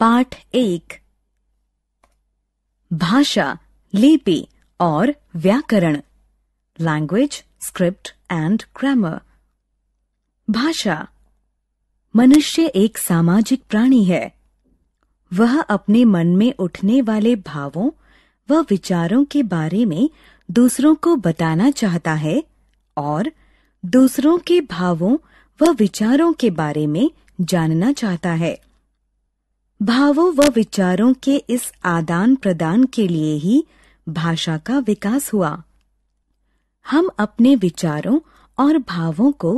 पाठ एक भाषा लिपि और व्याकरण लैंग्वेज स्क्रिप्ट एंड ग्रामर भाषा मनुष्य एक सामाजिक प्राणी है वह अपने मन में उठने वाले भावों व विचारों के बारे में दूसरों को बताना चाहता है और दूसरों के भावों व विचारों के बारे में जानना चाहता है भावों व विचारों के इस आदान प्रदान के लिए ही भाषा का विकास हुआ हम अपने विचारों और भावों को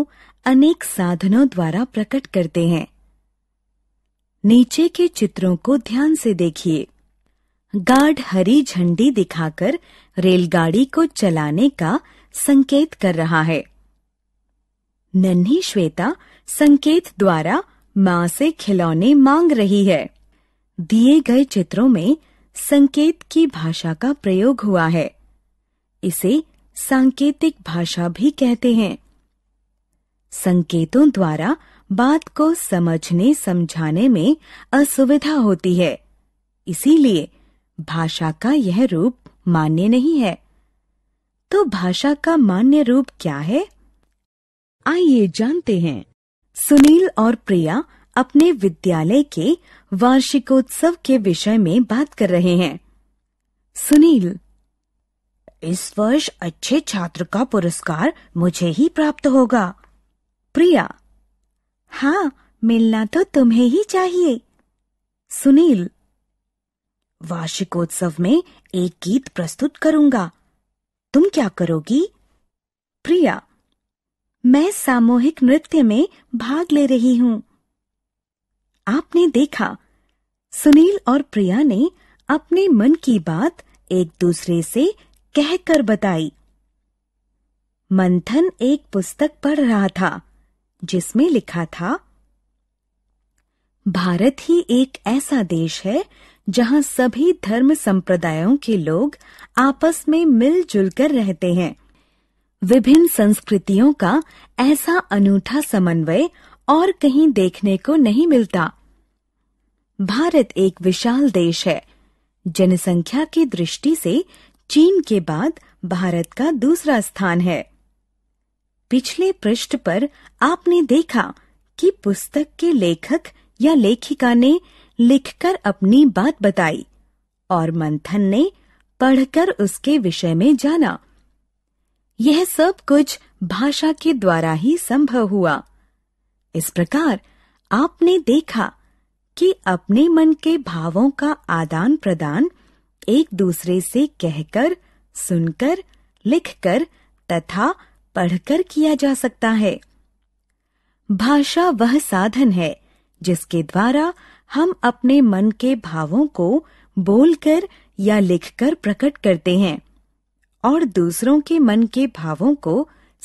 अनेक साधनों द्वारा प्रकट करते हैं नीचे के चित्रों को ध्यान से देखिए गार्ड हरी झंडी दिखाकर रेलगाड़ी को चलाने का संकेत कर रहा है नन्ही श्वेता संकेत द्वारा माँ से खिलौने मांग रही है दिए गए चित्रों में संकेत की भाषा का प्रयोग हुआ है इसे सांकेतिक भाषा भी कहते हैं संकेतों द्वारा बात को समझने समझाने में असुविधा होती है इसीलिए भाषा का यह रूप मान्य नहीं है तो भाषा का मान्य रूप क्या है आइए जानते हैं सुनील और प्रिया अपने विद्यालय के वार्षिकोत्सव के विषय में बात कर रहे हैं सुनील इस वर्ष अच्छे छात्र का पुरस्कार मुझे ही प्राप्त होगा प्रिया हाँ मिलना तो तुम्हें ही चाहिए सुनील वार्षिकोत्सव में एक गीत प्रस्तुत करूंगा तुम क्या करोगी प्रिया मैं सामूहिक नृत्य में भाग ले रही हूँ आपने देखा सुनील और प्रिया ने अपने मन की बात एक दूसरे से कहकर बताई मंथन एक पुस्तक पढ़ रहा था जिसमें लिखा था भारत ही एक ऐसा देश है जहां सभी धर्म संप्रदायों के लोग आपस में मिलजुल कर रहते हैं विभिन्न संस्कृतियों का ऐसा अनूठा समन्वय और कहीं देखने को नहीं मिलता भारत एक विशाल देश है जनसंख्या की दृष्टि से चीन के बाद भारत का दूसरा स्थान है पिछले पृष्ठ पर आपने देखा कि पुस्तक के लेखक या लेखिका ने लिखकर अपनी बात बताई और मंथन ने पढ़कर उसके विषय में जाना यह सब कुछ भाषा के द्वारा ही संभव हुआ इस प्रकार आपने देखा कि अपने मन के भावों का आदान प्रदान एक दूसरे से कहकर सुनकर लिखकर तथा पढ़कर किया जा सकता है भाषा वह साधन है जिसके द्वारा हम अपने मन के भावों को बोलकर या लिखकर प्रकट करते हैं और दूसरों के मन के भावों को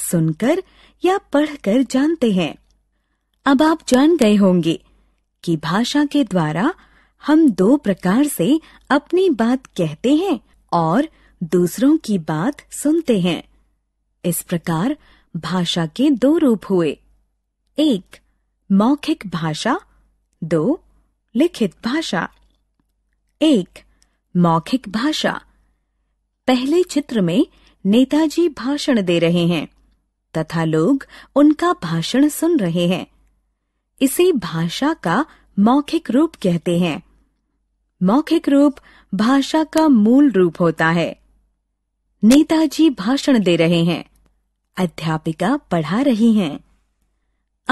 सुनकर या पढ़कर जानते हैं अब आप जान गए होंगे कि भाषा के द्वारा हम दो प्रकार से अपनी बात कहते हैं और दूसरों की बात सुनते हैं इस प्रकार भाषा के दो रूप हुए एक मौखिक भाषा दो लिखित भाषा एक मौखिक भाषा पहले चित्र में नेताजी भाषण दे रहे हैं तथा लोग उनका भाषण सुन रहे हैं इसे भाषा का मौखिक रूप कहते हैं मौखिक रूप भाषा का मूल रूप होता है नेताजी भाषण दे रहे हैं अध्यापिका पढ़ा रही हैं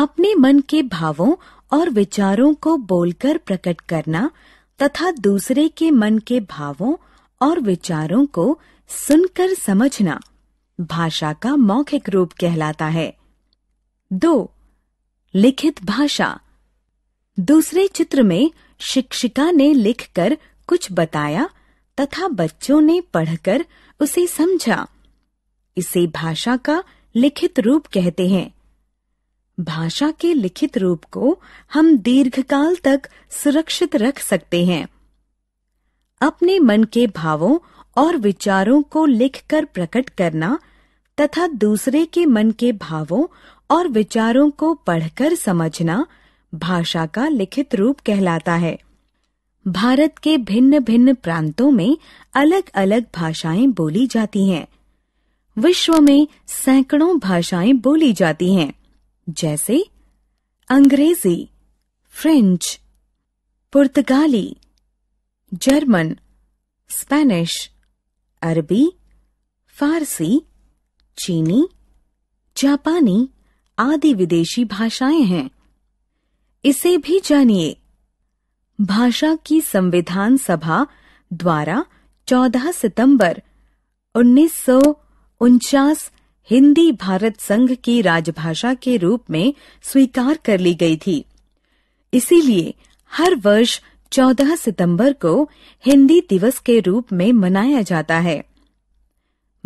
अपने मन के भावों और विचारों को बोलकर प्रकट करना तथा दूसरे के मन के भावों और विचारों को सुनकर समझना भाषा का मौखिक रूप कहलाता है दो लिखित भाषा दूसरे चित्र में शिक्षिका ने लिखकर कुछ बताया तथा बच्चों ने पढ़कर उसे समझा इसे भाषा का लिखित रूप कहते हैं भाषा के लिखित रूप को हम दीर्घकाल तक सुरक्षित रख सकते हैं अपने मन के भावों और विचारों को लिखकर प्रकट करना तथा दूसरे के मन के भावों और विचारों को पढ़कर समझना भाषा का लिखित रूप कहलाता है भारत के भिन्न भिन्न प्रांतों में अलग अलग भाषाएं बोली जाती हैं विश्व में सैकड़ों भाषाएं बोली जाती हैं जैसे अंग्रेजी फ्रेंच पुर्तगाली जर्मन स्पेनिश अरबी फारसी चीनी जापानी आदि विदेशी भाषाएं हैं इसे भी जानिए भाषा की संविधान सभा द्वारा 14 सितंबर उन्नीस हिंदी भारत संघ की राजभाषा के रूप में स्वीकार कर ली गई थी इसीलिए हर वर्ष 14 सितंबर को हिंदी दिवस के रूप में मनाया जाता है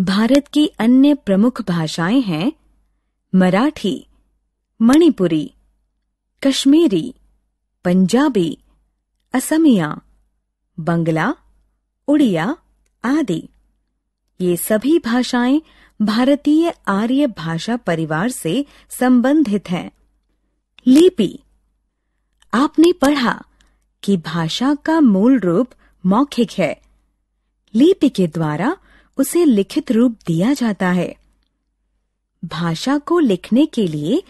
भारत की अन्य प्रमुख भाषाएं हैं मराठी मणिपुरी कश्मीरी पंजाबी असमिया बंगला उड़िया आदि ये सभी भाषाएं भारतीय आर्य भाषा परिवार से संबंधित हैं लिपि आपने पढ़ा कि भाषा का मूल रूप मौखिक है लिपि के द्वारा उसे लिखित रूप दिया जाता है भाषा को लिखने के लिए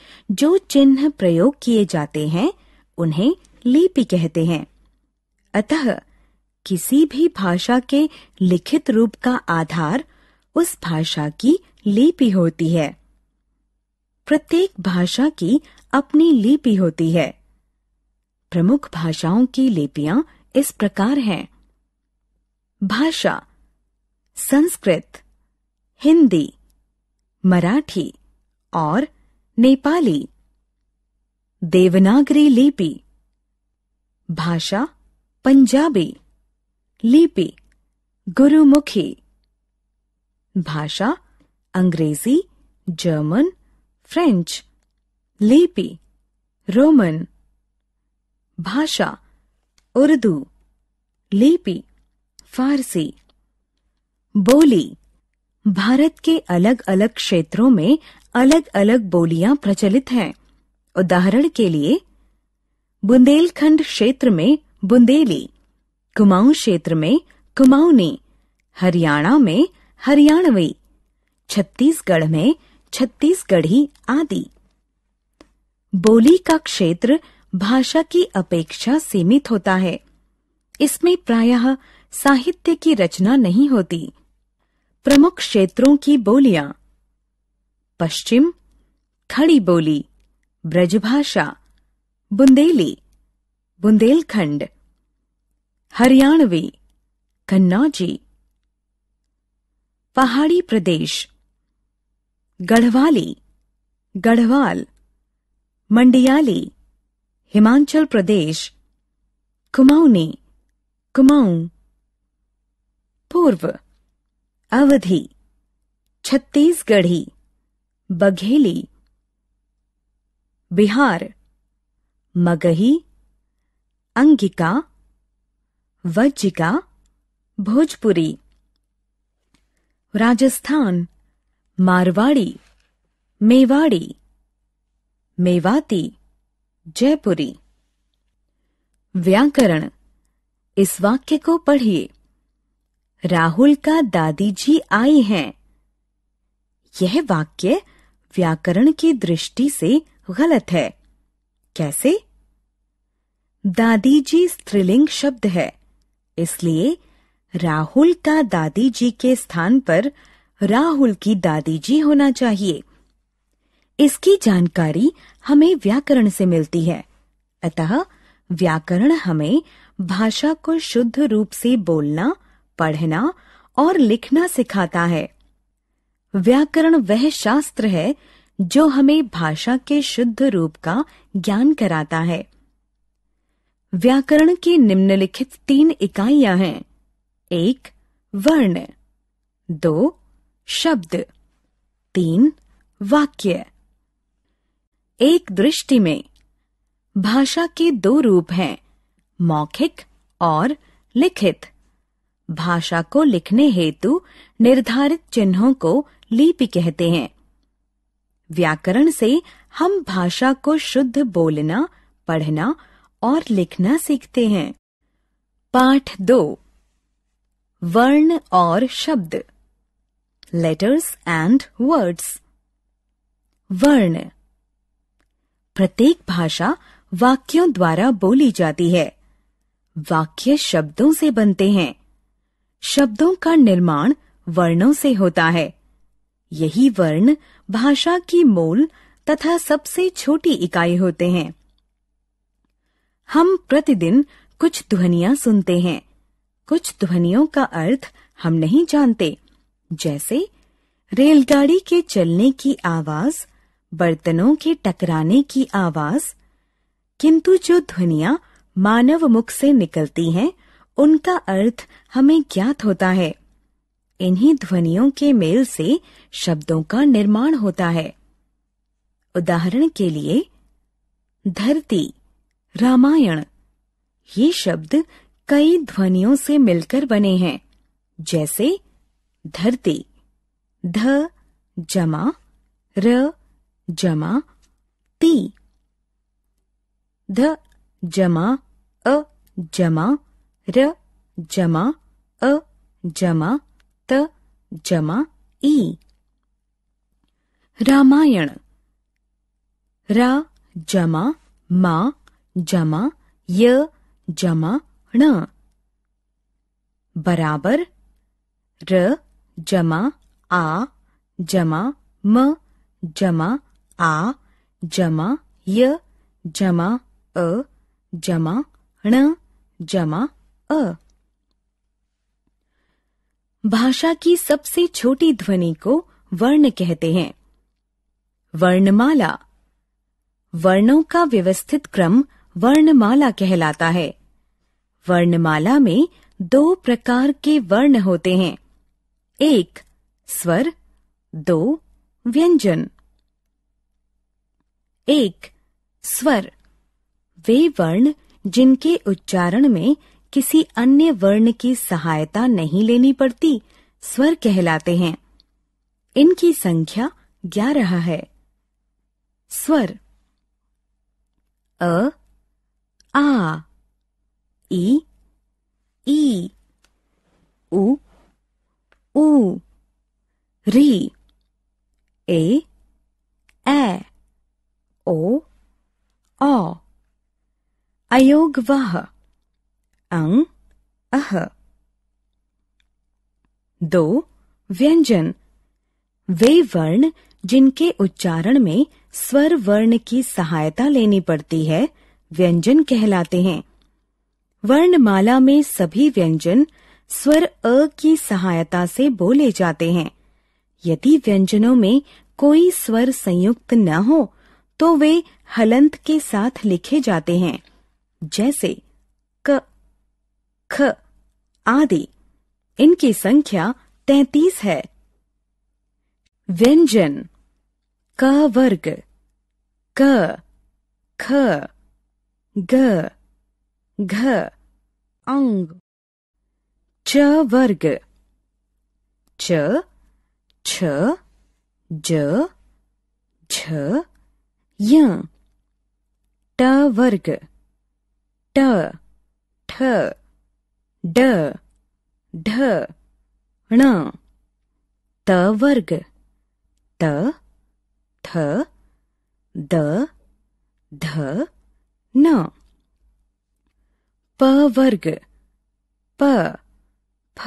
जो चिन्ह प्रयोग किए जाते हैं उन्हें लिपि कहते हैं अतः किसी भी भाषा के लिखित रूप का आधार उस भाषा की लिपि होती है प्रत्येक भाषा की अपनी लिपि होती है प्रमुख भाषाओं की लिपियां इस प्रकार हैं भाषा संस्कृत हिंदी मराठी और नेपाली देवनागरी लिपि भाषा पंजाबी लिपि गुरुमुखी भाषा अंग्रेजी जर्मन फ्रेंच लिपि रोमन भाषा उर्दू लिपि फारसी बोली भारत के अलग अलग क्षेत्रों में अलग अलग बोलियां प्रचलित हैं उदाहरण के लिए बुंदेलखंड क्षेत्र में बुंदेली कुमाऊं क्षेत्र में कुमाऊनी हरियाणा में हरियाणवी छत्तीसगढ़ में छत्तीसगढ़ी आदि बोली का क्षेत्र भाषा की अपेक्षा सीमित होता है इसमें प्रायः साहित्य की रचना नहीं होती प्रमुख क्षेत्रों की बोलियां पश्चिम खड़ी बोली ब्रजभाषा बुंदेली बुंदेलखंड हरियाणवी कन्नौजी पहाड़ी प्रदेश गढ़वाली गढ़वाल मंडियाली हिमाचल प्रदेश कुमाऊनी कुमाऊं पूर्व अवधि छत्तीसगढ़ी बघेली बिहार मगही अंगिका वज्जिका भोजपुरी राजस्थान मारवाड़ी मेवाड़ी मेवाती जयपुरी व्याकरण इस वाक्य को पढ़िए राहुल का दादी जी आई हैं यह वाक्य व्याकरण की दृष्टि से गलत है कैसे दादी जी स्त्रीलिंग शब्द है इसलिए राहुल का दादी जी के स्थान पर राहुल की दादी जी होना चाहिए इसकी जानकारी हमें व्याकरण से मिलती है अतः व्याकरण हमें भाषा को शुद्ध रूप से बोलना पढ़ना और लिखना सिखाता है व्याकरण वह शास्त्र है जो हमें भाषा के शुद्ध रूप का ज्ञान कराता है व्याकरण की निम्नलिखित तीन इकाइयां हैं एक वर्ण दो शब्द तीन वाक्य एक दृष्टि में भाषा के दो रूप हैं मौखिक और लिखित भाषा को लिखने हेतु निर्धारित चिन्हों को लिपि कहते हैं व्याकरण से हम भाषा को शुद्ध बोलना पढ़ना और लिखना सीखते हैं पाठ दो वर्ण और शब्द लेटर्स एंड वर्ड्स वर्ण प्रत्येक भाषा वाक्यों द्वारा बोली जाती है वाक्य शब्दों से बनते हैं शब्दों का निर्माण वर्णों से होता है यही वर्ण भाषा की मूल तथा सबसे छोटी इकाई होते हैं हम प्रतिदिन कुछ ध्वनियां सुनते हैं कुछ ध्वनियों का अर्थ हम नहीं जानते जैसे रेलगाड़ी के चलने की आवाज बर्तनों के टकराने की आवाज किंतु जो ध्वनिया मानव मुख से निकलती हैं उनका अर्थ हमें ज्ञात होता है इन्हीं ध्वनियों के मेल से शब्दों का निर्माण होता है उदाहरण के लिए धरती रामायण ये शब्द कई ध्वनियों से मिलकर बने हैं जैसे धरती ध जमा र जमा ती ध जमा अ जमा र जमा अ जमा त जमा ई रामायण रा जमा मा जमा य जमा ण बराबर र जमा आ जमा म जमा आ जमा य जमा अ जमा ण जमा अ भाषा की सबसे छोटी ध्वनि को वर्ण कहते हैं वर्णमाला वर्णों का व्यवस्थित क्रम वर्णमाला कहलाता है वर्णमाला में दो प्रकार के वर्ण होते हैं एक स्वर दो व्यंजन एक स्वर वे वर्ण जिनके उच्चारण में किसी अन्य वर्ण की सहायता नहीं लेनी पड़ती स्वर कहलाते हैं इनकी संख्या ग्यारह है स्वर अ आ ई ई उ ऊ री ए ए ओ औ अयोग वह अंग अह दो व्यंजन वे वर्ण जिनके उच्चारण में स्वर वर्ण की सहायता लेनी पड़ती है व्यंजन कहलाते हैं वर्णमाला में सभी व्यंजन स्वर अ की सहायता से बोले जाते हैं यदि व्यंजनों में कोई स्वर संयुक्त न हो तो वे हलंत के साथ लिखे जाते हैं जैसे क ख आदि इनकी संख्या तैतीस है व्यंजन क वर्ग क ख ग घ अंग च वर्ग च छ ज झ य ट वर्ग ट ठ ड ढ ण त वर्ग त थ द ध न प वर्ग प फ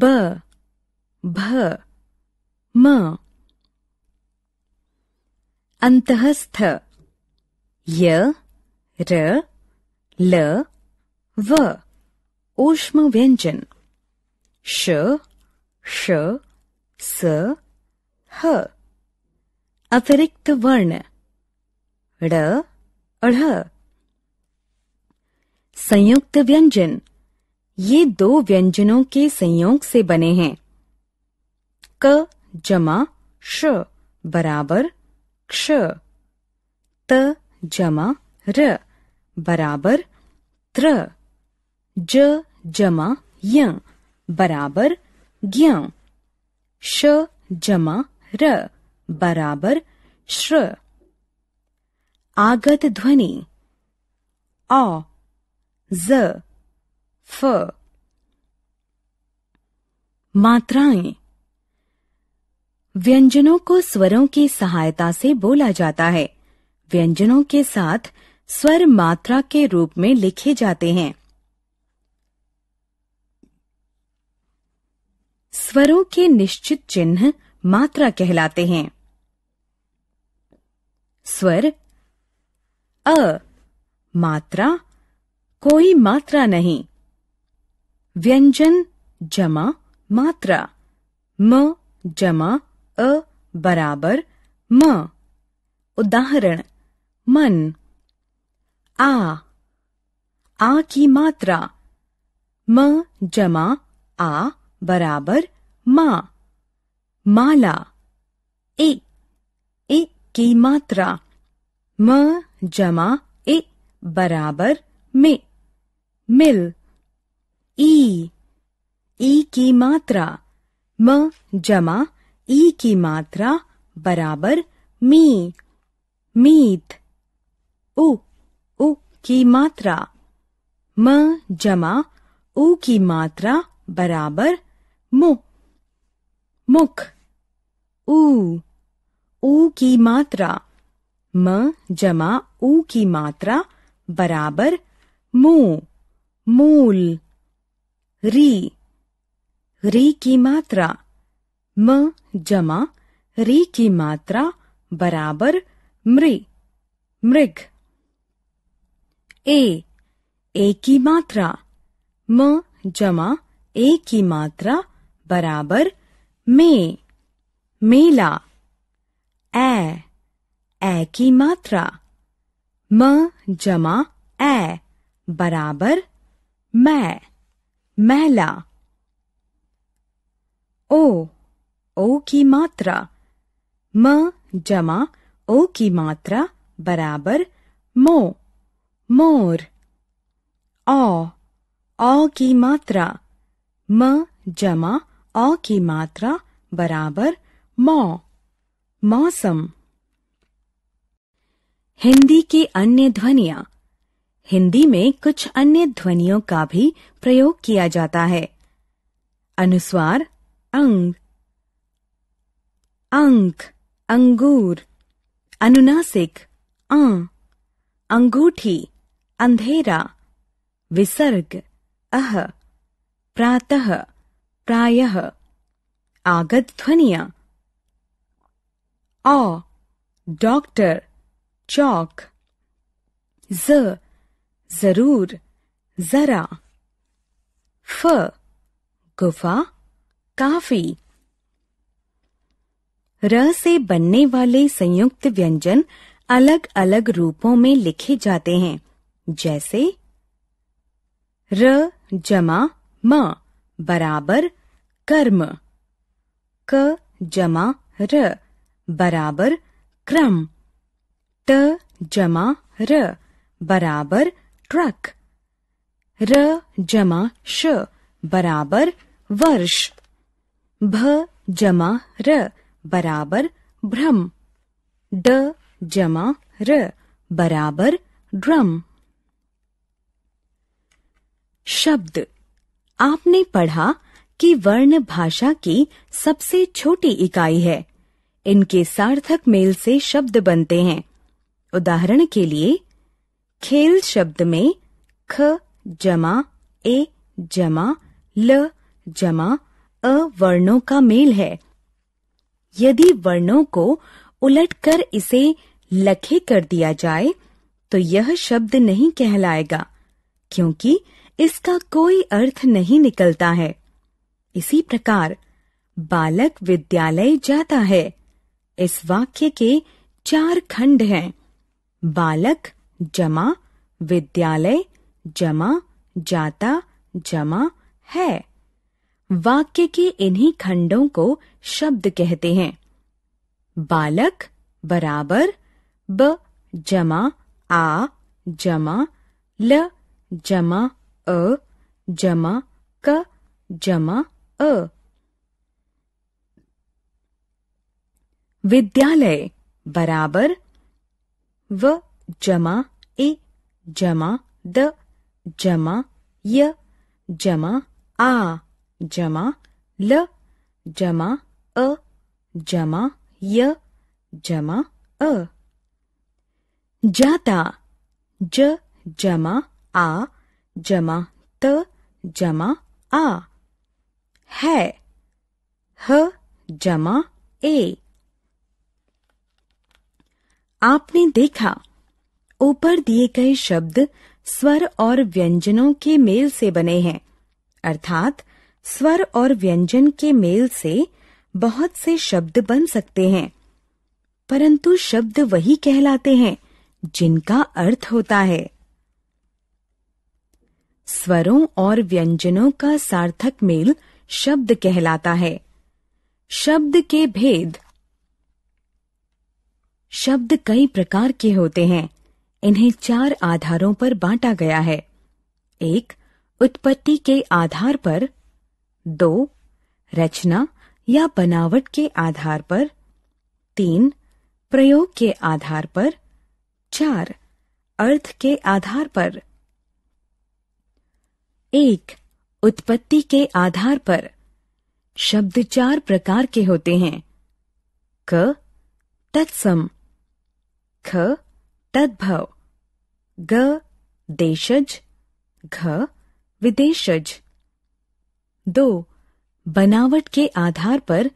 ब भ म अंतस्थ य र ल व ऊष्म व्यंजन श श स ह अतिरिक्त वर्ण ड अढ़ संयुक्त व्यंजन ये दो व्यंजनों के संयोग से बने हैं क जमा श बराबर क्ष त जमा र बराबर त्र ज जमा य बराबर ज्ञ श जमा र बराबर श्र आगत ध्वनि अ ज फ मात्राएं व्यंजनों को स्वरों की सहायता से बोला जाता है व्यंजनों के साथ स्वर मात्रा के रूप में लिखे जाते हैं स्वरों के निश्चित चिन्ह मात्रा कहलाते हैं स्वर अ मात्रा कोई मात्रा नहीं व्यंजन जमा मात्रा म जमा अ बराबर म उदाहरण मन आ आ की मात्रा म जमा आ बराबर मा माला ए ए की मात्रा म जमा ए बराबर मे मिल ई ई की मात्रा म जमा ई की मात्रा बराबर मी मीत उ उ की मात्रा म जमा उ की मात्रा बराबर मु मुख उ उ की मात्रा म जमा उ की मात्रा बराबर मू मूल री री की मात्रा म जमा री की मात्रा बराबर मृ मृग ए ए की मात्रा म जमा ए की मात्रा बराबर में मेला ए ए की मात्रा म जमा ए बराबर मै मैला ओ ओ की मात्रा म जमा ओ की मात्रा बराबर मो मोर ओ ओ की मात्रा म जमा ओ की मात्रा बराबर मौ मौसम हिंदी की अन्य ध्वनिया हिंदी में कुछ अन्य ध्वनियों का भी प्रयोग किया जाता है अनुस्वार अंग अंक अंगूर अनुनासिक अ अंगूठी अंधेरा विसर्ग अह प्रातः प्रायः आगत ध्वनिया आ डॉक्टर चौक ज जरूर जरा फ गुफा काफी र से बनने वाले संयुक्त व्यंजन अलग अलग रूपों में लिखे जाते हैं जैसे र जमा म बराबर कर्म क जमा र बराबर क्रम ट जमा र बराबर ट्रक र जमा श बराबर वर्ष भ जमा र बराबर भ्रम ड जमा र बराबर ड्रम शब्द आपने पढ़ा कि वर्ण भाषा की सबसे छोटी इकाई है इनके सार्थक मेल से शब्द बनते हैं उदाहरण के लिए खेल शब्द में ख जमा ए जमा ल जमा अ वर्णों का मेल है यदि वर्णों को उलटकर इसे लखे कर दिया जाए तो यह शब्द नहीं कहलाएगा क्योंकि इसका कोई अर्थ नहीं निकलता है इसी प्रकार बालक विद्यालय जाता है इस वाक्य के चार खंड हैं बालक जमा विद्यालय जमा जाता जमा है वाक्य के इन्हीं खंडों को शब्द कहते हैं बालक बराबर ब जमा आ जमा ल जमा अ जमा क जमा अ विद्यालय बराबर व जमा ए जमा द जमा य जमा आ जमा ल जमा अ जमा य जमा अ जाता ज जमा आ जमा त जमा आ है ह जमा ए आपने देखा ऊपर दिए गए शब्द स्वर और व्यंजनों के मेल से बने हैं अर्थात स्वर और व्यंजन के मेल से बहुत से शब्द बन सकते हैं परंतु शब्द वही कहलाते हैं जिनका अर्थ होता है स्वरों और व्यंजनों का सार्थक मेल शब्द कहलाता है शब्द के भेद शब्द कई प्रकार के होते हैं इन्हें चार आधारों पर बांटा गया है एक उत्पत्ति के आधार पर दो रचना या बनावट के आधार पर तीन प्रयोग के आधार पर चार अर्थ के आधार पर एक उत्पत्ति के आधार पर शब्द चार प्रकार के होते हैं क तत्सम ख तद्भव ग देशज घ विदेशज दो बनावट के आधार पर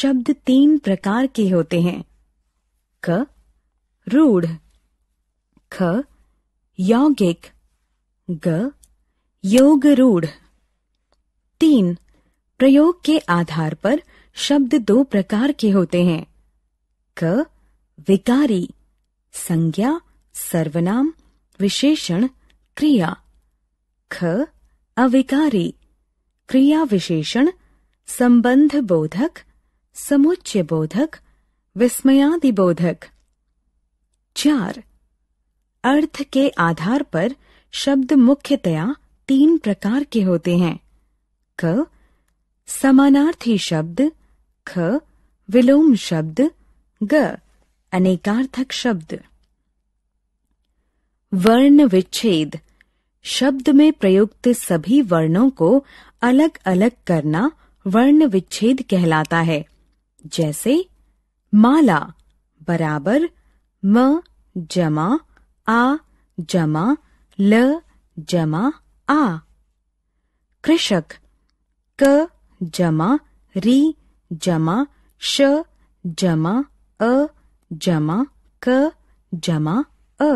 शब्द तीन प्रकार के होते हैं क रूढ़ ख यौगिक ग योग रूढ़ तीन प्रयोग के आधार पर शब्द दो प्रकार के होते हैं क विकारी संज्ञा सर्वनाम विशेषण क्रिया ख अविकारी क्रिया विशेषण संबंध बोधक समुच्चय बोधक विस्मयादि बोधक चार अर्थ के आधार पर शब्द मुख्यतया तीन प्रकार के होते हैं क समानार्थी शब्द ख विलोम शब्द ग अनेकार्थक शब्द वर्ण विच्छेद शब्द में प्रयुक्त सभी वर्णों को अलग अलग करना वर्ण विच्छेद कहलाता है जैसे माला बराबर म जमा आ जमा ल जमा आ कृषक क जमा री जमा श जमा अ जमा क जमा अ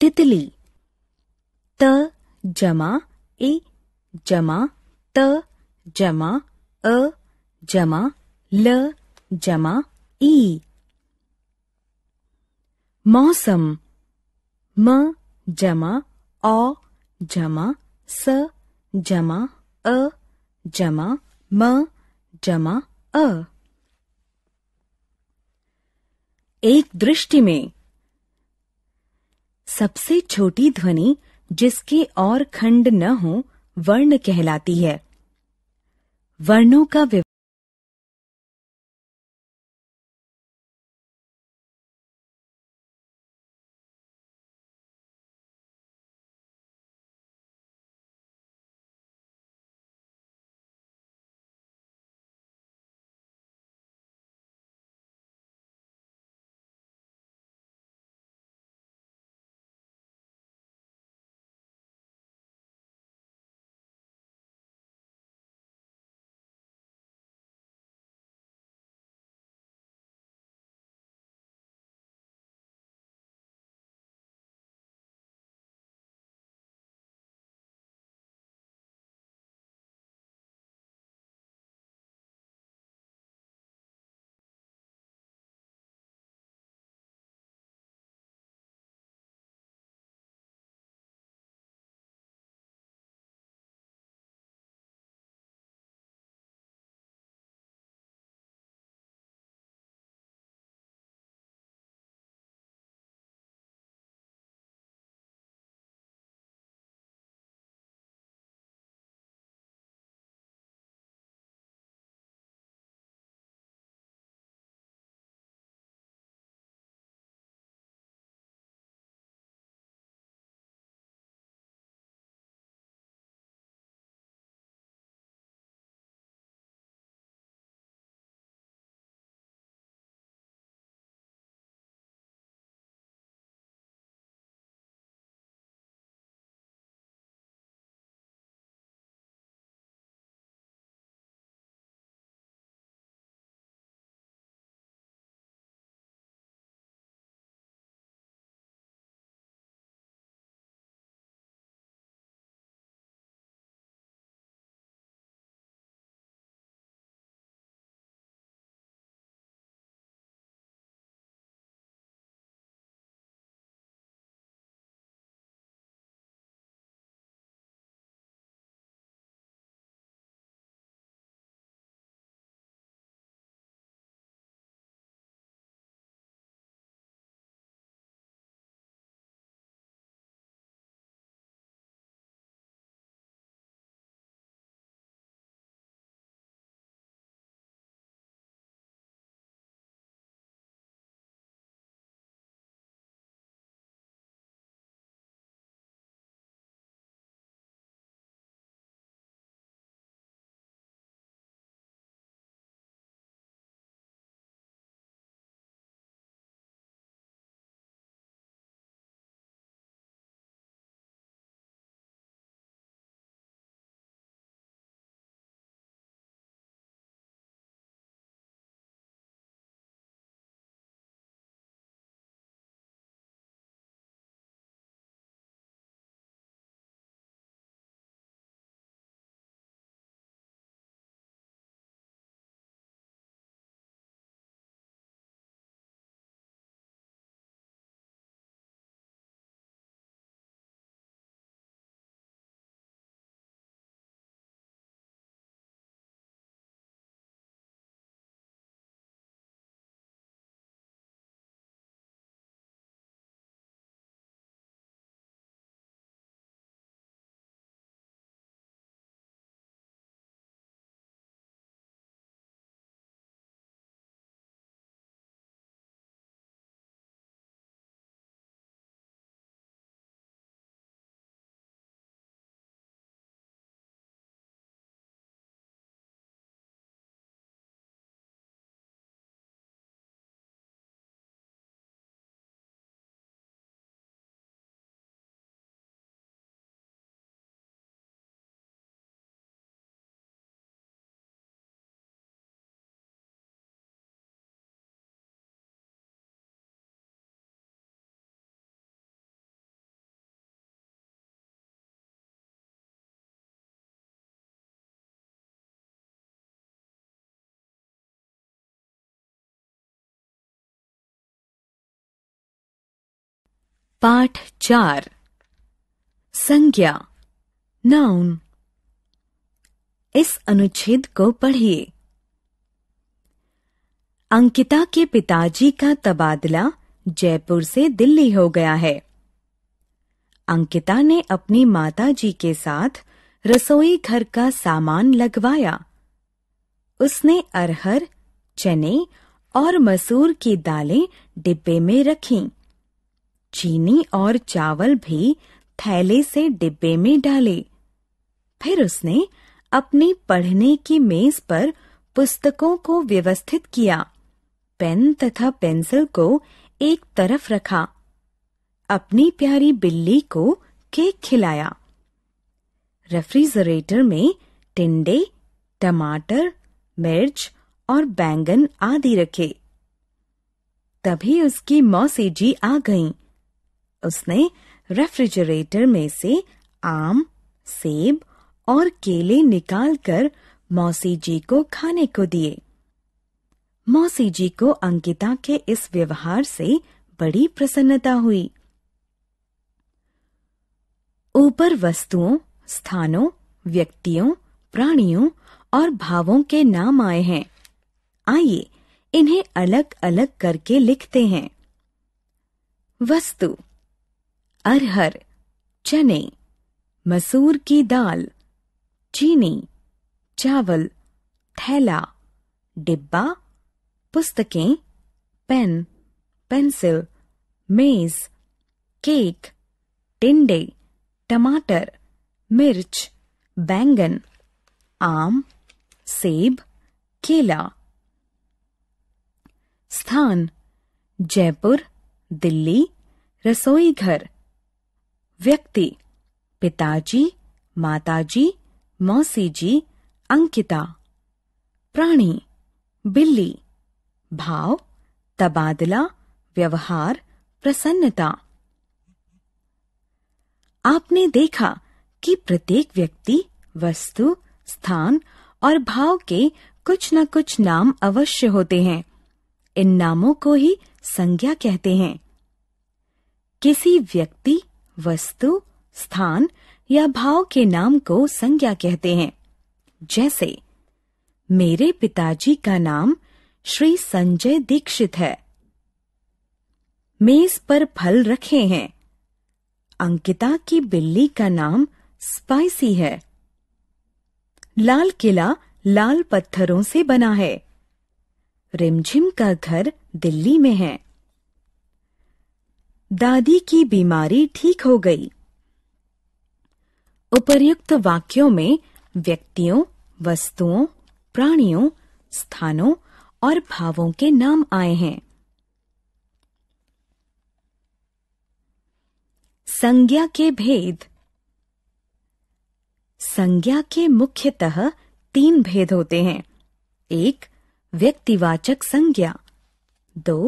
तितली त जमा ए जमा त जमा अ जमा ल जमा ई मौसम म जमा अ जमा स जमा अ जमा म जमा अ एक दृष्टि में सबसे छोटी ध्वनि जिसके और खंड न हो वर्ण कहलाती है वर्णों का पाठ चार संज्ञा नाउन इस अनुच्छेद को पढ़िए अंकिता के पिताजी का तबादला जयपुर से दिल्ली हो गया है अंकिता ने अपनी माताजी के साथ रसोई घर का सामान लगवाया उसने अरहर चने और मसूर की दालें डिब्बे में रखीं। चीनी और चावल भी थैले से डिब्बे में डाले फिर उसने अपनी पढ़ने की मेज पर पुस्तकों को व्यवस्थित किया पेन तथा पेंसिल को एक तरफ रखा अपनी प्यारी बिल्ली को केक खिलाया रेफ्रिजरेटर में टिंडे टमाटर मिर्च और बैंगन आदि रखे तभी उसकी मौसी जी आ गईं। उसने रेफ्रिजरेटर में से आम सेब और केले निकालकर मौसी जी को खाने को दिए मौसी जी को अंकिता के इस व्यवहार से बड़ी प्रसन्नता हुई ऊपर वस्तुओं स्थानों व्यक्तियों प्राणियों और भावों के नाम आए हैं आइए इन्हें अलग अलग करके लिखते हैं वस्तु अरहर चने मसूर की दाल चीनी चावल थैला डिब्बा पुस्तकें पेन पेंसिल मेज केक टिंडे टमाटर मिर्च बैंगन आम सेब केला स्थान जयपुर दिल्ली रसोई घर व्यक्ति पिताजी माताजी मौसी जी अंकिता प्राणी बिल्ली भाव तबादला व्यवहार प्रसन्नता आपने देखा कि प्रत्येक व्यक्ति वस्तु स्थान और भाव के कुछ न कुछ नाम अवश्य होते हैं इन नामों को ही संज्ञा कहते हैं किसी व्यक्ति वस्तु स्थान या भाव के नाम को संज्ञा कहते हैं जैसे मेरे पिताजी का नाम श्री संजय दीक्षित है मेज पर फल रखे हैं अंकिता की बिल्ली का नाम स्पाइसी है लाल किला लाल पत्थरों से बना है रिमझिम का घर दिल्ली में है दादी की बीमारी ठीक हो गई उपर्युक्त वाक्यों में व्यक्तियों वस्तुओं प्राणियों स्थानों और भावों के नाम आए हैं संज्ञा के भेद संज्ञा के मुख्यतः तीन भेद होते हैं एक व्यक्तिवाचक संज्ञा दो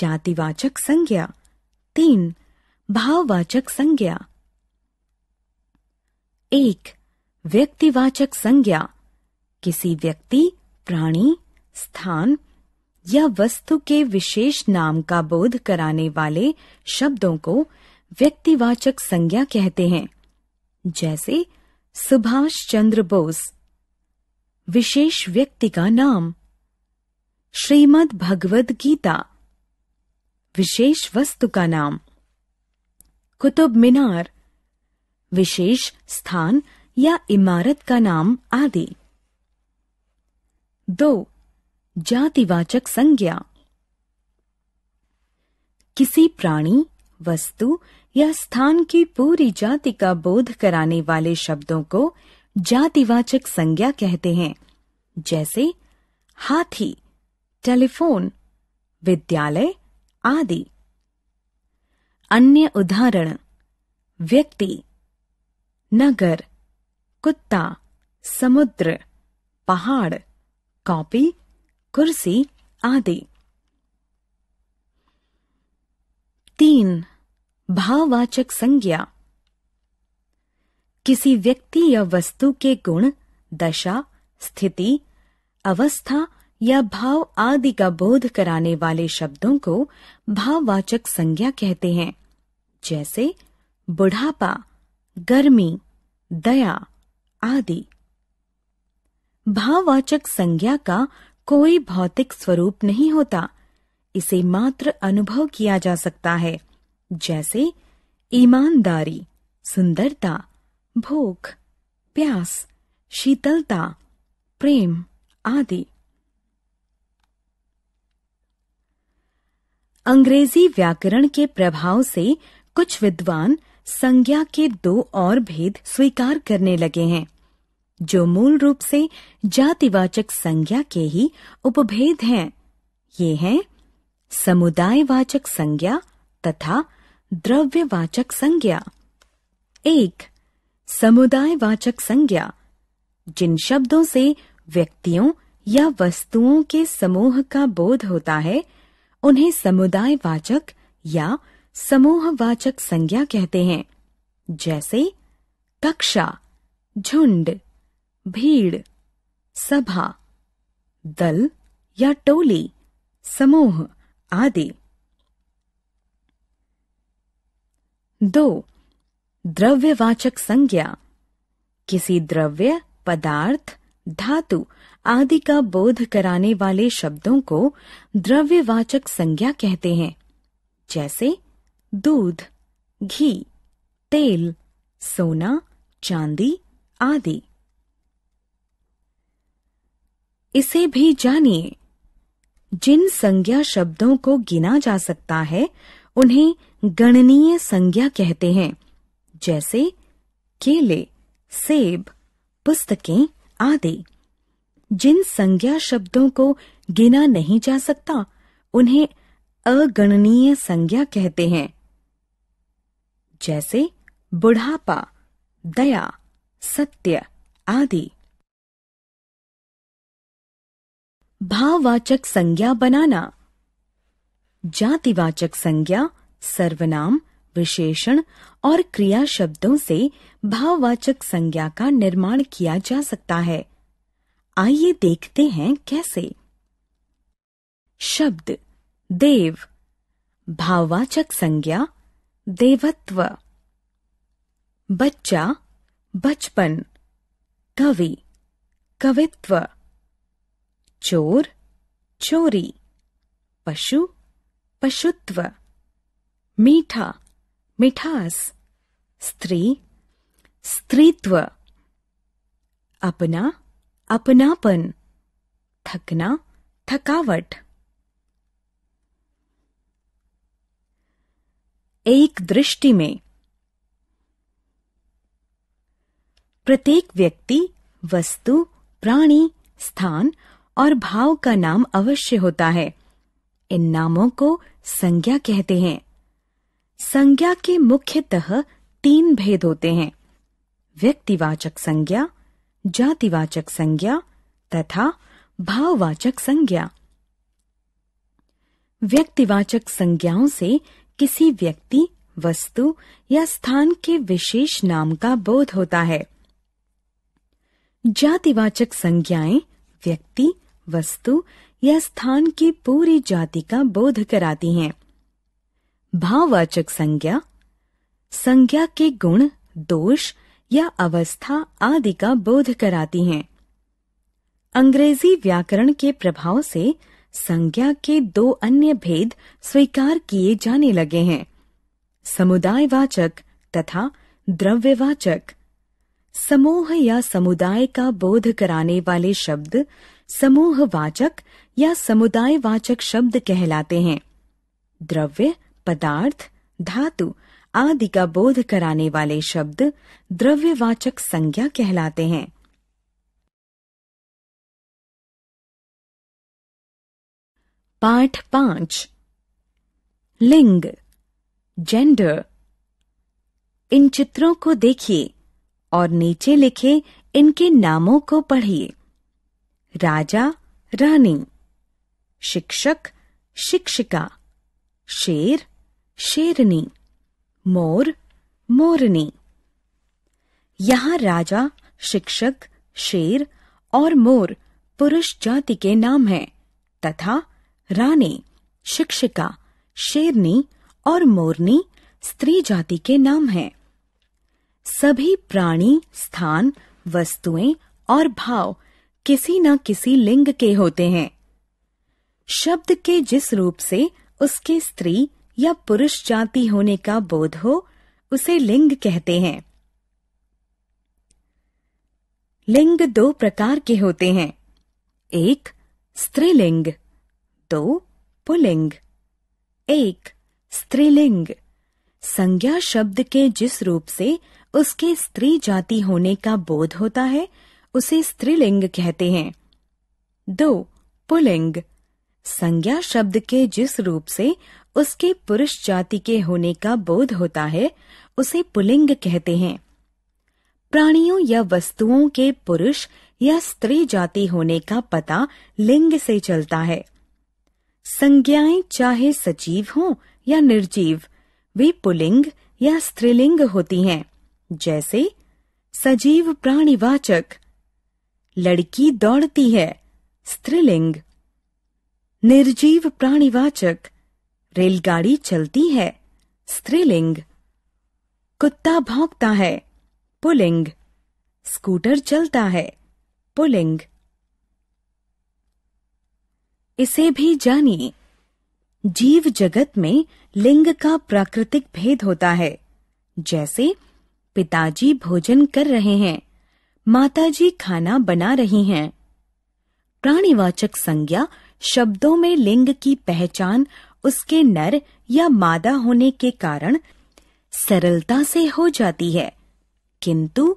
जातिवाचक संज्ञा तीन भाववाचक संज्ञा एक व्यक्तिवाचक संज्ञा किसी व्यक्ति प्राणी स्थान या वस्तु के विशेष नाम का बोध कराने वाले शब्दों को व्यक्तिवाचक संज्ञा कहते हैं जैसे सुभाष चंद्र बोस विशेष व्यक्ति का नाम श्रीमद् भगवद गीता विशेष वस्तु का नाम कुतुब मीनार विशेष स्थान या इमारत का नाम आदि दो जातिवाचक संज्ञा किसी प्राणी वस्तु या स्थान की पूरी जाति का बोध कराने वाले शब्दों को जातिवाचक संज्ञा कहते हैं जैसे हाथी टेलीफोन विद्यालय आदि अन्य उदाहरण व्यक्ति नगर कुत्ता समुद्र पहाड़ कॉपी कुर्सी आदि तीन भाववाचक संज्ञा किसी व्यक्ति या वस्तु के गुण दशा स्थिति अवस्था या भाव आदि का बोध कराने वाले शब्दों को भाववाचक संज्ञा कहते हैं जैसे बुढ़ापा गर्मी दया आदि भाववाचक संज्ञा का कोई भौतिक स्वरूप नहीं होता इसे मात्र अनुभव किया जा सकता है जैसे ईमानदारी सुंदरता भूख प्यास शीतलता प्रेम आदि अंग्रेजी व्याकरण के प्रभाव से कुछ विद्वान संज्ञा के दो और भेद स्वीकार करने लगे हैं जो मूल रूप से जातिवाचक संज्ञा के ही उपभेद हैं ये हैं समुदायवाचक संज्ञा तथा द्रव्यवाचक संज्ञा एक समुदायवाचक संज्ञा जिन शब्दों से व्यक्तियों या वस्तुओं के समूह का बोध होता है उन्हें समुदाय वाचक या समूहवाचक संज्ञा कहते हैं जैसे कक्षा झुंड भीड़ सभा दल या टोली समूह आदि दो द्रव्यवाचक संज्ञा किसी द्रव्य पदार्थ धातु आदि का बोध कराने वाले शब्दों को द्रव्यवाचक संज्ञा कहते हैं जैसे दूध घी तेल सोना चांदी आदि इसे भी जानिए जिन संज्ञा शब्दों को गिना जा सकता है उन्हें गणनीय संज्ञा कहते हैं जैसे केले सेब पुस्तकें आदि जिन संज्ञा शब्दों को गिना नहीं जा सकता उन्हें अगणनीय संज्ञा कहते हैं जैसे बुढ़ापा दया सत्य आदि भाववाचक संज्ञा बनाना जातिवाचक संज्ञा सर्वनाम विशेषण और क्रिया शब्दों से भाववाचक संज्ञा का निर्माण किया जा सकता है आइए देखते हैं कैसे शब्द देव भाववाचक संज्ञा देवत्व बच्चा बचपन कवि कवित्व चोर चोरी पशु पशुत्व मीठा मिठास स्त्री स्त्रीत्व अपना अपनापन थकना थकावट एक दृष्टि में प्रत्येक व्यक्ति वस्तु प्राणी स्थान और भाव का नाम अवश्य होता है इन नामों को संज्ञा कहते हैं संज्ञा के मुख्यतः तीन भेद होते हैं व्यक्तिवाचक संज्ञा जातिवाचक संज्ञा तथा भाववाचक संज्ञा व्यक्तिवाचक संज्ञाओं से किसी व्यक्ति वस्तु या स्थान के विशेष नाम का बोध होता है जातिवाचक संज्ञाएं व्यक्ति वस्तु या स्थान की पूरी जाति का बोध कराती हैं भाववाचक संज्ञा संज्ञा के गुण दोष या अवस्था आदि का बोध कराती हैं अंग्रेजी व्याकरण के प्रभाव से संज्ञा के दो अन्य भेद स्वीकार किए जाने लगे हैं समुदायवाचक तथा द्रव्यवाचक समूह या समुदाय का बोध कराने वाले शब्द समूहवाचक या समुदायवाचक शब्द कहलाते हैं द्रव्य पदार्थ धातु आदि का बोध कराने वाले शब्द द्रव्यवाचक संज्ञा कहलाते हैं पाठ पांच लिंग जेंडर इन चित्रों को देखिए और नीचे लिखे इनके नामों को पढ़िए राजा रानी शिक्षक शिक्षिका शेर शेरनी मोर मोरनी यहां राजा शिक्षक शेर और मोर पुरुष जाति के नाम हैं तथा रानी शिक्षिका शेरनी और मोरनी स्त्री जाति के नाम हैं सभी प्राणी स्थान वस्तुएं और भाव किसी न किसी लिंग के होते हैं शब्द के जिस रूप से उसके स्त्री या पुरुष जाति होने का बोध हो उसे लिंग कहते हैं लिंग दो प्रकार के होते हैं एक स्त्रीलिंग दो पुलिंग एक स्त्रीलिंग संज्ञा शब्द के जिस रूप से उसके स्त्री जाति होने का बोध होता है उसे स्त्रीलिंग कहते हैं दो पुलिंग संज्ञा शब्द के जिस रूप से उसके पुरुष जाति के होने का बोध होता है उसे पुलिंग कहते हैं प्राणियों या वस्तुओं के पुरुष या स्त्री जाति होने का पता लिंग से चलता है संज्ञाएं चाहे सजीव हों या निर्जीव वे पुलिंग या स्त्रीलिंग होती हैं जैसे सजीव प्राणीवाचक लड़की दौड़ती है स्त्रीलिंग निर्जीव प्राणीवाचक रेलगाड़ी चलती है स्त्रीलिंग कुत्ता भौंकता है पुलिंग स्कूटर चलता है पुलिंग इसे भी जानिए जीव जगत में लिंग का प्राकृतिक भेद होता है जैसे पिताजी भोजन कर रहे हैं माताजी खाना बना रही हैं प्राणीवाचक संज्ञा शब्दों में लिंग की पहचान उसके नर या मादा होने के कारण सरलता से हो जाती है किंतु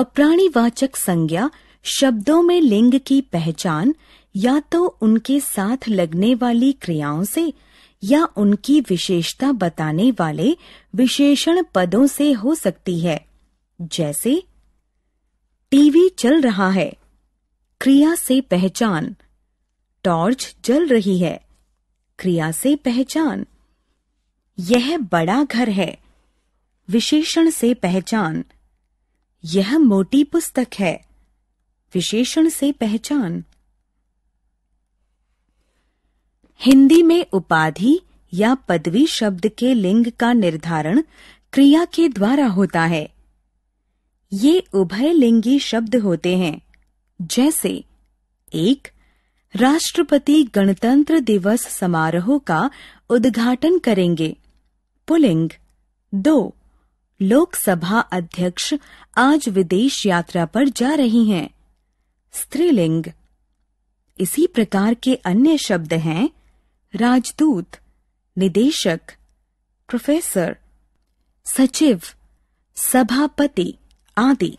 अप्राणीवाचक संज्ञा शब्दों में लिंग की पहचान या तो उनके साथ लगने वाली क्रियाओं से या उनकी विशेषता बताने वाले विशेषण पदों से हो सकती है जैसे टीवी चल रहा है क्रिया से पहचान टॉर्च जल रही है क्रिया से पहचान यह बड़ा घर है विशेषण से पहचान यह मोटी पुस्तक है विशेषण से पहचान हिंदी में उपाधि या पदवी शब्द के लिंग का निर्धारण क्रिया के द्वारा होता है ये उभयलिंगी शब्द होते हैं जैसे एक राष्ट्रपति गणतंत्र दिवस समारोह का उद्घाटन करेंगे पुलिंग दो लोकसभा अध्यक्ष आज विदेश यात्रा पर जा रही हैं स्त्रीलिंग इसी प्रकार के अन्य शब्द हैं राजदूत निदेशक प्रोफेसर सचिव सभापति आदि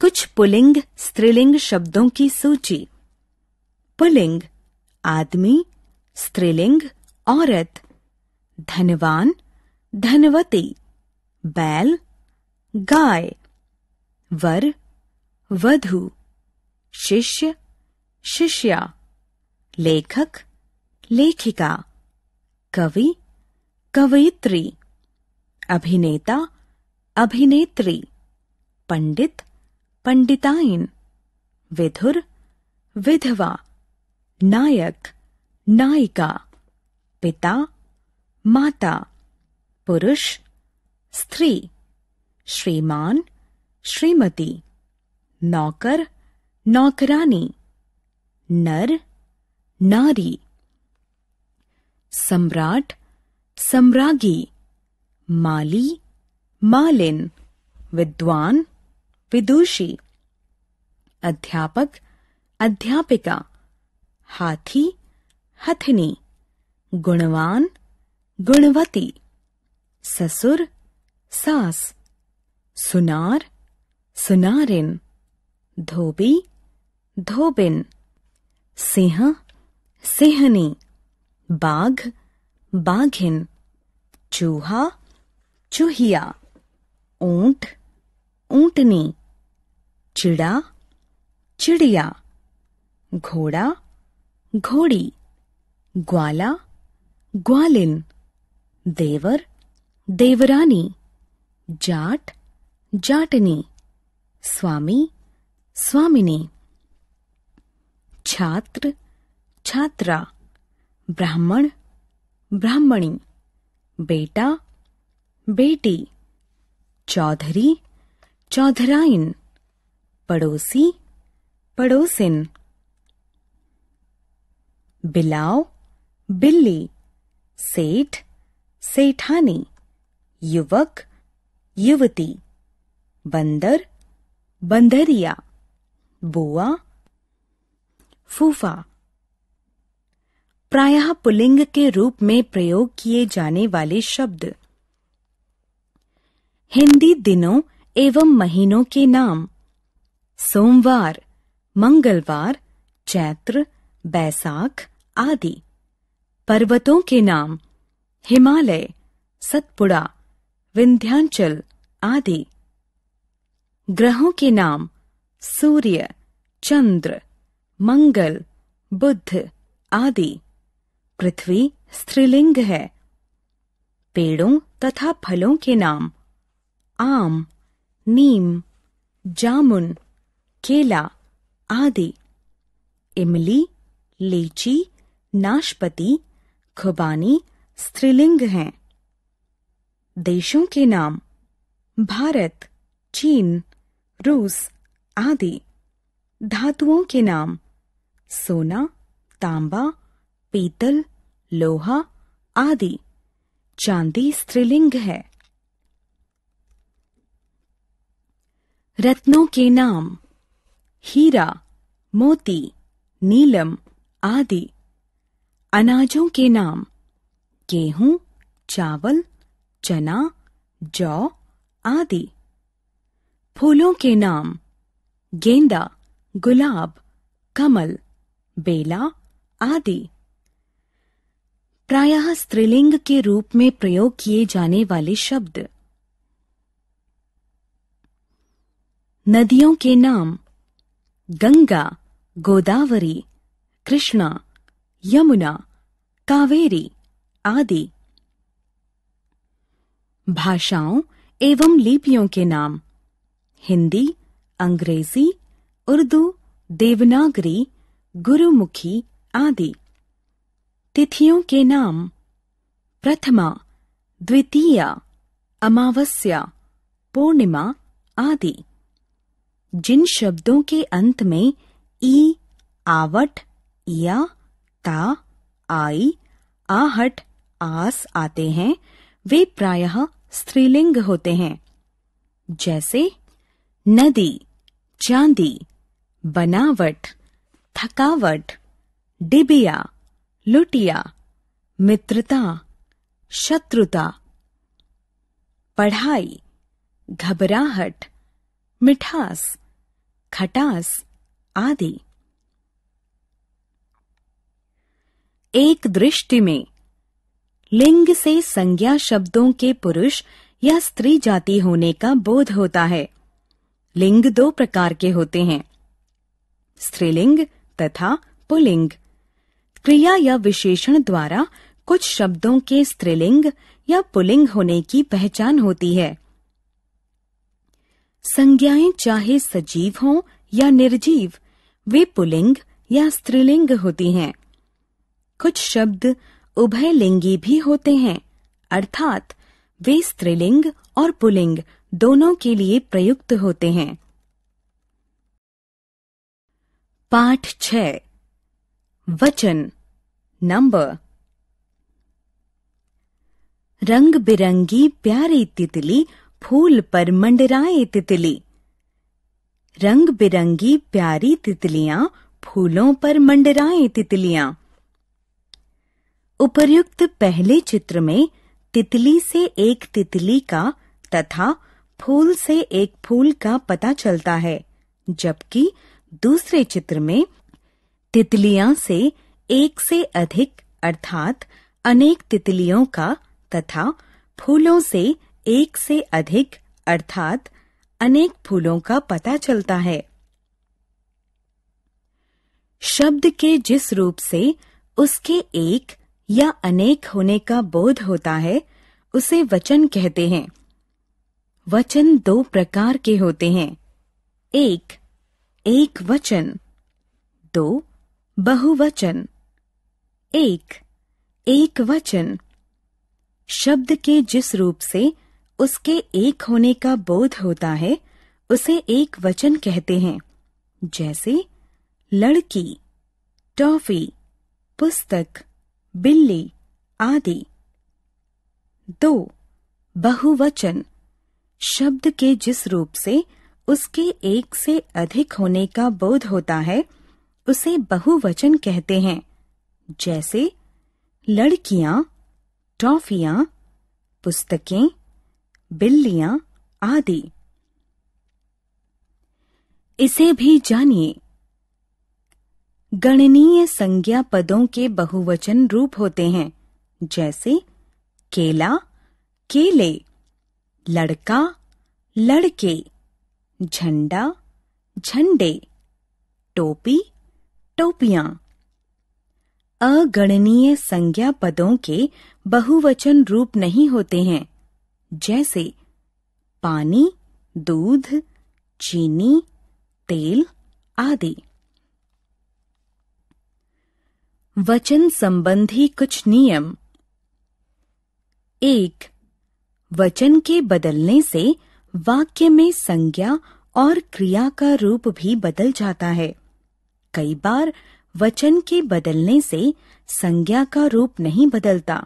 कुछ पुलिंग स्त्रीलिंग शब्दों की सूची पुलिंग आदमी स्त्रीलिंग औरत धनवान धनवती बैल गाय वर वधु शिष्य शिष्या लेखक लेखिका कवि कवयित्री अभिनेता अभिनेत्री पंडित पंडिताइन विधुर विधवा नायक नायिका पिता माता पुरुष स्त्री श्रीमान श्रीमती नौकर नौकरानी नर नारी सम्राट सम्रागी माली मालिन विद्वान विदुषी अध्यापक अध्यापिका हाथी हथनी गुणवान गुणवती ससुर सास सुनार सुनारिन धोबी धोबिन सिंह सिंहनी बाघ बाघिन चूहा चूहिया ऊंट ऊंटनी चिड़ा चिड़िया घोड़ा घोड़ी ग्वाला ग्वालिन देवर देवरानी जाट जाटनी स्वामी स्वामिनी छात्र छात्रा ब्राह्मण ब्राह्मणी बेटा बेटी चौधरी चौधराइन पड़ोसी पड़ोसिन बिलाव बिल्ली सेठ सेठानी युवक युवती बंदर बंदरिया बुआ फूफा प्रायः पुलिंग के रूप में प्रयोग किए जाने वाले शब्द हिंदी दिनों एवं महीनों के नाम सोमवार मंगलवार चैत्र बैसाख आदि पर्वतों के नाम हिमालय सतपुड़ा विंध्यांचल आदि ग्रहों के नाम सूर्य चंद्र मंगल बुध आदि पृथ्वी स्त्रीलिंग है पेड़ों तथा फलों के नाम आम नीम जामुन केला आदि इमली लीची नाशपति खुबानी स्त्रीलिंग हैं देशों के नाम भारत चीन रूस आदि धातुओं के नाम सोना तांबा पीतल लोहा आदि चांदी स्त्रीलिंग है रत्नों के नाम हीरा मोती नीलम आदि अनाजों के नाम गेहूं चावल चना जौ आदि फूलों के नाम गेंदा गुलाब कमल बेला आदि प्रायः स्त्रीलिंग के रूप में प्रयोग किए जाने वाले शब्द नदियों के नाम गंगा गोदावरी कृष्णा यमुना कावेरी आदि भाषाओं एवं लिपियों के नाम हिंदी अंग्रेजी उर्दू देवनागरी गुरुमुखी आदि तिथियों के नाम प्रथमा द्वितीया अमावस्या पूर्णिमा आदि जिन शब्दों के अंत में ई आवट या ता आई आहट आस आते हैं वे प्रायः स्त्रीलिंग होते हैं जैसे नदी चांदी बनावट थकावट डिबिया लुटिया मित्रता शत्रुता पढ़ाई घबराहट मिठास खटास आदि एक दृष्टि में लिंग से संज्ञा शब्दों के पुरुष या स्त्री जाति होने का बोध होता है लिंग दो प्रकार के होते हैं स्त्रीलिंग तथा पुलिंग क्रिया या विशेषण द्वारा कुछ शब्दों के स्त्रीलिंग या पुलिंग होने की पहचान होती है संज्ञाएं चाहे सजीव हों या निर्जीव वे पुलिंग या स्त्रीलिंग होती हैं कुछ शब्द उभयलिंगी भी होते हैं अर्थात वे स्त्रीलिंग और पुलिंग दोनों के लिए प्रयुक्त होते हैं पाठ छ वचन नंबर रंग बिरंगी प्यारी तितली फूल पर मंडराए तितली रंग बिरंगी प्यारी तितलियां फूलों पर मंडराए तितलियां उपर्युक्त पहले चित्र में तितली से एक तितली का तथा फूल से एक फूल का पता चलता है जबकि दूसरे चित्र में तितलियां से एक से अधिक अर्थात अनेक तितलियों का तथा फूलों से एक से अधिक अर्थात अनेक फूलों का पता चलता है शब्द के जिस रूप से उसके एक या अनेक होने का बोध होता है उसे वचन कहते हैं वचन दो प्रकार के होते हैं एक एक वचन दो बहुवचन एक एक वचन शब्द के जिस रूप से उसके एक होने का बोध होता है उसे एक वचन कहते हैं जैसे लड़की टॉफी पुस्तक बिल्ली आदि दो बहुवचन शब्द के जिस रूप से उसके एक से अधिक होने का बोध होता है उसे बहुवचन कहते हैं जैसे लड़कियां टॉफियां पुस्तकें बिल्लियां आदि इसे भी जानिए गणनीय संज्ञा पदों के बहुवचन रूप होते हैं जैसे केला केले लड़का लड़के झंडा झंडे टोपी टोपियां अगणनीय संज्ञा पदों के बहुवचन रूप नहीं होते हैं जैसे पानी दूध चीनी तेल आदि वचन संबंधी कुछ नियम एक वचन के बदलने से वाक्य में संज्ञा और क्रिया का रूप भी बदल जाता है कई बार वचन के बदलने से संज्ञा का रूप नहीं बदलता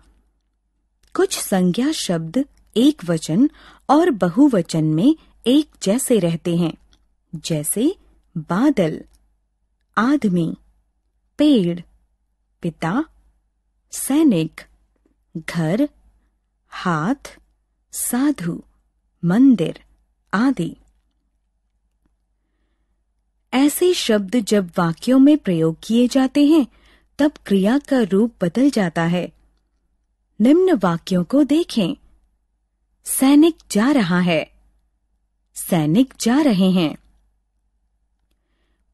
कुछ संज्ञा शब्द एक वचन और बहुवचन में एक जैसे रहते हैं जैसे बादल आदमी पेड़ पिता सैनिक घर हाथ साधु मंदिर आदि ऐसे शब्द जब वाक्यों में प्रयोग किए जाते हैं तब क्रिया का रूप बदल जाता है निम्न वाक्यों को देखें सैनिक जा रहा है सैनिक जा रहे हैं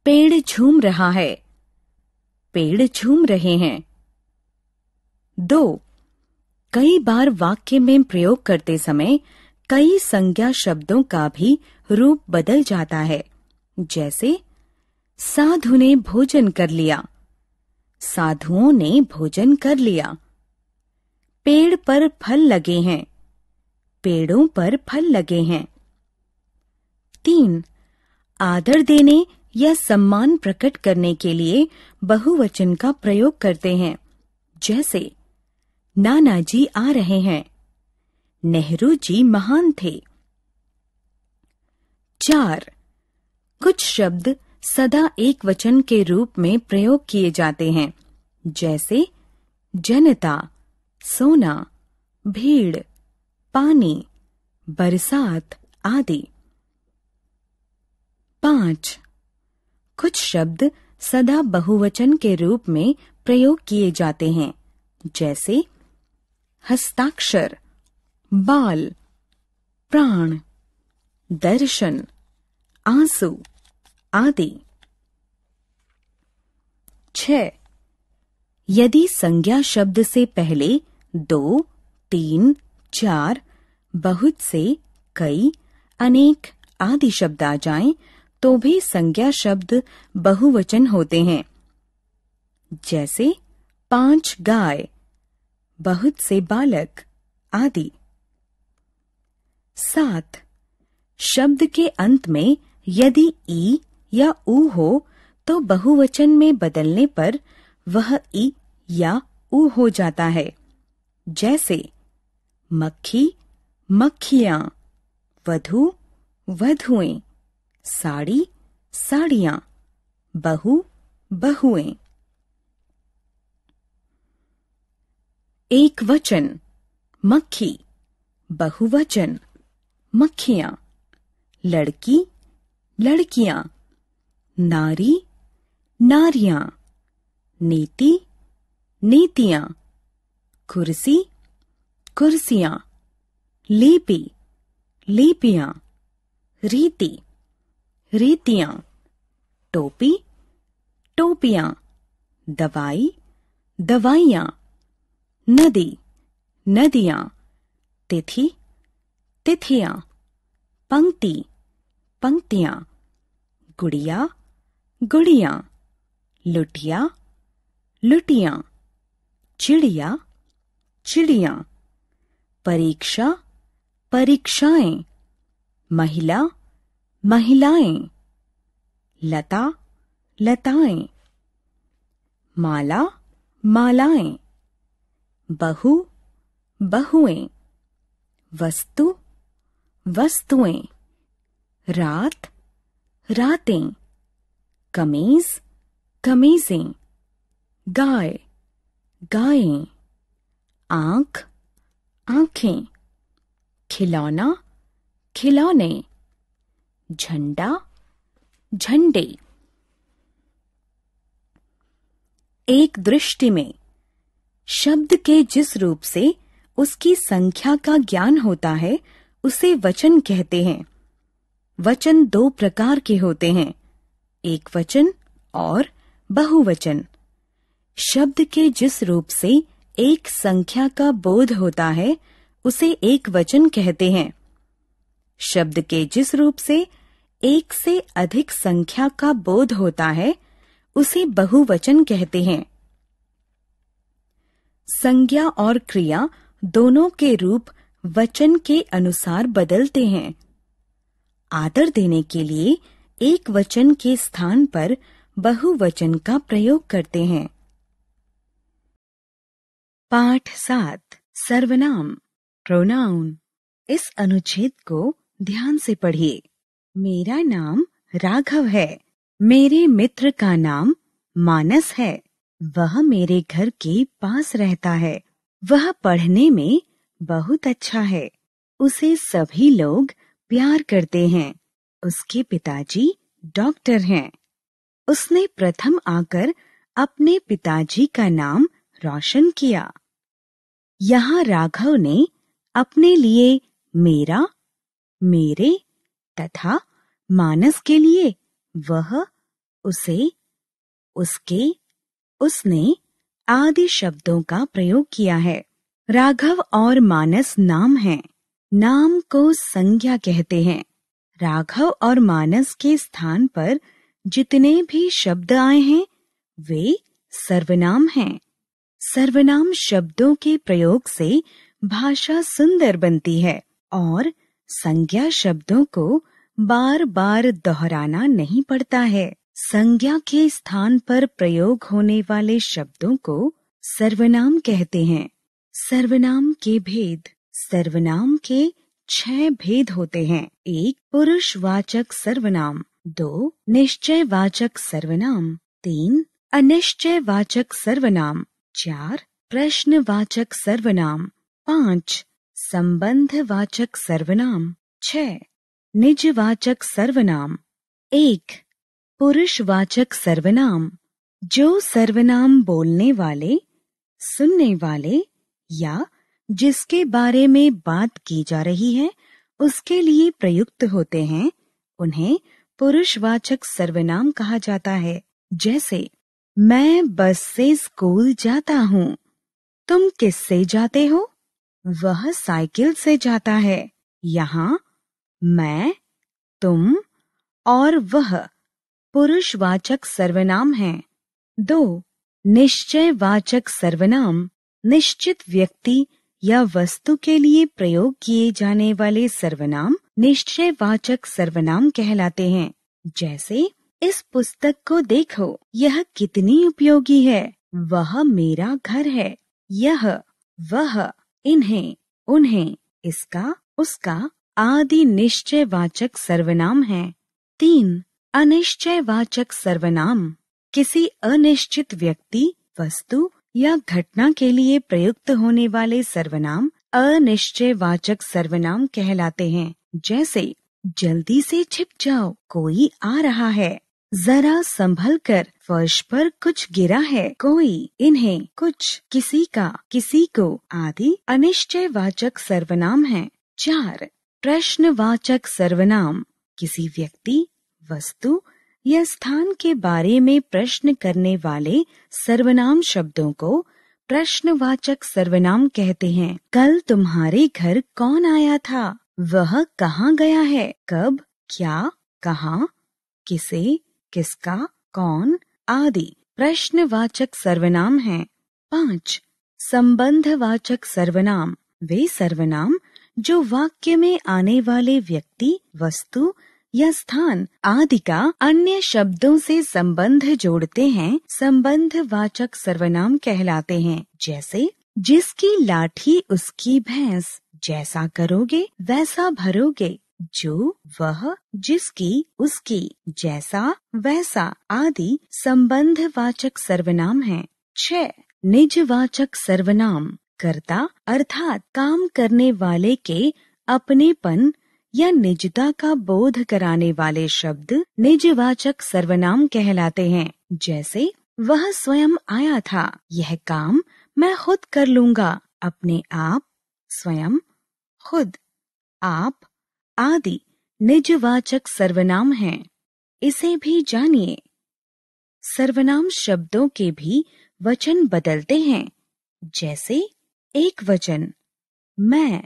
पेड़ झूम रहा है पेड़ झूम रहे हैं दो कई बार वाक्य में प्रयोग करते समय कई संज्ञा शब्दों का भी रूप बदल जाता है जैसे साधु ने भोजन कर लिया साधुओं ने भोजन कर लिया पेड़ पर फल लगे हैं पेड़ों पर फल लगे हैं तीन आदर देने या सम्मान प्रकट करने के लिए बहुवचन का प्रयोग करते हैं जैसे नाना जी आ रहे हैं नेहरू जी महान थे चार कुछ शब्द सदा एक वचन के रूप में प्रयोग किए जाते हैं जैसे जनता सोना भीड़ पानी बरसात आदि पांच कुछ शब्द सदा बहुवचन के रूप में प्रयोग किए जाते हैं जैसे हस्ताक्षर बाल प्राण दर्शन आंसू आदि छ यदि संज्ञा शब्द से पहले दो तीन चार बहुत से कई अनेक आदि शब्द आ जाएं तो भी संज्ञा शब्द बहुवचन होते हैं जैसे पांच गाय बहुत से बालक आदि सात शब्द के अंत में यदि ई या ऊ हो तो बहुवचन में बदलने पर वह ई या ऊ हो जाता है जैसे मक्खी मक्खियां वधु वधुएं साड़ी साड़ियां बहु बहुएं एक वचन मक्खी बहुवचन मक्खियां लड़की लड़कियां नारी नारियां नीति नीतियां कुर्सी कुर्सियां लिपि लेपियां रीति रीतियां टोपी टोपियां दवाई दवाइयां नदी नदियां तिथि तिथियां पंक्ति पंक्तियां गुड़िया गुड़िया लुटिया लुटिया चिड़िया चिड़िया परीक्षा परीक्षाएं महिला महिलाएं लता लताएं माला मालाएं बहु बहुएं वस्तु वस्तुएं रात रातें कमीज कमीजें गाय गायें आंख आंखें खिलौना खिलौने झंडा झंडे एक दृष्टि में शब्द के जिस रूप से उसकी संख्या का ज्ञान होता है उसे वचन कहते हैं वचन दो प्रकार के होते हैं एक वचन और बहुवचन शब्द के जिस रूप से एक संख्या का बोध होता है उसे एक वचन कहते हैं शब्द के जिस रूप से एक से अधिक संख्या का बोध होता है उसे बहुवचन कहते हैं संज्ञा और क्रिया दोनों के रूप वचन के अनुसार बदलते हैं आदर देने के लिए एक वचन के स्थान पर बहुवचन का प्रयोग करते हैं पाठ सात सर्वनाम प्रोनाउन इस अनुच्छेद को ध्यान से पढ़िए मेरा नाम राघव है मेरे मित्र का नाम मानस है वह मेरे घर के पास रहता है वह पढ़ने में बहुत अच्छा है उसे सभी लोग प्यार करते हैं उसके पिताजी डॉक्टर हैं। उसने प्रथम आकर अपने पिताजी का नाम रोशन किया यहाँ राघव ने अपने लिए मेरा मेरे तथा मानस के लिए वह उसे उसके उसने आदि शब्दों का प्रयोग किया है राघव और मानस नाम हैं। नाम को संज्ञा कहते हैं राघव और मानस के स्थान पर जितने भी शब्द आए हैं वे सर्वनाम हैं सर्वनाम शब्दों के प्रयोग से भाषा सुंदर बनती है और संज्ञा शब्दों को बार बार दोहराना नहीं पड़ता है संज्ञा के स्थान पर प्रयोग होने वाले शब्दों को सर्वनाम कहते हैं सर्वनाम के भेद सर्वनाम के छह भेद होते हैं एक पुरुषवाचक सर्वनाम दो निश्चयवाचक सर्वनाम तीन अनिश्चयवाचक सर्वनाम चार प्रश्नवाचक सर्वनाम पाँच संबंधवाचक सर्वनाम छ निजवाचक सर्वनाम एक पुरुषवाचक सर्वनाम जो सर्वनाम बोलने वाले सुनने वाले या जिसके बारे में बात की जा रही है उसके लिए प्रयुक्त होते हैं उन्हें पुरुषवाचक सर्वनाम कहा जाता है जैसे मैं बस से स्कूल जाता हूँ तुम किससे जाते हो वह साइकिल से जाता है यहाँ मैं तुम और वह पुरुषवाचक सर्वनाम है दो निश्चयवाचक सर्वनाम निश्चित व्यक्ति या वस्तु के लिए प्रयोग किए जाने वाले सर्वनाम निश्चयवाचक सर्वनाम कहलाते हैं जैसे इस पुस्तक को देखो यह कितनी उपयोगी है वह मेरा घर है यह वह इन्हें उन्हें इसका उसका आदि निश्चय वाचक सर्वनाम है तीन अनिश्चय वाचक सर्वनाम किसी अनिश्चित व्यक्ति वस्तु या घटना के लिए प्रयुक्त होने वाले सर्वनाम अनिश्चय वाचक सर्वनाम कहलाते हैं जैसे जल्दी से छिप जाओ कोई आ रहा है जरा संभल कर फर्श पर कुछ गिरा है कोई इन्हें कुछ किसी का किसी को आदि वाचक सर्वनाम है चार प्रश्नवाचक सर्वनाम किसी व्यक्ति वस्तु या स्थान के बारे में प्रश्न करने वाले सर्वनाम शब्दों को प्रश्नवाचक सर्वनाम कहते हैं कल तुम्हारे घर कौन आया था वह कहाँ गया है कब क्या कहाँ किसे किसका कौन आदि प्रश्नवाचक सर्वनाम है पाँच संबंधवाचक सर्वनाम वे सर्वनाम जो वाक्य में आने वाले व्यक्ति वस्तु या स्थान आदि का अन्य शब्दों से संबंध जोड़ते हैं संबंधवाचक सर्वनाम कहलाते हैं जैसे जिसकी लाठी उसकी भैंस जैसा करोगे वैसा भरोगे जो वह जिसकी उसकी जैसा वैसा आदि वाचक सर्वनाम है छह वाचक सर्वनाम कर्ता अर्थात काम करने वाले के अपनेपन या निजता का बोध कराने वाले शब्द निजवाचक सर्वनाम कहलाते हैं जैसे वह स्वयं आया था यह काम मैं खुद कर लूंगा अपने आप स्वयं खुद आप आदि निजवाचक सर्वनाम हैं। इसे भी जानिए सर्वनाम शब्दों के भी वचन बदलते हैं जैसे एक वचन मैं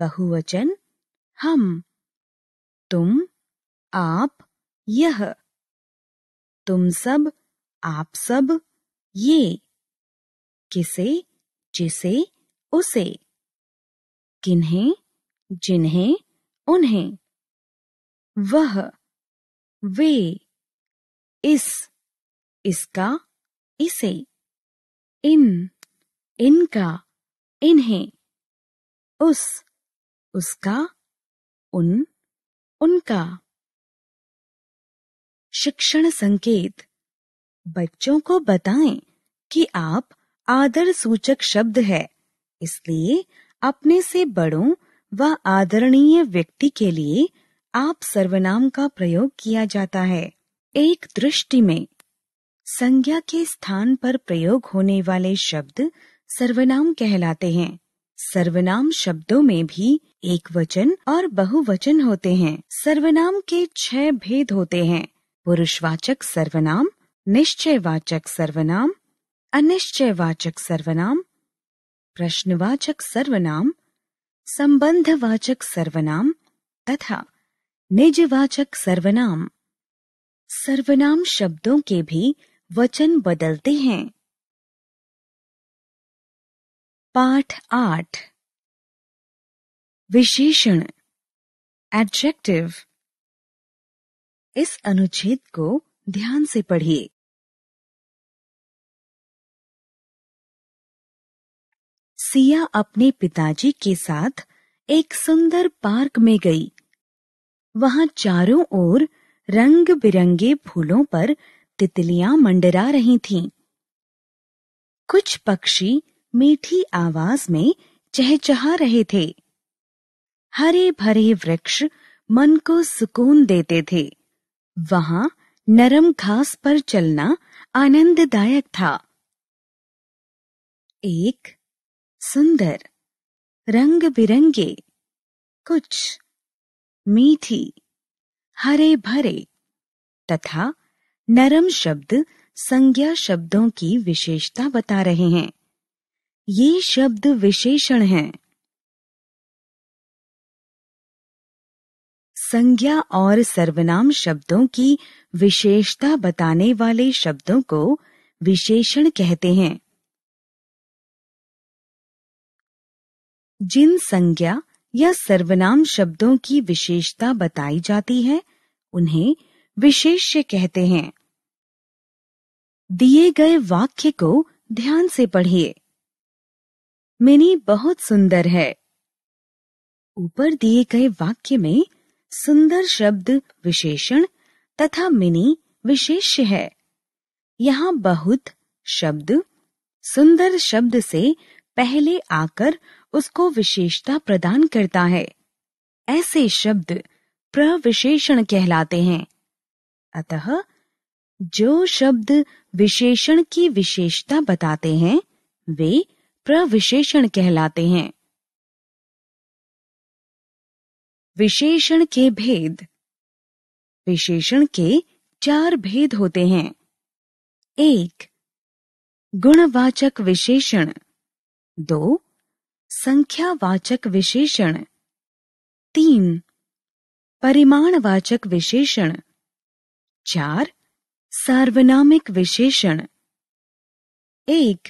बहुवचन हम तुम आप यह तुम सब आप सब ये किसे जिसे उसे किन्हें जिन्हें उन्हें वह वे इस इसका इसे इन इनका इन्हें उस उसका उन उनका शिक्षण संकेत बच्चों को बताएं कि आप आदर सूचक शब्द है इसलिए अपने से बड़ों व आदरणीय व्यक्ति के लिए आप सर्वनाम का प्रयोग किया जाता है एक दृष्टि में संज्ञा के स्थान पर प्रयोग होने वाले शब्द सर्वनाम कहलाते हैं सर्वनाम शब्दों में भी एक वचन और बहुवचन होते हैं सर्वनाम के छह भेद होते हैं पुरुषवाचक सर्वनाम निश्चयवाचक सर्वनाम अनिश्चयवाचक सर्वनाम प्रश्नवाचक सर्वनाम संबंधवाचक सर्वनाम तथा निजवाचक सर्वनाम सर्वनाम शब्दों के भी वचन बदलते हैं पाठ आठ विशेषण एडजेक्टिव इस अनुच्छेद को ध्यान से पढ़िए सिया अपने पिताजी के साथ एक सुंदर पार्क में गई वहां चारों ओर रंग बिरंगे फूलों पर तितलियां मंडरा रही थीं। कुछ पक्षी मीठी आवाज में चहचहा रहे थे हरे भरे वृक्ष मन को सुकून देते थे वहां नरम घास पर चलना आनंददायक था एक सुंदर रंग बिरंगे कुछ मीठी हरे भरे तथा नरम शब्द संज्ञा शब्दों की विशेषता बता रहे हैं ये शब्द विशेषण हैं संज्ञा और सर्वनाम शब्दों की विशेषता बताने वाले शब्दों को विशेषण कहते हैं जिन संज्ञा या सर्वनाम शब्दों की विशेषता बताई जाती है उन्हें विशेष्य कहते हैं दिए गए वाक्य को ध्यान से पढ़िए मिनी बहुत सुंदर है ऊपर दिए गए वाक्य में सुंदर शब्द विशेषण तथा मिनी विशेष्य है यहाँ बहुत शब्द सुंदर शब्द से पहले आकर उसको विशेषता प्रदान करता है ऐसे शब्द प्रविशेषण कहलाते हैं अतः जो शब्द विशेषण की विशेषता बताते हैं वे प्रविशेषण कहलाते हैं विशेषण के भेद विशेषण के चार भेद होते हैं एक गुणवाचक विशेषण दो संख्यावाचक विशेषण तीन परिमाणवाचक विशेषण चार सार्वनामिक विशेषण एक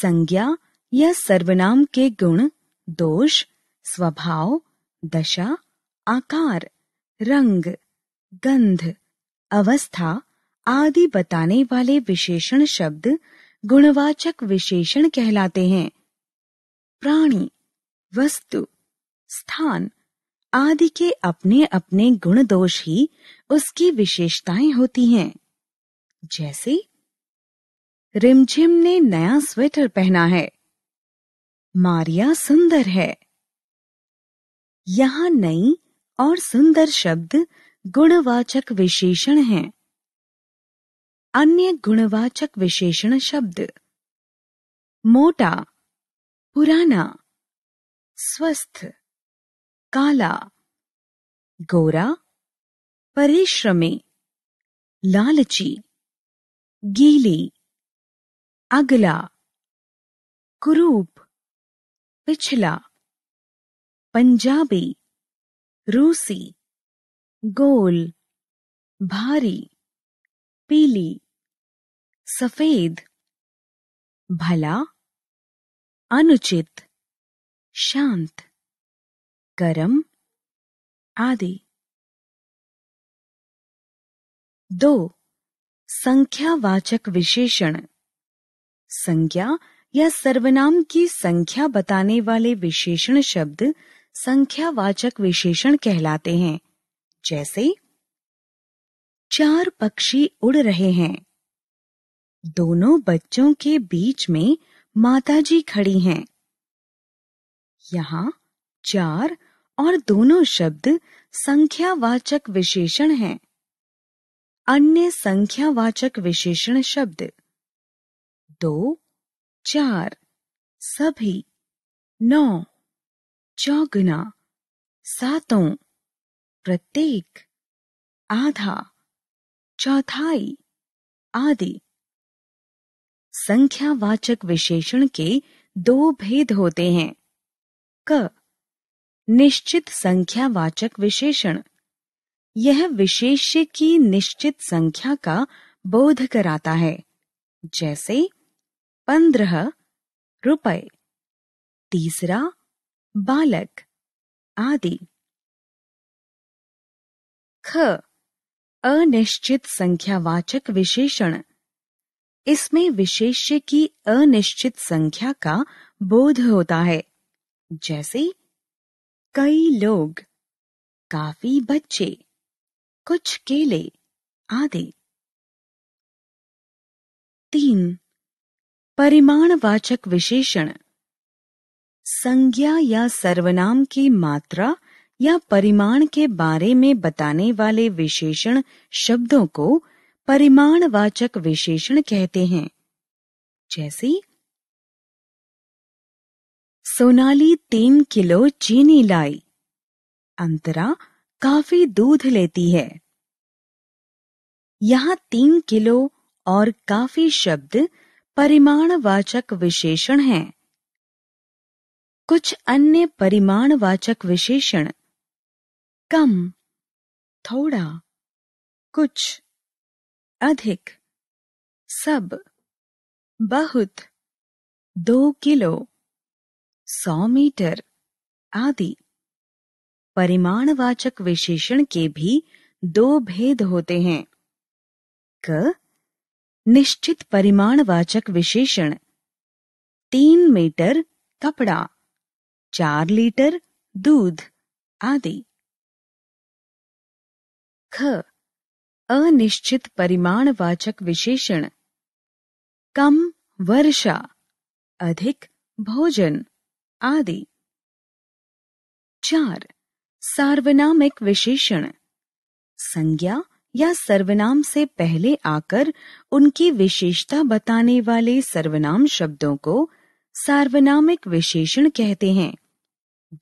संज्ञा या सर्वनाम के गुण दोष स्वभाव दशा आकार रंग गंध अवस्था आदि बताने वाले विशेषण शब्द गुणवाचक विशेषण कहलाते हैं प्राणी वस्तु स्थान आदि के अपने अपने गुण दोष ही उसकी विशेषताएं होती हैं जैसे रिमझिम ने नया स्वेटर पहना है मारिया सुंदर है यहां नई और सुंदर शब्द गुणवाचक विशेषण हैं अन्य गुणवाचक विशेषण शब्द मोटा पुराना स्वस्थ काला गोरा परिश्रमी लालची गीली अगला कुरूप पिछला पंजाबी रूसी गोल भारी पीली सफेद भला अनुचित शांत गरम आदि दो संख्यावाचक विशेषण संज्ञा या सर्वनाम की संख्या बताने वाले विशेषण शब्द संख्यावाचक विशेषण कहलाते हैं जैसे चार पक्षी उड़ रहे हैं दोनों बच्चों के बीच में माताजी खड़ी हैं। यहाँ चार और दोनों शब्द संख्यावाचक विशेषण हैं। अन्य संख्यावाचक विशेषण शब्द दो चार सभी नौ चौगुना सातों प्रत्येक आधा चौथाई आदि संख्यावाचक विशेषण के दो भेद होते हैं क निश्चित संख्यावाचक विशेषण यह विशेष्य की निश्चित संख्या का बोध कराता है जैसे पंद्रह रुपए तीसरा बालक आदि ख अनिश्चित संख्यावाचक विशेषण इसमें विशेष्य की अनिश्चित संख्या का बोध होता है जैसे कई लोग काफी बच्चे कुछ केले आदि तीन परिमाणवाचक विशेषण संज्ञा या सर्वनाम की मात्रा या परिमाण के बारे में बताने वाले विशेषण शब्दों को परिमाणवाचक विशेषण कहते हैं जैसे सोनाली तीन किलो चीनी लाई अंतरा काफी दूध लेती है यहां तीन किलो और काफी शब्द परिमाणवाचक विशेषण हैं। कुछ अन्य परिमाणवाचक विशेषण कम थोड़ा कुछ अधिक सब बहुत दो किलो सौ मीटर आदि परिमाणवाचक विशेषण के भी दो भेद होते हैं क निश्चित परिमाणवाचक विशेषण तीन मीटर कपड़ा चार लीटर दूध आदि ख अनिश्चित परिमाणवाचक विशेषण कम वर्षा अधिक भोजन आदि चार सार्वनामिक विशेषण संज्ञा या सर्वनाम से पहले आकर उनकी विशेषता बताने वाले सर्वनाम शब्दों को सार्वनामिक विशेषण कहते हैं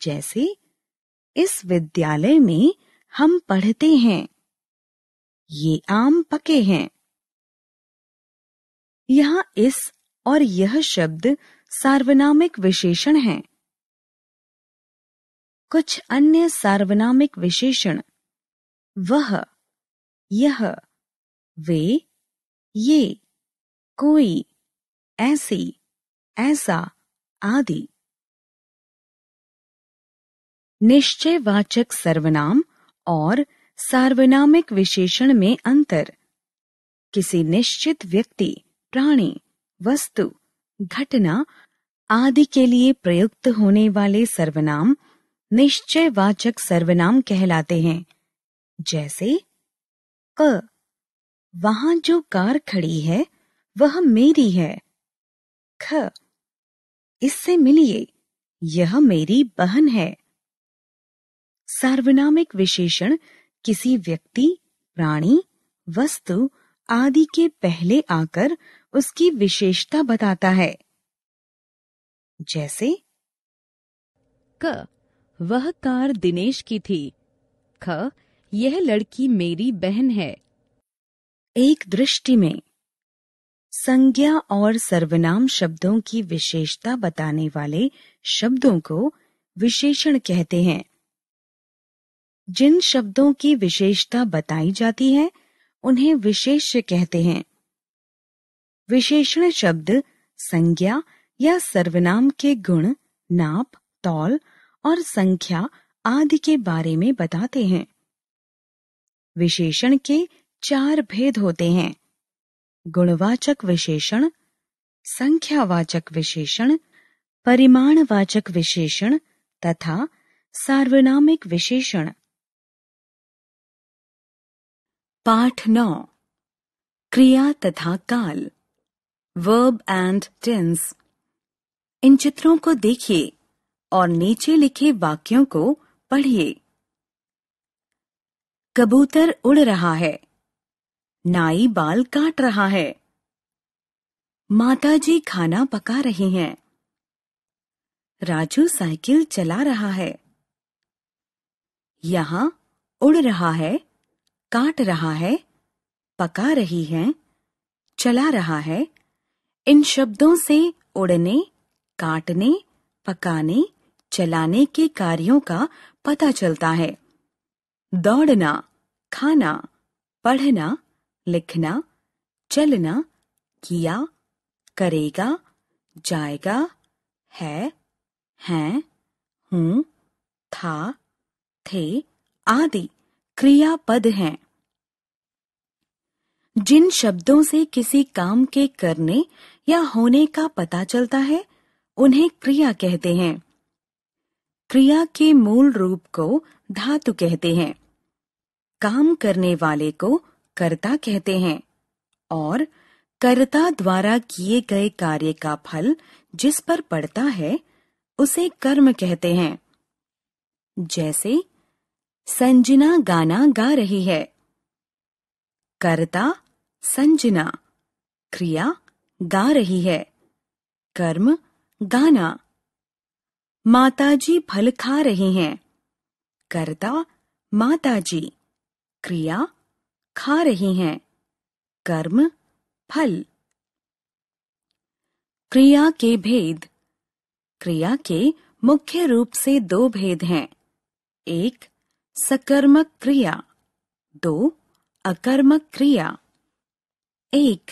जैसे इस विद्यालय में हम पढ़ते हैं ये आम पके हैं यहाँ इस और यह शब्द सार्वनामिक विशेषण हैं। कुछ अन्य सार्वनामिक विशेषण वह यह वे ये कोई ऐसी ऐसा आदि निश्चयवाचक सर्वनाम और सार्वनामिक विशेषण में अंतर किसी निश्चित व्यक्ति प्राणी वस्तु घटना आदि के लिए प्रयुक्त होने वाले सर्वनाम निश्चय वाचक सर्वनाम कहलाते हैं जैसे क वहां जो कार खड़ी है वह मेरी है ख इससे मिलिए यह मेरी बहन है सार्वनामिक विशेषण किसी व्यक्ति प्राणी वस्तु आदि के पहले आकर उसकी विशेषता बताता है जैसे क वह कार दिनेश की थी ख यह लड़की मेरी बहन है एक दृष्टि में संज्ञा और सर्वनाम शब्दों की विशेषता बताने वाले शब्दों को विशेषण कहते हैं जिन शब्दों की विशेषता बताई जाती है उन्हें विशेष्य कहते हैं विशेषण शब्द संज्ञा या सर्वनाम के गुण नाप तौल और संख्या आदि के बारे में बताते हैं विशेषण के चार भेद होते हैं गुणवाचक विशेषण संख्यावाचक विशेषण परिमाणवाचक विशेषण तथा सार्वनामिक विशेषण पाठ नौ क्रिया तथा काल वर्ब एंड टेंस इन चित्रों को देखिए और नीचे लिखे वाक्यों को पढ़िए कबूतर उड़ रहा है नाई बाल काट रहा है माताजी खाना पका रही हैं। राजू साइकिल चला रहा है यहां उड़ रहा है काट रहा है पका रही है चला रहा है इन शब्दों से उड़ने काटने पकाने चलाने के कार्यों का पता चलता है दौड़ना खाना पढ़ना लिखना चलना किया करेगा जाएगा है हैं हूं था थे आदि क्रियापद हैं जिन शब्दों से किसी काम के करने या होने का पता चलता है उन्हें क्रिया कहते हैं क्रिया के मूल रूप को धातु कहते हैं काम करने वाले को कर्ता कहते हैं और कर्ता द्वारा किए गए कार्य का फल जिस पर पड़ता है उसे कर्म कहते हैं जैसे संजना गाना गा रही है कर्ता संजना क्रिया गा रही है कर्म गाना माताजी फल खा रहे हैं कर्ता माताजी क्रिया खा रही हैं कर्म फल क्रिया के भेद क्रिया के मुख्य रूप से दो भेद हैं एक सकर्मक क्रिया दो अकर्मक क्रिया एक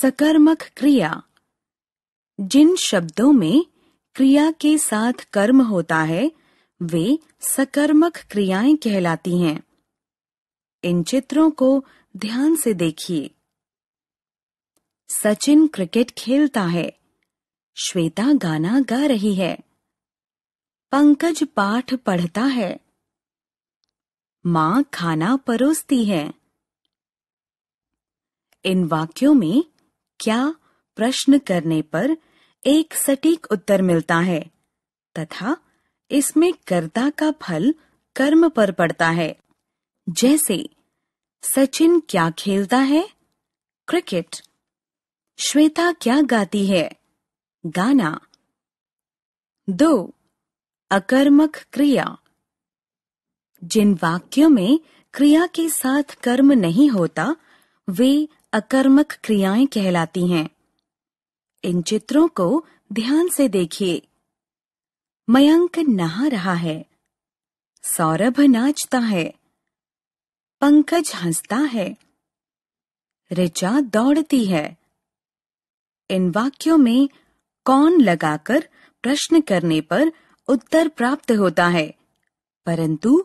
सकर्मक क्रिया जिन शब्दों में क्रिया के साथ कर्म होता है वे सकर्मक क्रियाएं कहलाती हैं इन चित्रों को ध्यान से देखिए सचिन क्रिकेट खेलता है श्वेता गाना गा रही है पंकज पाठ पढ़ता है माँ खाना परोसती है इन वाक्यों में क्या प्रश्न करने पर एक सटीक उत्तर मिलता है तथा इसमें कर्ता का फल कर्म पर पड़ता है जैसे सचिन क्या खेलता है क्रिकेट श्वेता क्या गाती है गाना दो अकर्मक क्रिया जिन वाक्यों में क्रिया के साथ कर्म नहीं होता वे अकर्मक क्रियाएं कहलाती हैं इन चित्रों को ध्यान से देखिए मयंक नहा रहा है सौरभ नाचता है पंकज हंसता है ऋचा दौड़ती है इन वाक्यों में कौन लगाकर प्रश्न करने पर उत्तर प्राप्त होता है परंतु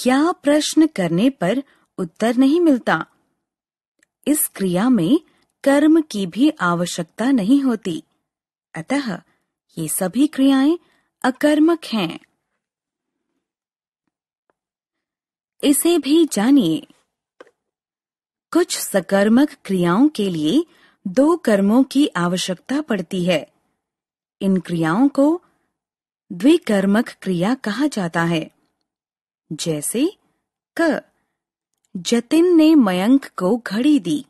क्या प्रश्न करने पर उत्तर नहीं मिलता इस क्रिया में कर्म की भी आवश्यकता नहीं होती अतः ये सभी क्रियाएं अकर्मक हैं इसे भी जानिए कुछ सकर्मक क्रियाओं के लिए दो कर्मों की आवश्यकता पड़ती है इन क्रियाओं को द्विकर्मक क्रिया कहा जाता है जैसे क जतिन ने मयंक को घड़ी दी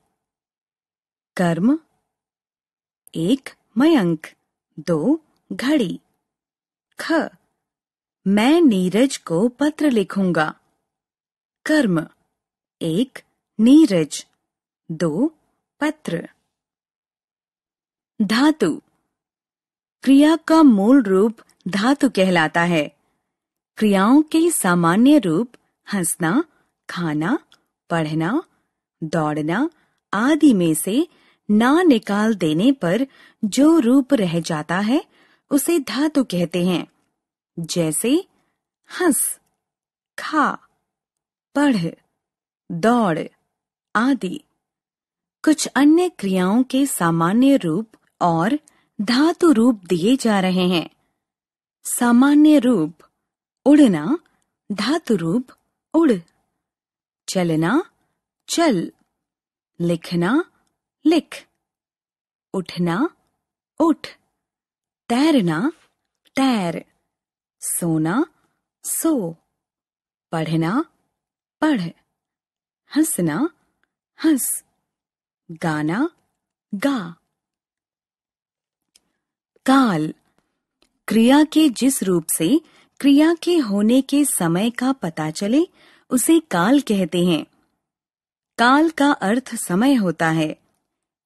कर्म एक मयंक दो घड़ी ख मैं नीरज को पत्र लिखूंगा कर्म एक नीरज दो पत्र धातु क्रिया का मूल रूप धातु कहलाता है क्रियाओं के सामान्य रूप हंसना खाना पढ़ना दौड़ना आदि में से ना निकाल देने पर जो रूप रह जाता है उसे धातु कहते हैं जैसे हंस खा पढ़ दौड़ आदि कुछ अन्य क्रियाओं के सामान्य रूप और धातु रूप दिए जा रहे हैं सामान्य रूप उड़ना धातु रूप उड़ चलना चल लिखना लिख उठना उठ तैरना तैर सोना सो पढ़ना पढ़ हंसना हंस गाना गा काल क्रिया के जिस रूप से क्रिया के होने के समय का पता चले उसे काल कहते हैं काल का अर्थ समय होता है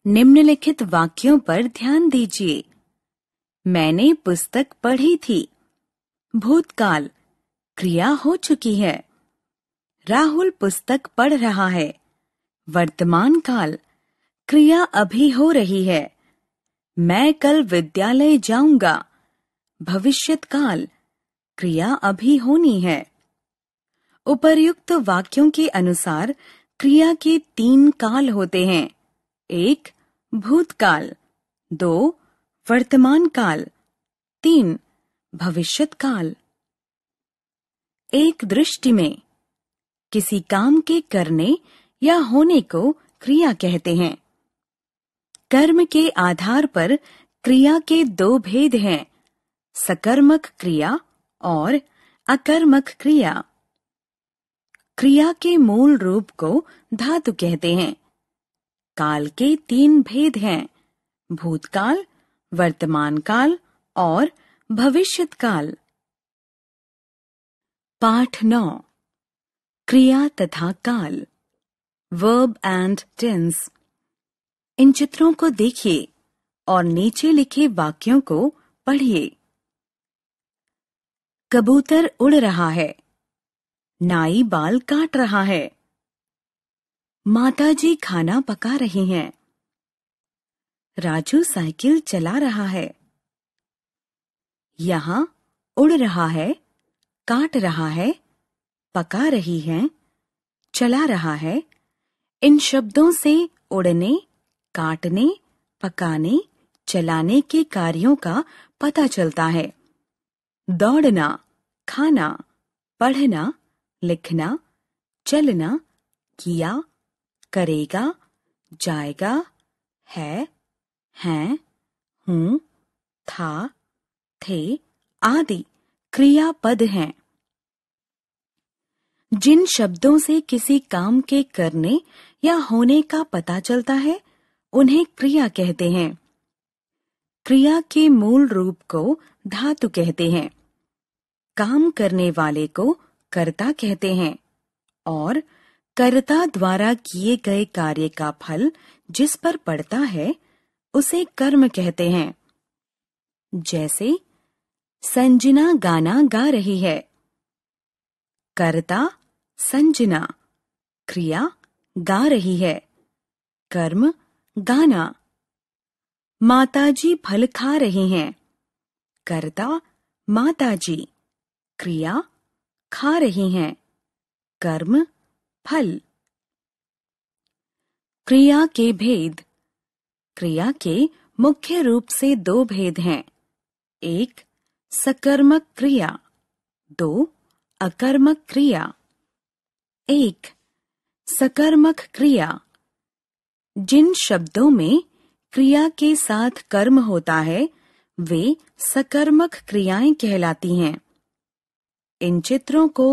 निम्नलिखित वाक्यों पर ध्यान दीजिए मैंने पुस्तक पढ़ी थी भूतकाल क्रिया हो चुकी है राहुल पुस्तक पढ़ रहा है वर्तमान काल क्रिया अभी हो रही है मैं कल विद्यालय जाऊंगा भविष्यत काल क्रिया अभी होनी है उपर्युक्त वाक्यों के अनुसार क्रिया के तीन काल होते हैं एक भूतकाल दो वर्तमान काल तीन भविष्यत काल एक दृष्टि में किसी काम के करने या होने को क्रिया कहते हैं कर्म के आधार पर क्रिया के दो भेद हैं सकर्मक क्रिया और अकर्मक क्रिया क्रिया के मूल रूप को धातु कहते हैं काल के तीन भेद हैं भूतकाल वर्तमान काल और भविष्य काल पाठ नौ क्रिया तथा काल वर्ब एंड टेंस इन चित्रों को देखिए और नीचे लिखे वाक्यों को पढ़िए कबूतर उड़ रहा है नाई बाल काट रहा है माताजी खाना पका रही हैं। राजू साइकिल चला रहा है यहाँ उड़ रहा है काट रहा है पका रही है चला रहा है इन शब्दों से उड़ने काटने पकाने चलाने के कार्यों का पता चलता है दौड़ना खाना पढ़ना लिखना चलना किया करेगा जाएगा है हैं हूं था थे आदि क्रियापद हैं जिन शब्दों से किसी काम के करने या होने का पता चलता है उन्हें क्रिया कहते हैं क्रिया के मूल रूप को धातु कहते हैं काम करने वाले को कर्ता कहते हैं और कर्ता द्वारा किए गए कार्य का फल जिस पर पड़ता है उसे कर्म कहते हैं जैसे संजना गाना गा रही है कर्ता संजना क्रिया गा रही है कर्म गाना माताजी फल खा रही हैं कर्ता माताजी क्रिया खा रही हैं कर्म फल क्रिया के भेद क्रिया के मुख्य रूप से दो भेद हैं एक सकर्मक क्रिया दो अकर्मक क्रिया एक सकर्मक क्रिया जिन शब्दों में क्रिया के साथ कर्म होता है वे सकर्मक क्रियाएं कहलाती हैं इन चित्रों को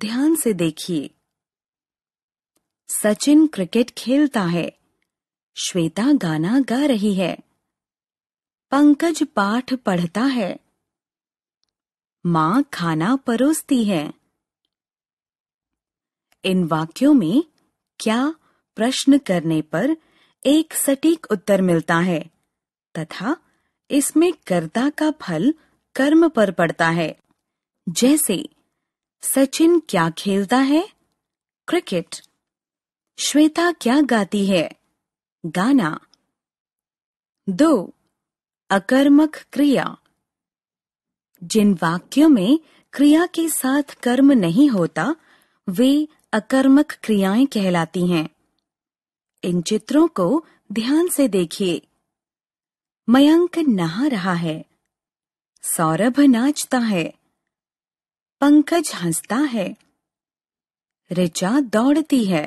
ध्यान से देखिए सचिन क्रिकेट खेलता है श्वेता गाना गा रही है पंकज पाठ पढ़ता है माँ खाना परोसती है इन वाक्यों में क्या प्रश्न करने पर एक सटीक उत्तर मिलता है तथा इसमें कर्ता का फल कर्म पर पड़ता है जैसे सचिन क्या खेलता है क्रिकेट श्वेता क्या गाती है गाना दो अकर्मक क्रिया जिन वाक्यों में क्रिया के साथ कर्म नहीं होता वे अकर्मक क्रियाएं कहलाती हैं इन चित्रों को ध्यान से देखिए मयंक नहा रहा है सौरभ नाचता है पंकज हंसता है ऋचा दौड़ती है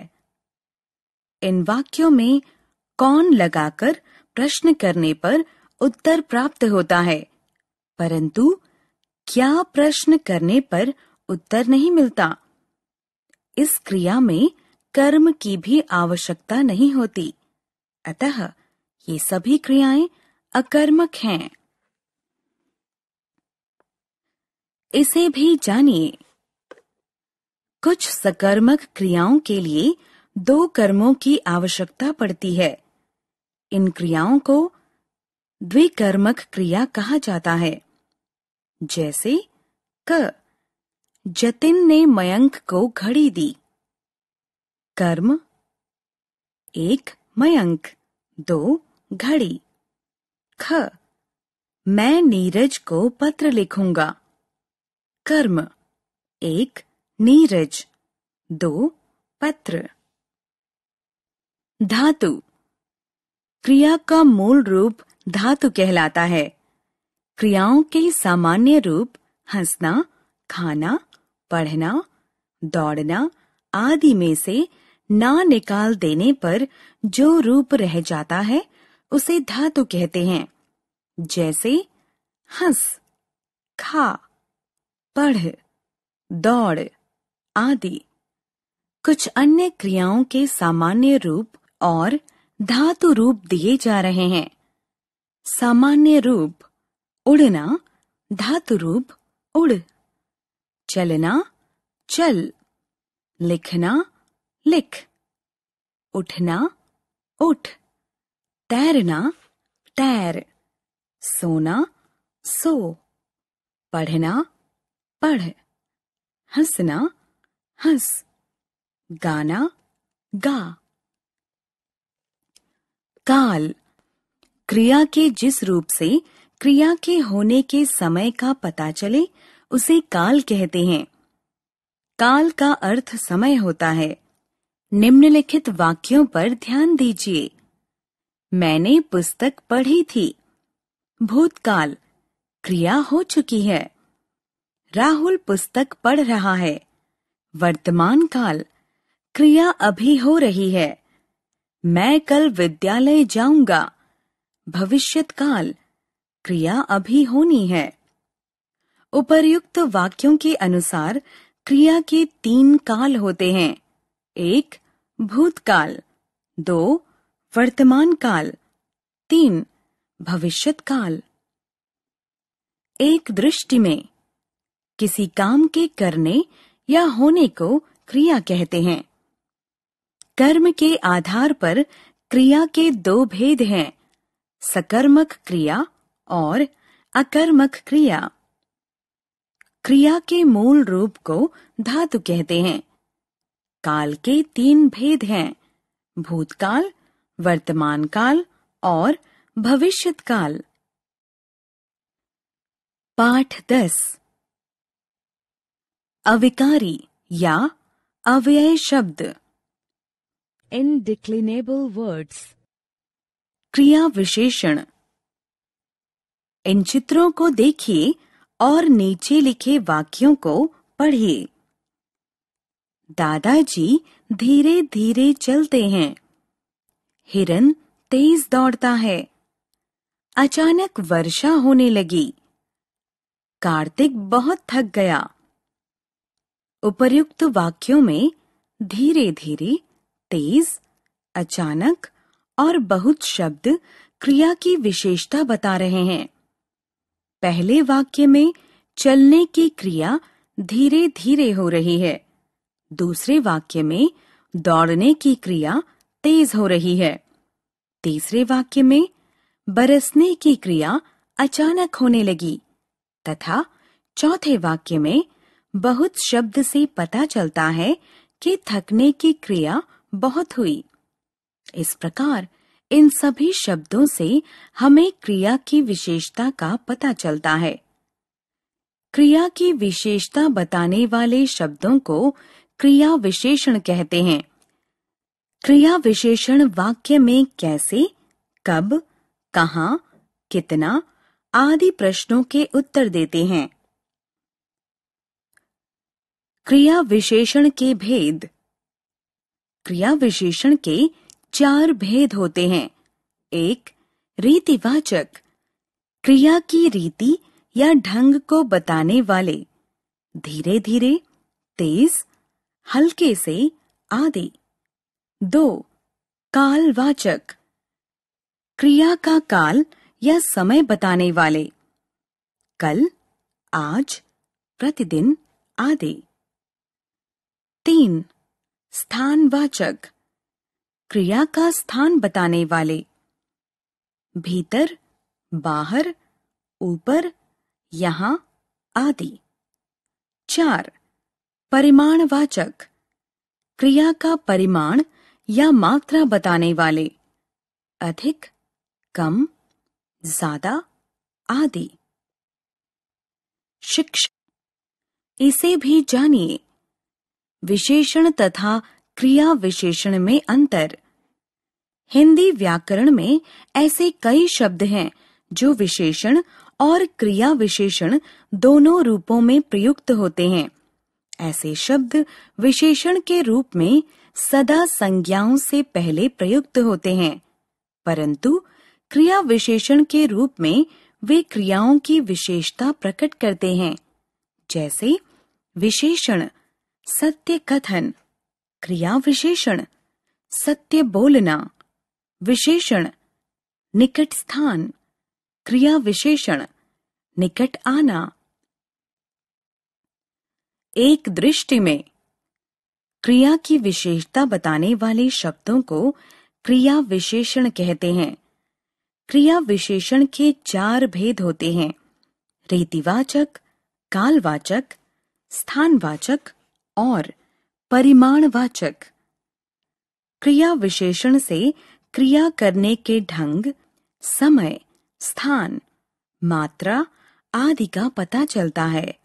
इन वाक्यों में कौन लगाकर प्रश्न करने पर उत्तर प्राप्त होता है परंतु क्या प्रश्न करने पर उत्तर नहीं मिलता इस क्रिया में कर्म की भी आवश्यकता नहीं होती अतः ये सभी क्रियाएं अकर्मक हैं इसे भी जानिए कुछ सकर्मक क्रियाओं के लिए दो कर्मों की आवश्यकता पड़ती है इन क्रियाओं को द्विकर्मक क्रिया कहा जाता है जैसे क जतिन ने मयंक को घड़ी दी कर्म एक मयंक दो घड़ी ख मैं नीरज को पत्र लिखूंगा कर्म एक नीरज दो पत्र धातु क्रिया का मूल रूप धातु कहलाता है क्रियाओं के सामान्य रूप हंसना खाना पढ़ना दौड़ना आदि में से ना निकाल देने पर जो रूप रह जाता है उसे धातु कहते हैं जैसे हंस खा पढ़ दौड़ आदि कुछ अन्य क्रियाओं के सामान्य रूप और धातु रूप दिए जा रहे हैं सामान्य रूप उड़ना धातु रूप उड़ चलना चल लिखना लिख उठना उठ तैरना तैर सोना सो पढ़ना पढ़ हंसना हंस गाना गा काल क्रिया के जिस रूप से क्रिया के होने के समय का पता चले उसे काल कहते हैं काल का अर्थ समय होता है निम्नलिखित वाक्यों पर ध्यान दीजिए मैंने पुस्तक पढ़ी थी भूतकाल क्रिया हो चुकी है राहुल पुस्तक पढ़ रहा है वर्तमान काल क्रिया अभी हो रही है मैं कल विद्यालय जाऊंगा भविष्यत काल क्रिया अभी होनी है उपर्युक्त वाक्यों के अनुसार क्रिया के तीन काल होते हैं एक भूतकाल दो वर्तमान काल तीन भविष्यत काल एक दृष्टि में किसी काम के करने या होने को क्रिया कहते हैं कर्म के आधार पर क्रिया के दो भेद हैं सकर्मक क्रिया और अकर्मक क्रिया क्रिया के मूल रूप को धातु कहते हैं काल के तीन भेद हैं भूतकाल वर्तमान काल और भविष्यत काल पाठ दस अविकारी या अव्यय शब्द इनडिक्लिनेबल वर्ड्स क्रिया विशेषण इन चित्रों को देखिए और नीचे लिखे वाक्यों को पढ़िए दादाजी धीरे धीरे चलते हैं हिरन तेज दौड़ता है अचानक वर्षा होने लगी कार्तिक बहुत थक गया उपर्युक्त वाक्यों में धीरे धीरे तेज अचानक और बहुत शब्द क्रिया की विशेषता बता रहे हैं पहले वाक्य में चलने की क्रिया धीरे धीरे हो रही है दूसरे वाक्य में दौड़ने की क्रिया तेज हो रही है तीसरे वाक्य में बरसने की क्रिया अचानक होने लगी तथा चौथे वाक्य में बहुत शब्द से पता चलता है कि थकने की क्रिया बहुत हुई इस प्रकार इन सभी शब्दों से हमें क्रिया की विशेषता का पता चलता है क्रिया की विशेषता बताने वाले शब्दों को क्रिया विशेषण कहते हैं क्रिया विशेषण वाक्य में कैसे कब कहा कितना आदि प्रश्नों के उत्तर देते हैं क्रिया विशेषण के भेद क्रिया विशेषण के चार भेद होते हैं एक रीतिवाचक क्रिया की रीति या ढंग को बताने वाले धीरे धीरे तेज हल्के से आदि दो कालवाचक क्रिया का काल या समय बताने वाले कल आज प्रतिदिन आदि तीन स्थानवाचक क्रिया का स्थान बताने वाले भीतर बाहर ऊपर यहां आदि चार परिमाणवाचक क्रिया का परिमाण या मात्रा बताने वाले अधिक कम ज्यादा आदि शिक्षा इसे भी जानिए विशेषण तथा क्रिया विशेषण में अंतर हिंदी व्याकरण में ऐसे कई शब्द हैं जो विशेषण और क्रिया विशेषण दोनों रूपों में प्रयुक्त होते हैं ऐसे शब्द विशेषण के रूप में सदा संज्ञाओं से पहले प्रयुक्त होते हैं परंतु क्रिया विशेषण के रूप में वे क्रियाओं की विशेषता प्रकट करते हैं जैसे विशेषण सत्य कथन क्रिया विशेषण सत्य बोलना विशेषण निकट स्थान क्रिया विशेषण निकट आना एक दृष्टि में क्रिया की विशेषता बताने वाले शब्दों को क्रिया विशेषण कहते हैं क्रिया विशेषण के चार भेद होते हैं रीतिवाचक कालवाचक स्थानवाचक और परिमाणवाचक क्रिया विशेषण से क्रिया करने के ढंग समय स्थान मात्रा आदि का पता चलता है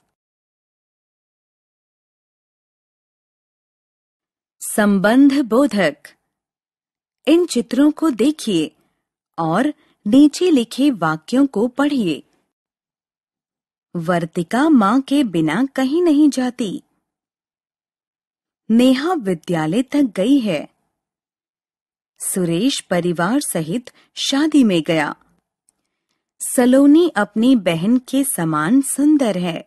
संबंध बोधक इन चित्रों को देखिए और नीचे लिखे वाक्यों को पढ़िए वर्तिका मां के बिना कहीं नहीं जाती नेहा विद्यालय तक गई है सुरेश परिवार सहित शादी में गया सलोनी अपनी बहन के समान सुंदर है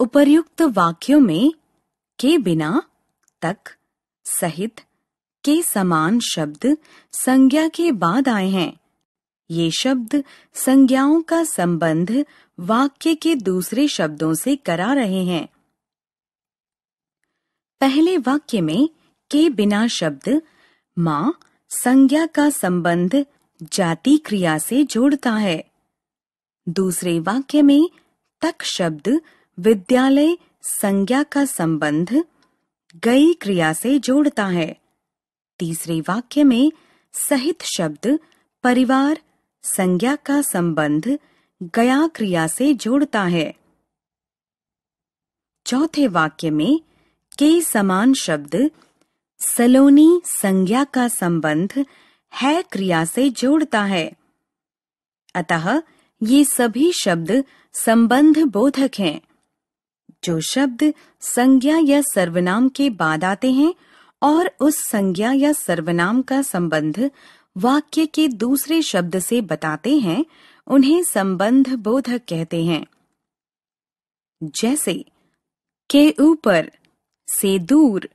उपर्युक्त वाक्यों में के बिना तक सहित के समान शब्द संज्ञा के बाद आए हैं ये शब्द संज्ञाओं का संबंध वाक्य के दूसरे शब्दों से करा रहे हैं पहले वाक्य में के बिना शब्द माँ संज्ञा का संबंध जाति क्रिया से जोड़ता है दूसरे वाक्य में तक शब्द विद्यालय संज्ञा का संबंध गई क्रिया से जोड़ता है तीसरे वाक्य में सहित शब्द परिवार संज्ञा का संबंध गया क्रिया से जोड़ता है चौथे वाक्य में के समान शब्द सलोनी संज्ञा का संबंध है क्रिया से जोड़ता है अतः ये सभी शब्द संबंध बोधक हैं जो शब्द संज्ञा या सर्वनाम के बाद आते हैं और उस संज्ञा या सर्वनाम का संबंध वाक्य के दूसरे शब्द से बताते हैं उन्हें संबंध बोधक कहते हैं जैसे के ऊपर से दूर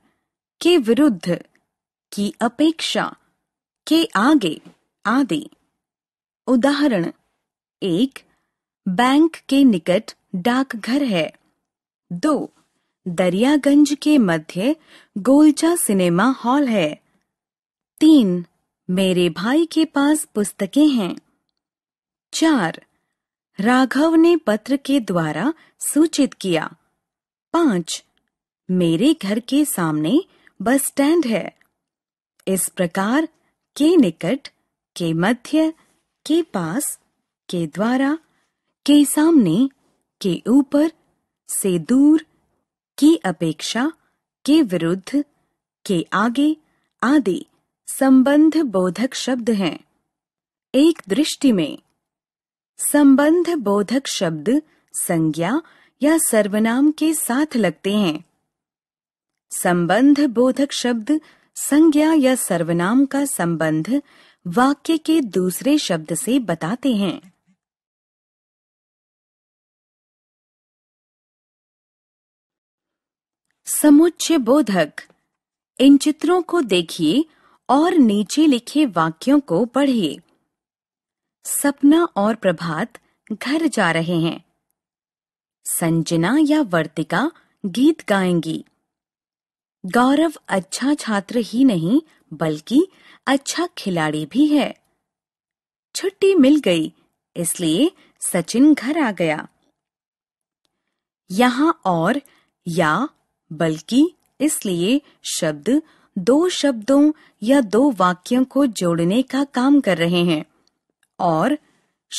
के विरुद्ध की अपेक्षा के आगे आदि उदाहरण एक बैंक के निकट डाकघर है दो दरियागंज के मध्य गोलचा सिनेमा हॉल है तीन मेरे भाई के पास पुस्तकें हैं चार राघव ने पत्र के द्वारा सूचित किया पांच मेरे घर के सामने बस स्टैंड है इस प्रकार के निकट के मध्य के पास के द्वारा के सामने के ऊपर से दूर की अपेक्षा के विरुद्ध के आगे आदि संबंध बोधक शब्द हैं एक दृष्टि में संबंध बोधक शब्द संज्ञा या सर्वनाम के साथ लगते हैं संबंध बोधक शब्द संज्ञा या सर्वनाम का संबंध वाक्य के दूसरे शब्द से बताते हैं समुच्चय बोधक इन चित्रों को देखिए और नीचे लिखे वाक्यों को पढ़िए सपना और प्रभात घर जा रहे हैं संजना या वर्तिका गीत गाएंगी गौरव अच्छा छात्र ही नहीं बल्कि अच्छा खिलाड़ी भी है छुट्टी मिल गई इसलिए सचिन घर आ गया यहाँ और या बल्कि इसलिए शब्द दो शब्दों या दो वाक्यों को जोड़ने का काम कर रहे हैं और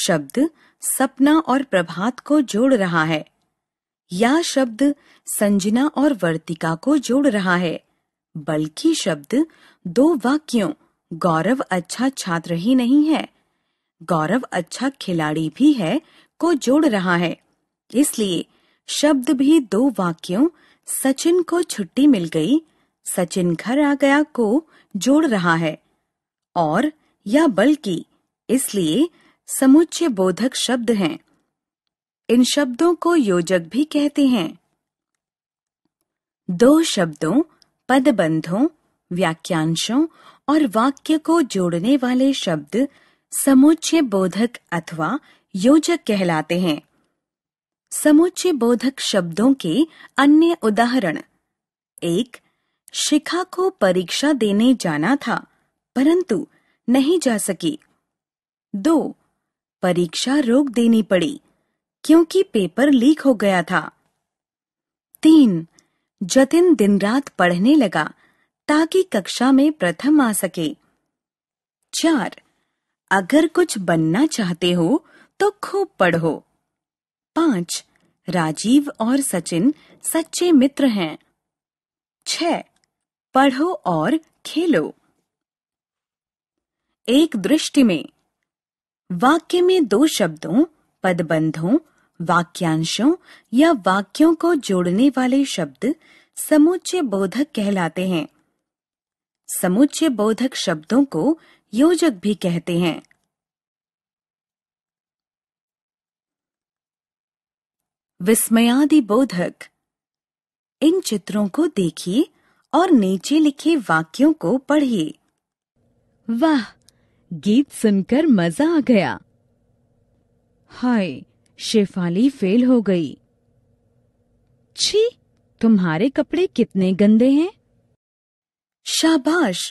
शब्द सपना और प्रभात को जोड़ रहा है या शब्द संजना और वर्तिका को जोड़ रहा है बल्कि शब्द दो वाक्यों गौरव अच्छा छात्र ही नहीं है गौरव अच्छा खिलाड़ी भी है को जोड़ रहा है इसलिए शब्द भी दो वाक्यों सचिन को छुट्टी मिल गई सचिन घर आ गया को जोड़ रहा है और या बल्कि इसलिए समुच्चय बोधक शब्द हैं इन शब्दों को योजक भी कहते हैं दो शब्दों पदबंधों वाक्यांशों और वाक्य को जोड़ने वाले शब्द समुच्चय बोधक अथवा योजक कहलाते हैं समुच्चय बोधक शब्दों के अन्य उदाहरण एक शिखा को परीक्षा देने जाना था परंतु नहीं जा सकी दो परीक्षा रोक देनी पड़ी क्योंकि पेपर लीक हो गया था तीन जतिन दिन रात पढ़ने लगा ताकि कक्षा में प्रथम आ सके चार अगर कुछ बनना चाहते हो तो खूब पढ़ो पांच राजीव और सचिन सच्चे मित्र हैं छ पढ़ो और खेलो एक दृष्टि में वाक्य में दो शब्दों पदबंधों वाक्यांशों या वाक्यों को जोड़ने वाले शब्द समुच्चय बोधक कहलाते हैं समुच्चय बोधक शब्दों को योजक भी कहते हैं विस्मयादि बोधक इन चित्रों को देखिए और नीचे लिखे वाक्यों को पढ़िए वाह गीत सुनकर मजा आ गया हाय शेफाली फेल हो गई छी तुम्हारे कपड़े कितने गंदे हैं शाबाश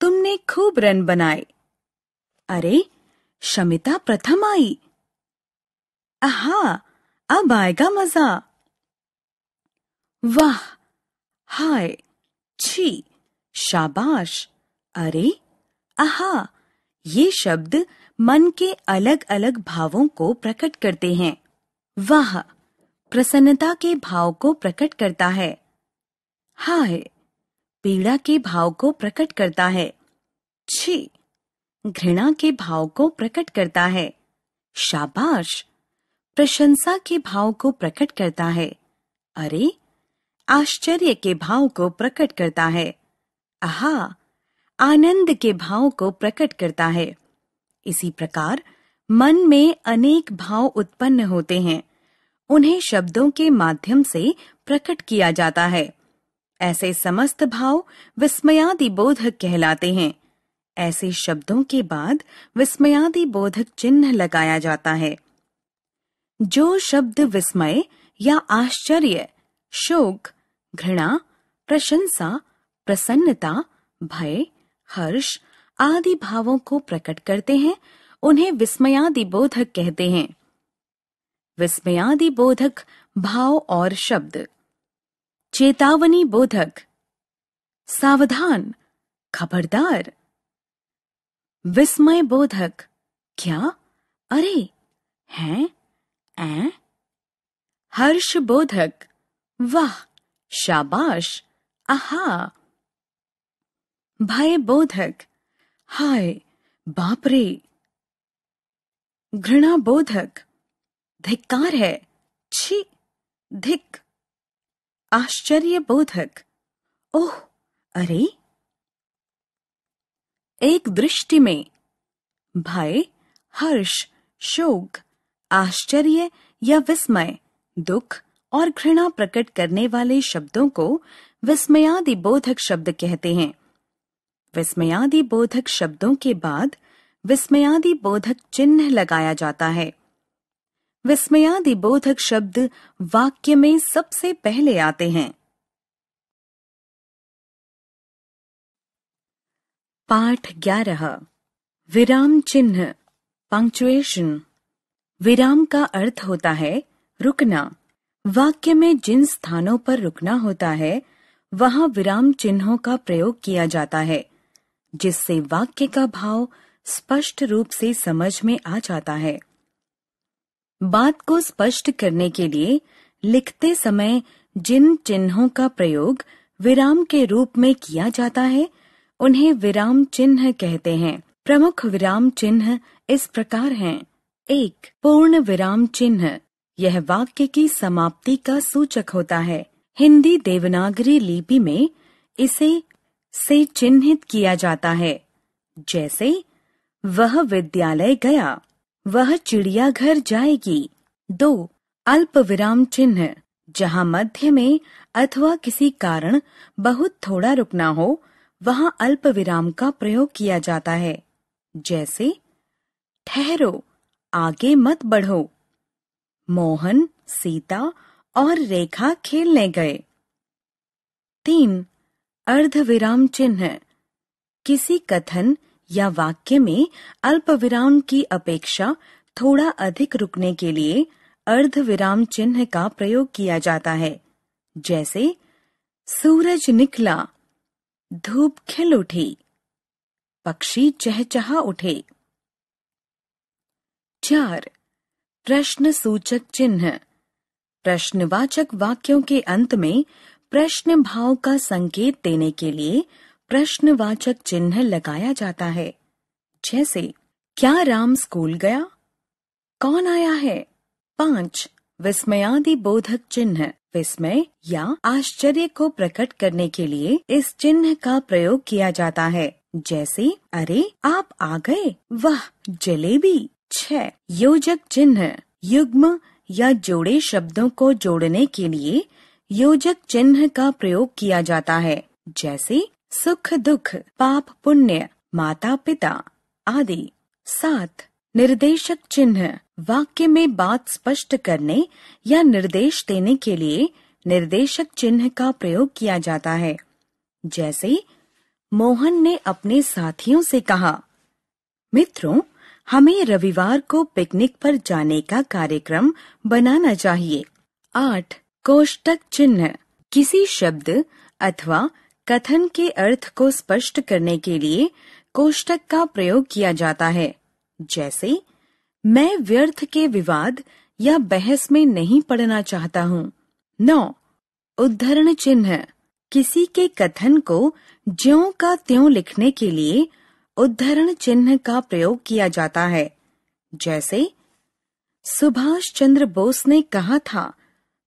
तुमने खूब रन बनाए अरे शमिता प्रथम आई आहा अब आएगा मजा वाह हाय छी शाबाश अरे आहा ये शब्द मन के अलग अलग भावों को प्रकट करते हैं वह प्रसन्नता के भाव को प्रकट करता है हाय पीड़ा के भाव को प्रकट करता है छी घृणा के भाव को प्रकट करता है शाबाश प्रशंसा के भाव को प्रकट करता है अरे आश्चर्य के भाव को प्रकट करता है आहा आनंद के भाव को प्रकट करता है इसी प्रकार मन में अनेक भाव उत्पन्न होते हैं उन्हें शब्दों के माध्यम से प्रकट किया जाता है ऐसे समस्त भाव विस्मयादि बोधक कहलाते हैं ऐसे शब्दों के बाद विस्मयादि बोधक चिन्ह लगाया जाता है जो शब्द विस्मय या आश्चर्य शोक घृणा प्रशंसा प्रसन्नता भय हर्ष आदि भावों को प्रकट करते हैं उन्हें विस्मयादि बोधक कहते हैं विस्मयादि बोधक भाव और शब्द चेतावनी बोधक सावधान खबरदार विस्मय बोधक क्या अरे हैं ऐ हर्ष बोधक वाह शाबाश आहा बोधक हाय बापरे घृणा बोधक धिक्कार है छी धिक आश्चर्य बोधक ओह अरे एक दृष्टि में भय हर्ष शोक आश्चर्य या विस्मय दुख और घृणा प्रकट करने वाले शब्दों को विस्मयादि बोधक शब्द कहते हैं विस्मयादि बोधक शब्दों के बाद विस्मयादि बोधक चिन्ह लगाया जाता है विस्मयादि बोधक शब्द वाक्य में सबसे पहले आते हैं पाठ ग्यारह विराम चिन्ह पंक्चुएशन विराम का अर्थ होता है रुकना वाक्य में जिन स्थानों पर रुकना होता है वहां विराम चिन्हों का प्रयोग किया जाता है जिससे वाक्य का भाव स्पष्ट रूप से समझ में आ जाता है बात को स्पष्ट करने के लिए लिखते समय जिन चिन्हों का प्रयोग विराम के रूप में किया जाता है उन्हें विराम चिन्ह कहते हैं प्रमुख विराम चिन्ह इस प्रकार हैं एक पूर्ण विराम चिन्ह यह वाक्य की समाप्ति का सूचक होता है हिंदी देवनागरी लिपि में इसे से चिन्हित किया जाता है जैसे वह विद्यालय गया वह चिड़ियाघर जाएगी दो अल्प विराम चिन्ह जहाँ मध्य में अथवा किसी कारण बहुत थोड़ा रुकना हो वहाँ अल्प विराम का प्रयोग किया जाता है जैसे ठहरो आगे मत बढ़ो मोहन सीता और रेखा खेलने गए तीन अर्धविराम चिन्ह किसी कथन या वाक्य में अल्प की अपेक्षा थोड़ा अधिक रुकने के लिए अर्ध विराम चिन्ह का प्रयोग किया जाता है जैसे सूरज निकला धूप खिल उठी पक्षी चहचहा उठे चार प्रश्न सूचक चिन्ह प्रश्नवाचक वाक्यों के अंत में प्रश्न भाव का संकेत देने के लिए प्रश्नवाचक चिन्ह लगाया जाता है जैसे क्या राम स्कूल गया कौन आया है पांच विस्मयादि बोधक चिन्ह विस्मय या आश्चर्य को प्रकट करने के लिए इस चिन्ह का प्रयोग किया जाता है जैसे अरे आप आ गए वह जलेबी छ योजक चिन्ह युग्म या जोड़े शब्दों को जोड़ने के लिए योजक चिन्ह का प्रयोग किया जाता है जैसे सुख दुख पाप पुण्य माता पिता आदि सात निर्देशक चिन्ह वाक्य में बात स्पष्ट करने या निर्देश देने के लिए निर्देशक चिन्ह का प्रयोग किया जाता है जैसे मोहन ने अपने साथियों से कहा मित्रों हमें रविवार को पिकनिक पर जाने का कार्यक्रम बनाना चाहिए आठ कोष्टक चिन्ह किसी शब्द अथवा कथन के अर्थ को स्पष्ट करने के लिए कोष्टक का प्रयोग किया जाता है जैसे मैं व्यर्थ के विवाद या बहस में नहीं पढ़ना चाहता हूँ नौ उद्धरण चिन्ह किसी के कथन को ज्यो का त्यों लिखने के लिए उद्धरण चिन्ह का प्रयोग किया जाता है जैसे सुभाष चंद्र बोस ने कहा था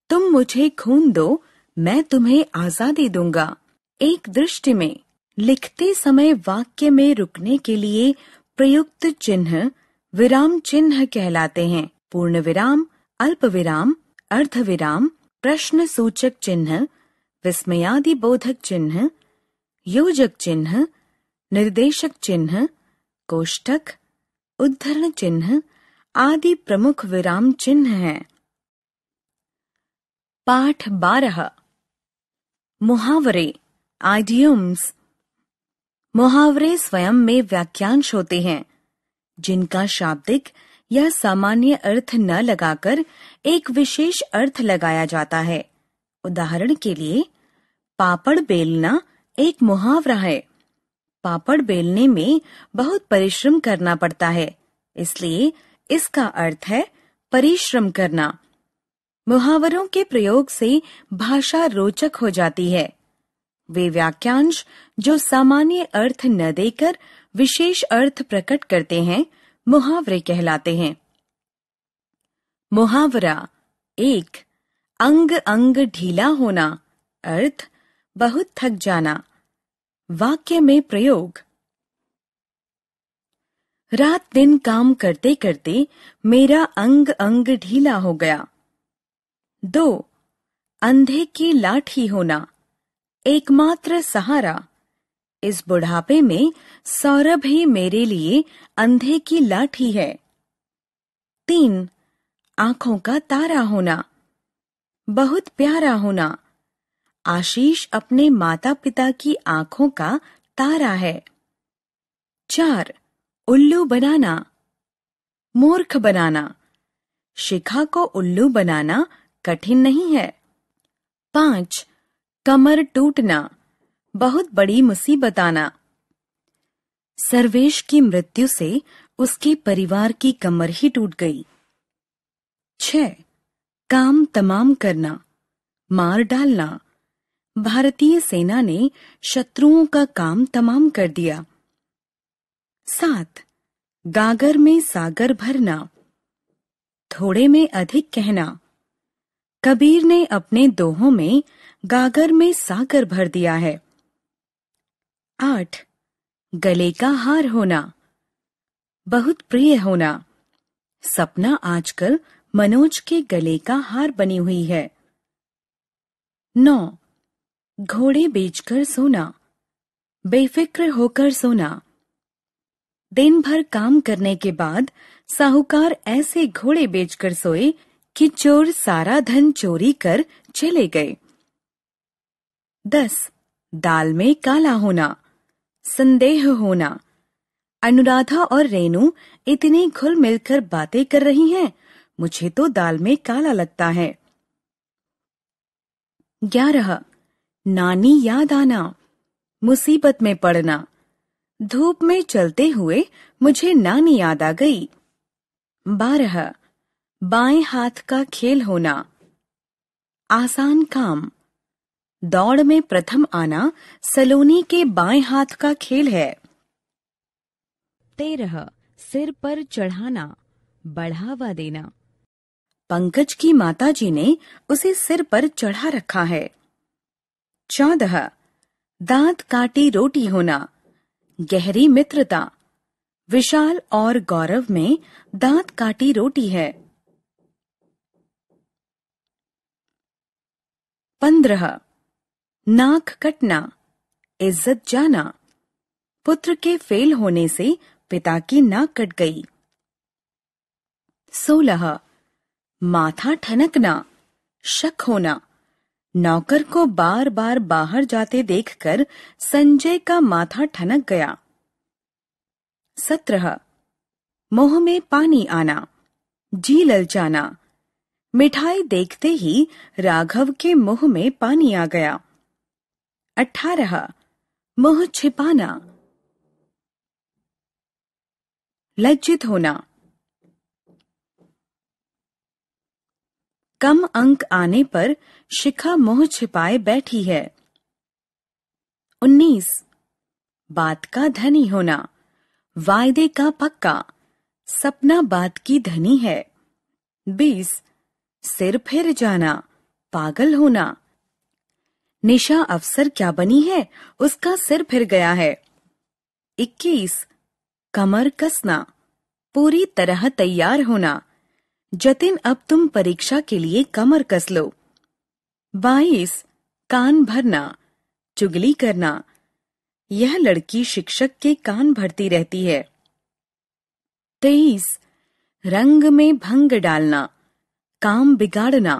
तुम मुझे खून दो मैं तुम्हें आजादी दूंगा एक दृष्टि में लिखते समय वाक्य में रुकने के लिए प्रयुक्त चिन्ह विराम चिन्ह कहलाते हैं पूर्ण विराम अल्प विराम अर्ध विराम प्रश्न सूचक चिन्ह विस्मयादि बोधक चिन्ह योजक चिन्ह निर्देशक चिन्ह कोष्टक उद्धरण चिन्ह आदि प्रमुख विराम चिन्ह हैं। पाठ बारह मुहावरे आइडियम्स मुहावरे स्वयं में वाक्यांश होते हैं जिनका शाब्दिक या सामान्य अर्थ न लगाकर एक विशेष अर्थ लगाया जाता है उदाहरण के लिए पापड़ बेलना एक मुहावरा है पापड़ बेलने में बहुत परिश्रम करना पड़ता है इसलिए इसका अर्थ है परिश्रम करना मुहावरों के प्रयोग से भाषा रोचक हो जाती है वे वाक्यांश जो सामान्य अर्थ न देकर विशेष अर्थ प्रकट करते हैं मुहावरे कहलाते हैं मुहावरा एक अंग अंग ढीला होना अर्थ बहुत थक जाना वाक्य में प्रयोग रात दिन काम करते करते मेरा अंग अंग ढीला हो गया दो अंधे की लाठी होना एकमात्र सहारा इस बुढ़ापे में सौरभ ही मेरे लिए अंधे की लाठी है तीन आंखों का तारा होना बहुत प्यारा होना आशीष अपने माता पिता की आंखों का तारा है चार उल्लू बनाना मूर्ख बनाना शिखा को उल्लू बनाना कठिन नहीं है पांच कमर टूटना बहुत बड़ी मुसीबत आना सर्वेश की मृत्यु से उसके परिवार की कमर ही टूट गई छ काम तमाम करना मार डालना भारतीय सेना ने शत्रुओं का काम तमाम कर दिया सात गागर में सागर भरना थोड़े में अधिक कहना कबीर ने अपने दोहों में गागर में साकर भर दिया है आठ गले का हार होना बहुत प्रिय होना सपना आजकल मनोज के गले का हार बनी हुई है नौ घोड़े बेचकर सोना बेफिक्र होकर सोना दिन भर काम करने के बाद साहूकार ऐसे घोड़े बेचकर सोए कि चोर सारा धन चोरी कर चले गए दस दाल में काला होना संदेह होना अनुराधा और रेनु इतनी घुल मिलकर बातें कर रही हैं, मुझे तो दाल में काला लगता है ग्यारह नानी याद आना मुसीबत में पड़ना धूप में चलते हुए मुझे नानी याद आ गई बारह बाएं हाथ का खेल होना आसान काम दौड़ में प्रथम आना सलोनी के बाएं हाथ का खेल है तेरह सिर पर चढ़ाना बढ़ावा देना पंकज की माताजी ने उसे सिर पर चढ़ा रखा है चौदह दांत काटी रोटी होना गहरी मित्रता विशाल और गौरव में दांत काटी रोटी है पंद्रह नाक कटना इज्जत जाना पुत्र के फेल होने से पिता की नाक कट गई सोलह माथा ठनकना शक होना नौकर को बार बार बाहर जाते देखकर संजय का माथा ठनक गया सत्रह मोह में पानी आना जी ललचाना मिठाई देखते ही राघव के मुंह में पानी आ गया अठारह मुंह छिपाना लज्जित होना कम अंक आने पर शिखा मुंह छिपाए बैठी है उन्नीस बात का धनी होना वायदे का पक्का सपना बात की धनी है बीस सिर फिर जाना पागल होना निशा अफसर क्या बनी है उसका सिर फिर गया है इक्कीस कमर कसना पूरी तरह तैयार होना जतिन अब तुम परीक्षा के लिए कमर कस लो बाईस कान भरना चुगली करना यह लड़की शिक्षक के कान भरती रहती है तेईस रंग में भंग डालना काम बिगाड़ना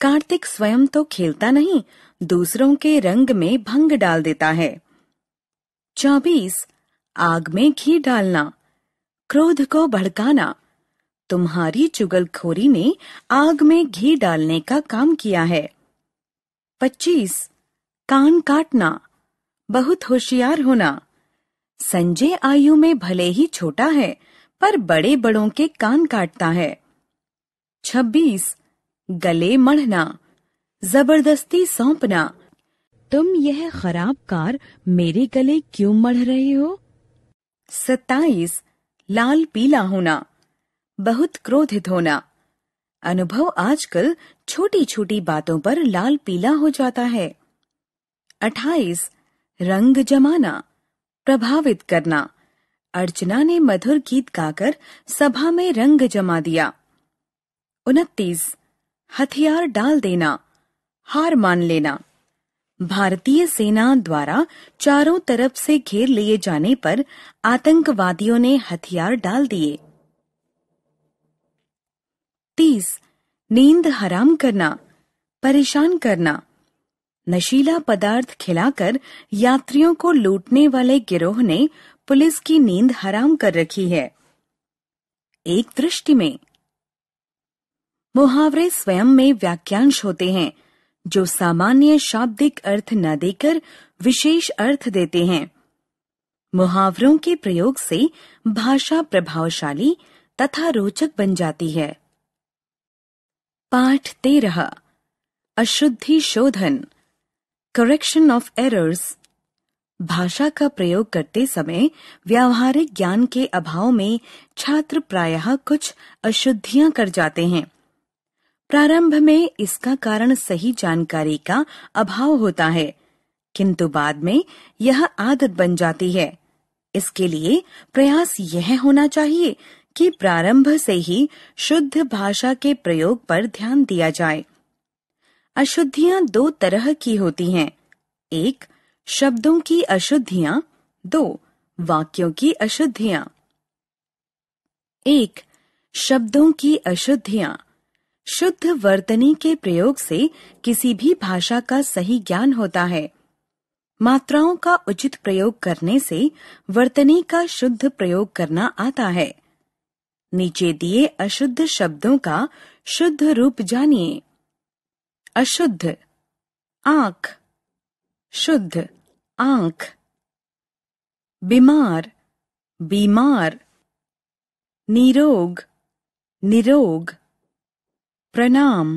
कार्तिक स्वयं तो खेलता नहीं दूसरों के रंग में भंग डाल देता है चौबीस आग में घी डालना क्रोध को भड़काना तुम्हारी चुगलखोरी ने आग में घी डालने का काम किया है पच्चीस कान काटना बहुत होशियार होना संजय आयु में भले ही छोटा है पर बड़े बड़ों के कान काटता है छब्बीस गले मढ़ना जबरदस्ती सौंपना तुम यह खराब कार मेरे गले क्यों मढ़ रहे हो सत्ताईस लाल पीला होना बहुत क्रोधित होना अनुभव आजकल छोटी छोटी बातों पर लाल पीला हो जाता है अट्ठाईस रंग जमाना प्रभावित करना अर्चना ने मधुर गीत गाकर सभा में रंग जमा दिया उनतीस हथियार डाल देना हार मान लेना भारतीय सेना द्वारा चारों तरफ से घेर लिए जाने पर आतंकवादियों ने हथियार डाल दिए तीस नींद हराम करना परेशान करना नशीला पदार्थ खिलाकर यात्रियों को लूटने वाले गिरोह ने पुलिस की नींद हराम कर रखी है एक दृष्टि में मुहावरे स्वयं में वाक्यांश होते हैं जो सामान्य शाब्दिक अर्थ न देकर विशेष अर्थ देते हैं मुहावरों के प्रयोग से भाषा प्रभावशाली तथा रोचक बन जाती है पाठ तेरह अशुद्धि शोधन करेक्शन ऑफ एरर्स भाषा का प्रयोग करते समय व्यावहारिक ज्ञान के अभाव में छात्र प्रायः कुछ अशुद्धियां कर जाते हैं प्रारंभ में इसका कारण सही जानकारी का अभाव होता है किंतु बाद में यह आदत बन जाती है इसके लिए प्रयास यह होना चाहिए कि प्रारंभ से ही शुद्ध भाषा के प्रयोग पर ध्यान दिया जाए अशुद्धियां दो तरह की होती हैं एक शब्दों की अशुद्धियां दो वाक्यों की अशुद्धियां एक शब्दों की अशुद्धियां शुद्ध वर्तनी के प्रयोग से किसी भी भाषा का सही ज्ञान होता है मात्राओं का उचित प्रयोग करने से वर्तनी का शुद्ध प्रयोग करना आता है नीचे दिए अशुद्ध शब्दों का शुद्ध रूप जानिए अशुद्ध आंख शुद्ध आंख बीमार बीमार निरोग निरोग प्रणाम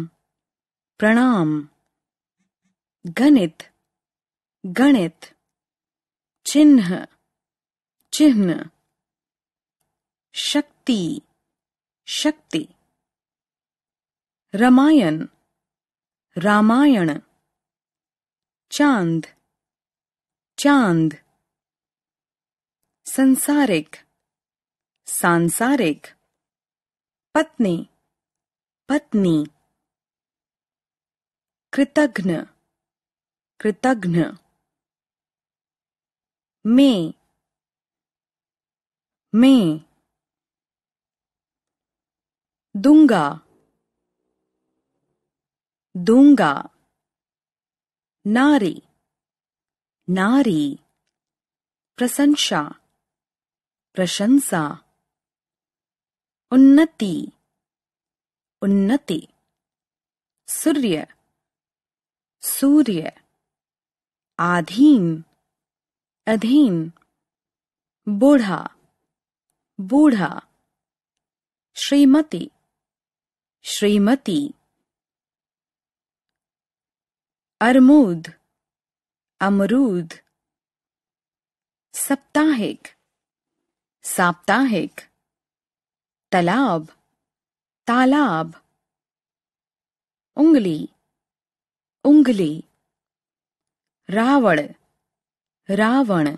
प्रणाम गणित गणित चिन्ह चिन्ह शक्ति शक्ति रामायण रामायण चांद चांद संसारिक सांसारिक पत्नी पत्नी कृतघ्न कृतघ्न मैं मैं दूंगा दूंगा नारी नारी प्रशंसा प्रशंसा उन्नति उन्नति सूर्य सूर्य आधीन अधीन बूढ़ा बूढ़ा श्रीमती श्रीमती अरमूद अमरूद साप्ताहिक साप्ताहिक तालाब तालाब उंगली उंगली रावण रावण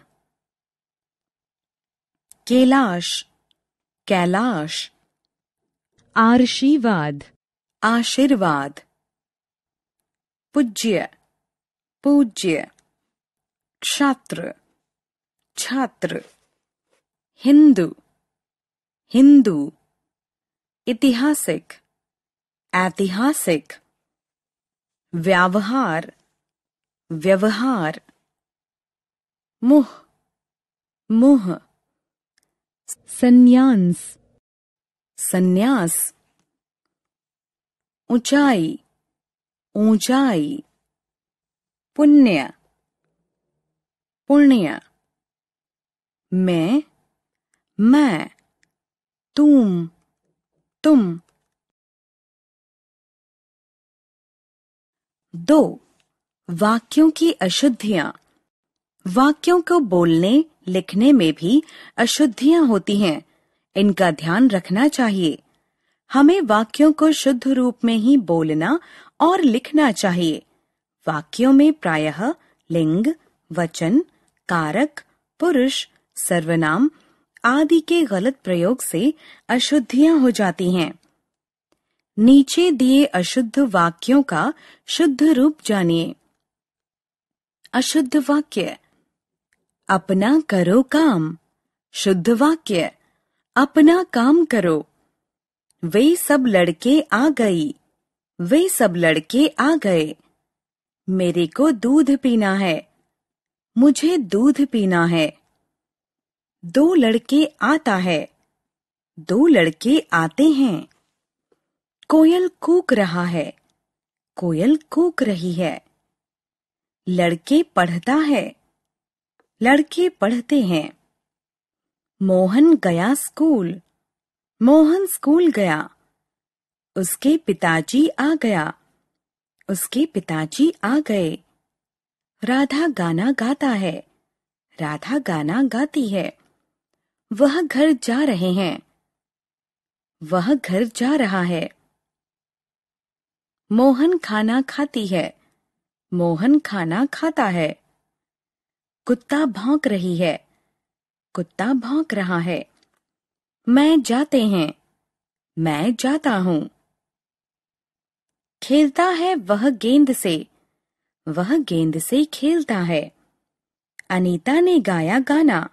कैलाश कैलाश आशीर्वाद आशीर्वाद पूज्य पूज्य छात्र छात्र हिंदू हिंदू ऐतिहासिक ऐतिहासिक व्यवहार व्यवहार मुह मुह संन्यास संन्यास ऊंचाई ऊंचाई पुण्य पुण्य मैं मैं तुम तुम दो वाक्यों की अशुद्धियां वाक्यों को बोलने लिखने में भी अशुद्धियां होती हैं इनका ध्यान रखना चाहिए हमें वाक्यों को शुद्ध रूप में ही बोलना और लिखना चाहिए वाक्यों में प्रायः लिंग वचन कारक पुरुष सर्वनाम आदि के गलत प्रयोग से अशुद्धियां हो जाती हैं नीचे दिए अशुद्ध वाक्यों का शुद्ध रूप जानिए अशुद्ध वाक्य अपना करो काम शुद्ध वाक्य अपना काम करो वे सब लड़के आ गई वे सब लड़के आ गए मेरे को दूध पीना है मुझे दूध पीना है दो लड़के आता है दो लड़के आते हैं कोयल कूक रहा है कोयल कूक रही है लड़के पढ़ता है लड़के पढ़ते हैं मोहन गया स्कूल मोहन स्कूल गया उसके पिताजी आ गया उसके पिताजी आ गए राधा गाना गाता है राधा गाना गाती है वह घर जा रहे हैं वह घर जा रहा है मोहन खाना खाती है मोहन खाना खाता है कुत्ता भौंक रही है कुत्ता भौंक रहा है मैं जाते हैं मैं जाता हूं खेलता है वह गेंद से वह गेंद से खेलता है अनीता ने गाया गाना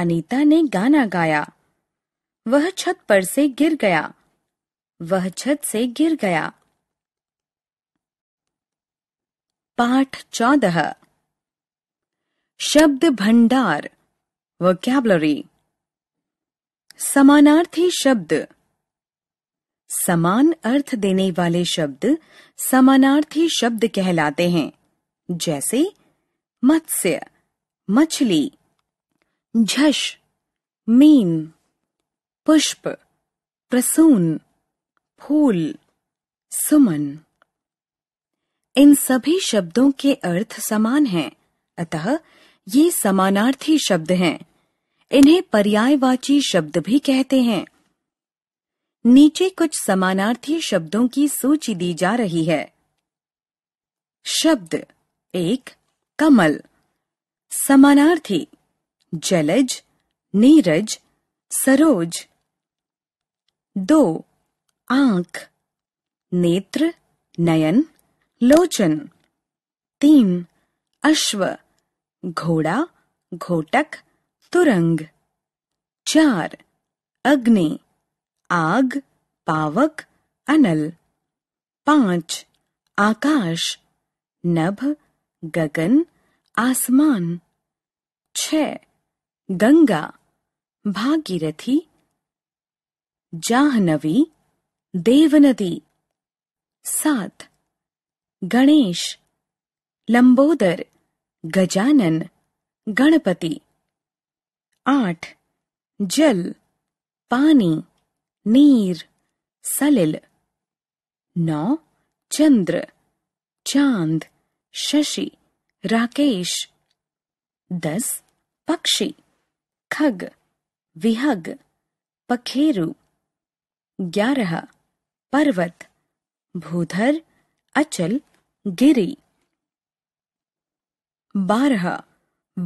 अनीता ने गाना गाया वह छत पर से गिर गया वह छत से गिर गया पाठ चौदह शब्द भंडार कैबलरी समानार्थी शब्द समान अर्थ देने वाले शब्द समानार्थी शब्द कहलाते हैं जैसे मत्स्य मछली झश मीन पुष्प प्रसून फूल सुमन इन सभी शब्दों के अर्थ समान हैं अतः ये समानार्थी शब्द हैं इन्हें पर्यायवाची शब्द भी कहते हैं नीचे कुछ समानार्थी शब्दों की सूची दी जा रही है शब्द एक कमल समानार्थी जलज नीरज सरोज दो आंख नेत्र नयन लोचन तीन अश्व घोड़ा घोटक तुरंग चार अग्नि आग पावक अनल पांच आकाश नभ गगन आसमान छः गंगा भागीरथी जाहनवी देवनदी सात गणेश लंबोदर गजानन गणपति आठ जल पानी नीर सलिल नौ चंद्र चांद शशि राकेश दस पक्षी खग विहग पखेरु ग्यारह पर्वत भूधर अचल गिरी बारह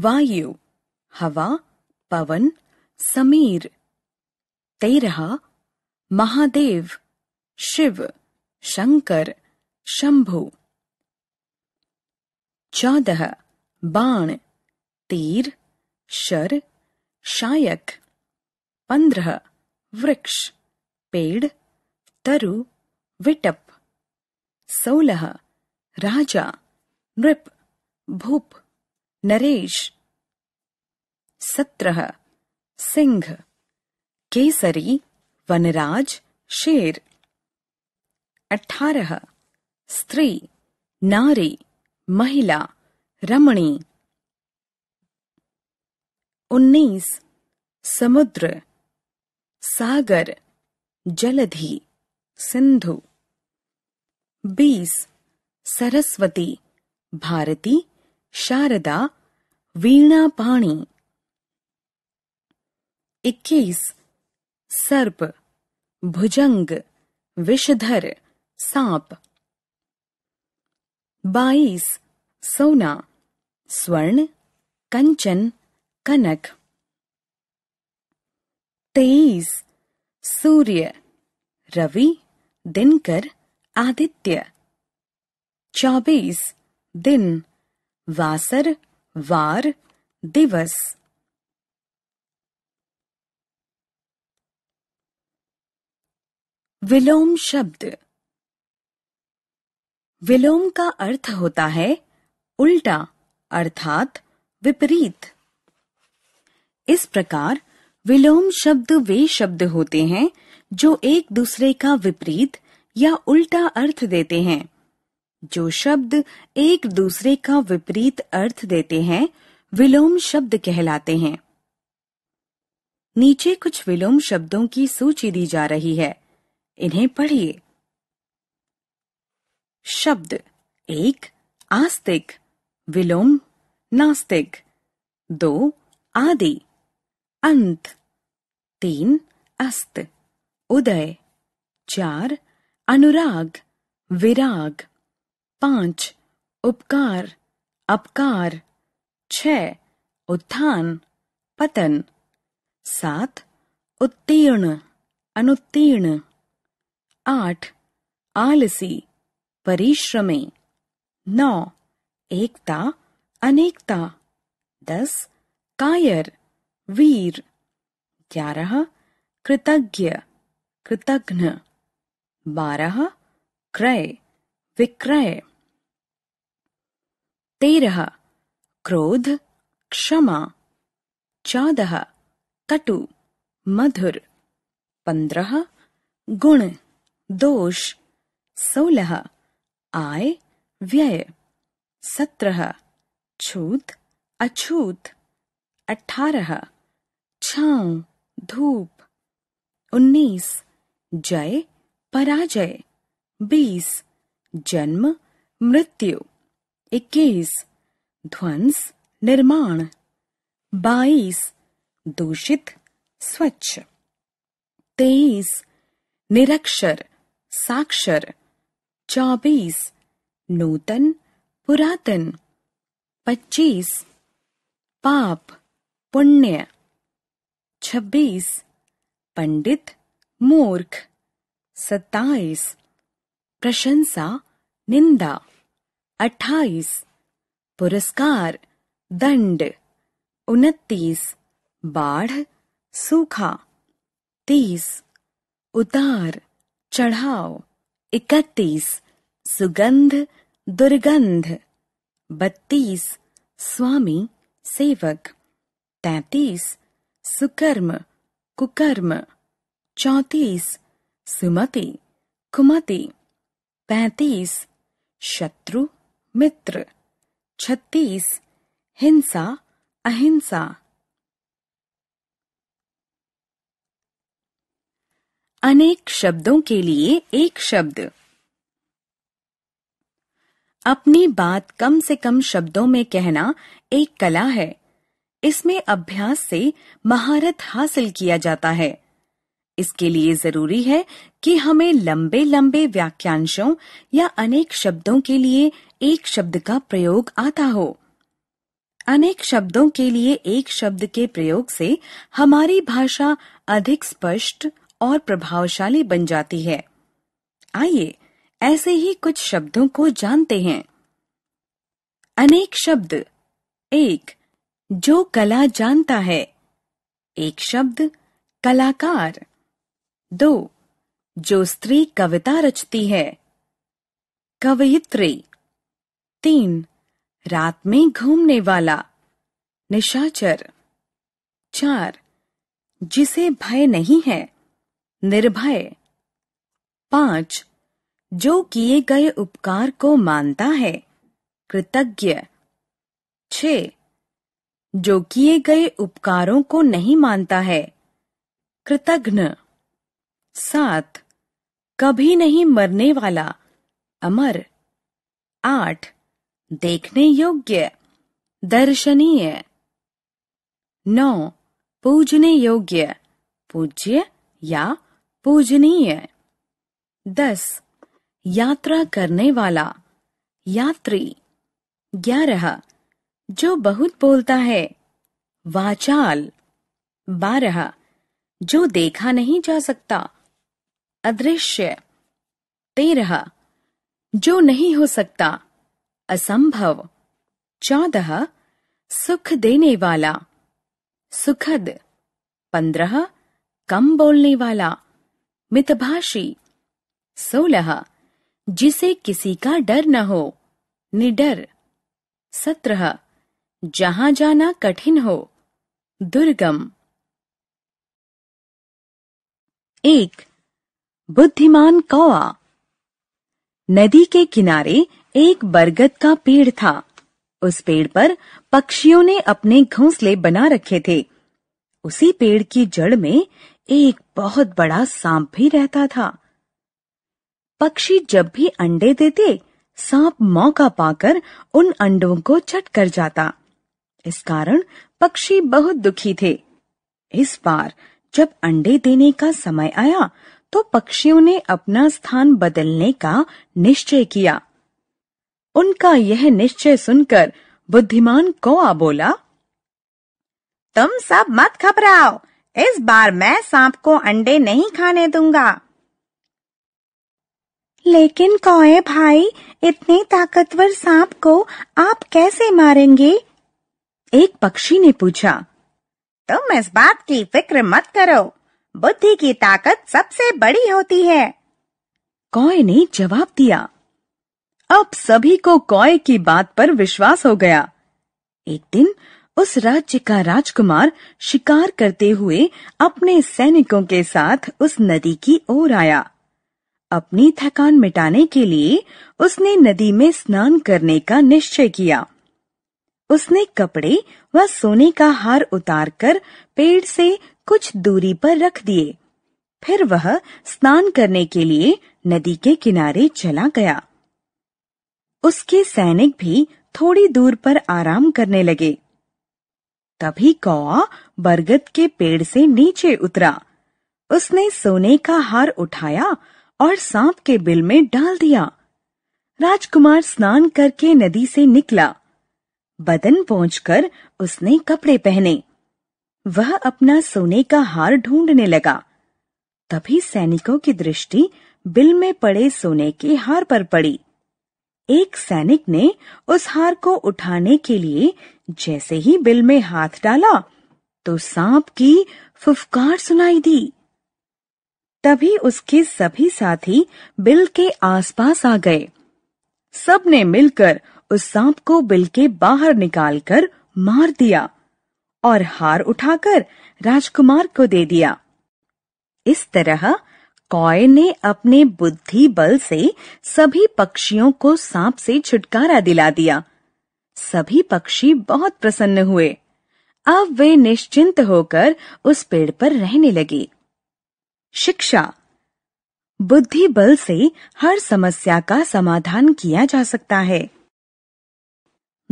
वायु हवा पवन समीर तेरह महादेव शिव शंकर शंभु चौदह बाण तीर शर शायक पंद्रह वृक्ष पेड़ तरु विटप सोलह राजा नृप भूप नरेश सत्रह सिंह केसरी वनराज शेर अठारह स्त्री नारी महिला रमणी उन्नीस समुद्र सागर जलधि सिंधु बीस सरस्वती भारती शारदा वीणा पाणी इक्कीस सर्प भुजंग विषधर सांप बाईस सोना स्वर्ण कंचन कनक तेईस सूर्य रवि दिनकर आदित्य चौबीस दिन वासर वार दिवस विलोम शब्द विलोम का अर्थ होता है उल्टा अर्थात विपरीत इस प्रकार विलोम शब्द वे शब्द होते हैं जो एक दूसरे का विपरीत या उल्टा अर्थ देते हैं जो शब्द एक दूसरे का विपरीत अर्थ देते हैं विलोम शब्द कहलाते हैं नीचे कुछ विलोम शब्दों की सूची दी जा रही है इन्हें पढ़िए शब्द एक आस्तिक विलोम नास्तिक दो आदि अंत तीन अस्त उदय चार अनुराग विराग पांच उपकार अपकार छ उत्थान पतन सात उत्तीर्ण अनुत्तीर्ण आठ आलसी परिश्रमे नौ एकता अनेकता दस कायर वीर ग्यारह कृतज्ञ कृतघ्न बारह क्रय विक्रय तेरह क्रोध क्षमा चौदह कटु मधुर पंद्रह गुण दोष सोलह आय व्यय सत्रह छूत अछूत अठारह छांव धूप उन्नीस जय पराजय बीस जन्म मृत्यु इक्कीस ध्वंस निर्माण बाईस दूषित स्वच्छ तेईस निरक्षर साक्षर चौबीस नूतन पुरातन पच्चीस पाप पुण्य छब्बीस पंडित मूर्ख सत्ताईस प्रशंसा निंदा अट्ठाईस पुरस्कार दंड उनतीस बाढ़ सूखा तीस उतार चढ़ाव इकतीस सुगंध दुर्गंध बत्तीस स्वामी सेवक तैतीस सुकर्म कुकर्म चौतीस सुमति कुमति पैतीस शत्रु मित्र छत्तीस हिंसा अहिंसा अनेक शब्दों के लिए एक शब्द अपनी बात कम से कम शब्दों में कहना एक कला है इसमें अभ्यास से महारत हासिल किया जाता है इसके लिए जरूरी है कि हमें लंबे लंबे वाक्यांशों या अनेक शब्दों के लिए एक शब्द का प्रयोग आता हो अनेक शब्दों के लिए एक शब्द के प्रयोग से हमारी भाषा अधिक स्पष्ट और प्रभावशाली बन जाती है आइए ऐसे ही कुछ शब्दों को जानते हैं अनेक शब्द एक जो कला जानता है एक शब्द कलाकार दो जो स्त्री कविता रचती है कवयित्री तीन रात में घूमने वाला निशाचर चार जिसे भय नहीं है निर्भय पांच जो किए गए उपकार को मानता है कृतज्ञ छ जो किए गए उपकारों को नहीं मानता है कृतघ्न सात कभी नहीं मरने वाला अमर आठ देखने योग्य दर्शनीय नौ पूजने योग्य पूज्य या पूजनीय दस यात्रा करने वाला यात्री ग्यारह जो बहुत बोलता है वाचाल बारह जो देखा नहीं जा सकता अदृश्य तेरह जो नहीं हो सकता असंभव चौदह सुख देने वाला सुखद पंद्रह कम बोलने वाला मितभाषी सोलह जिसे किसी का डर न हो निडर सत्रह जहां जाना कठिन हो दुर्गम एक बुद्धिमान कौआ नदी के किनारे एक बरगद का पेड़ था उस पेड़ पर पक्षियों ने अपने घोंसले बना रखे थे उसी पेड़ की जड़ में एक बहुत बड़ा सांप भी रहता था पक्षी जब भी अंडे देते सांप मौका पाकर उन अंडों को चट कर जाता इस कारण पक्षी बहुत दुखी थे इस बार जब अंडे देने का समय आया तो पक्षियों ने अपना स्थान बदलने का निश्चय किया उनका यह निश्चय सुनकर बुद्धिमान कौआ बोला तुम सब मत घबराओ इस बार मैं सांप को अंडे नहीं खाने दूंगा लेकिन कौए भाई इतने ताकतवर सांप को आप कैसे मारेंगे एक पक्षी ने पूछा तुम इस बात की फिक्र मत करो बुद्धि की ताकत सबसे बड़ी होती है कोय ने जवाब दिया अब सभी को कोय की बात पर विश्वास हो गया एक दिन उस राज्य का राजकुमार शिकार करते हुए अपने सैनिकों के साथ उस नदी की ओर आया अपनी थकान मिटाने के लिए उसने नदी में स्नान करने का निश्चय किया उसने कपड़े व सोने का हार उतारकर पेड़ से कुछ दूरी पर रख दिए फिर वह स्नान करने के लिए नदी के किनारे चला गया उसके सैनिक भी थोड़ी दूर पर आराम करने लगे तभी कौआ बरगद के पेड़ से नीचे उतरा उसने सोने का हार उठाया और सांप के बिल में डाल दिया राजकुमार स्नान करके नदी से निकला बदन पहुंचकर उसने कपड़े पहने वह अपना सोने का हार ढूंढने लगा तभी सैनिकों की दृष्टि बिल में पड़े सोने के हार पर पड़ी एक सैनिक ने उस हार को उठाने के लिए जैसे ही बिल में हाथ डाला तो सांप की फुफकार सुनाई दी तभी उसके सभी साथी बिल के आसपास आ गए सबने मिलकर उस सांप को बिल के बाहर निकालकर मार दिया और हार उठाकर राजकुमार को दे दिया इस तरह कॉय ने अपने बुद्धि बल से सभी पक्षियों को सांप से छुटकारा दिला दिया सभी पक्षी बहुत प्रसन्न हुए अब वे निश्चिंत होकर उस पेड़ पर रहने लगे शिक्षा बुद्धि बल से हर समस्या का समाधान किया जा सकता है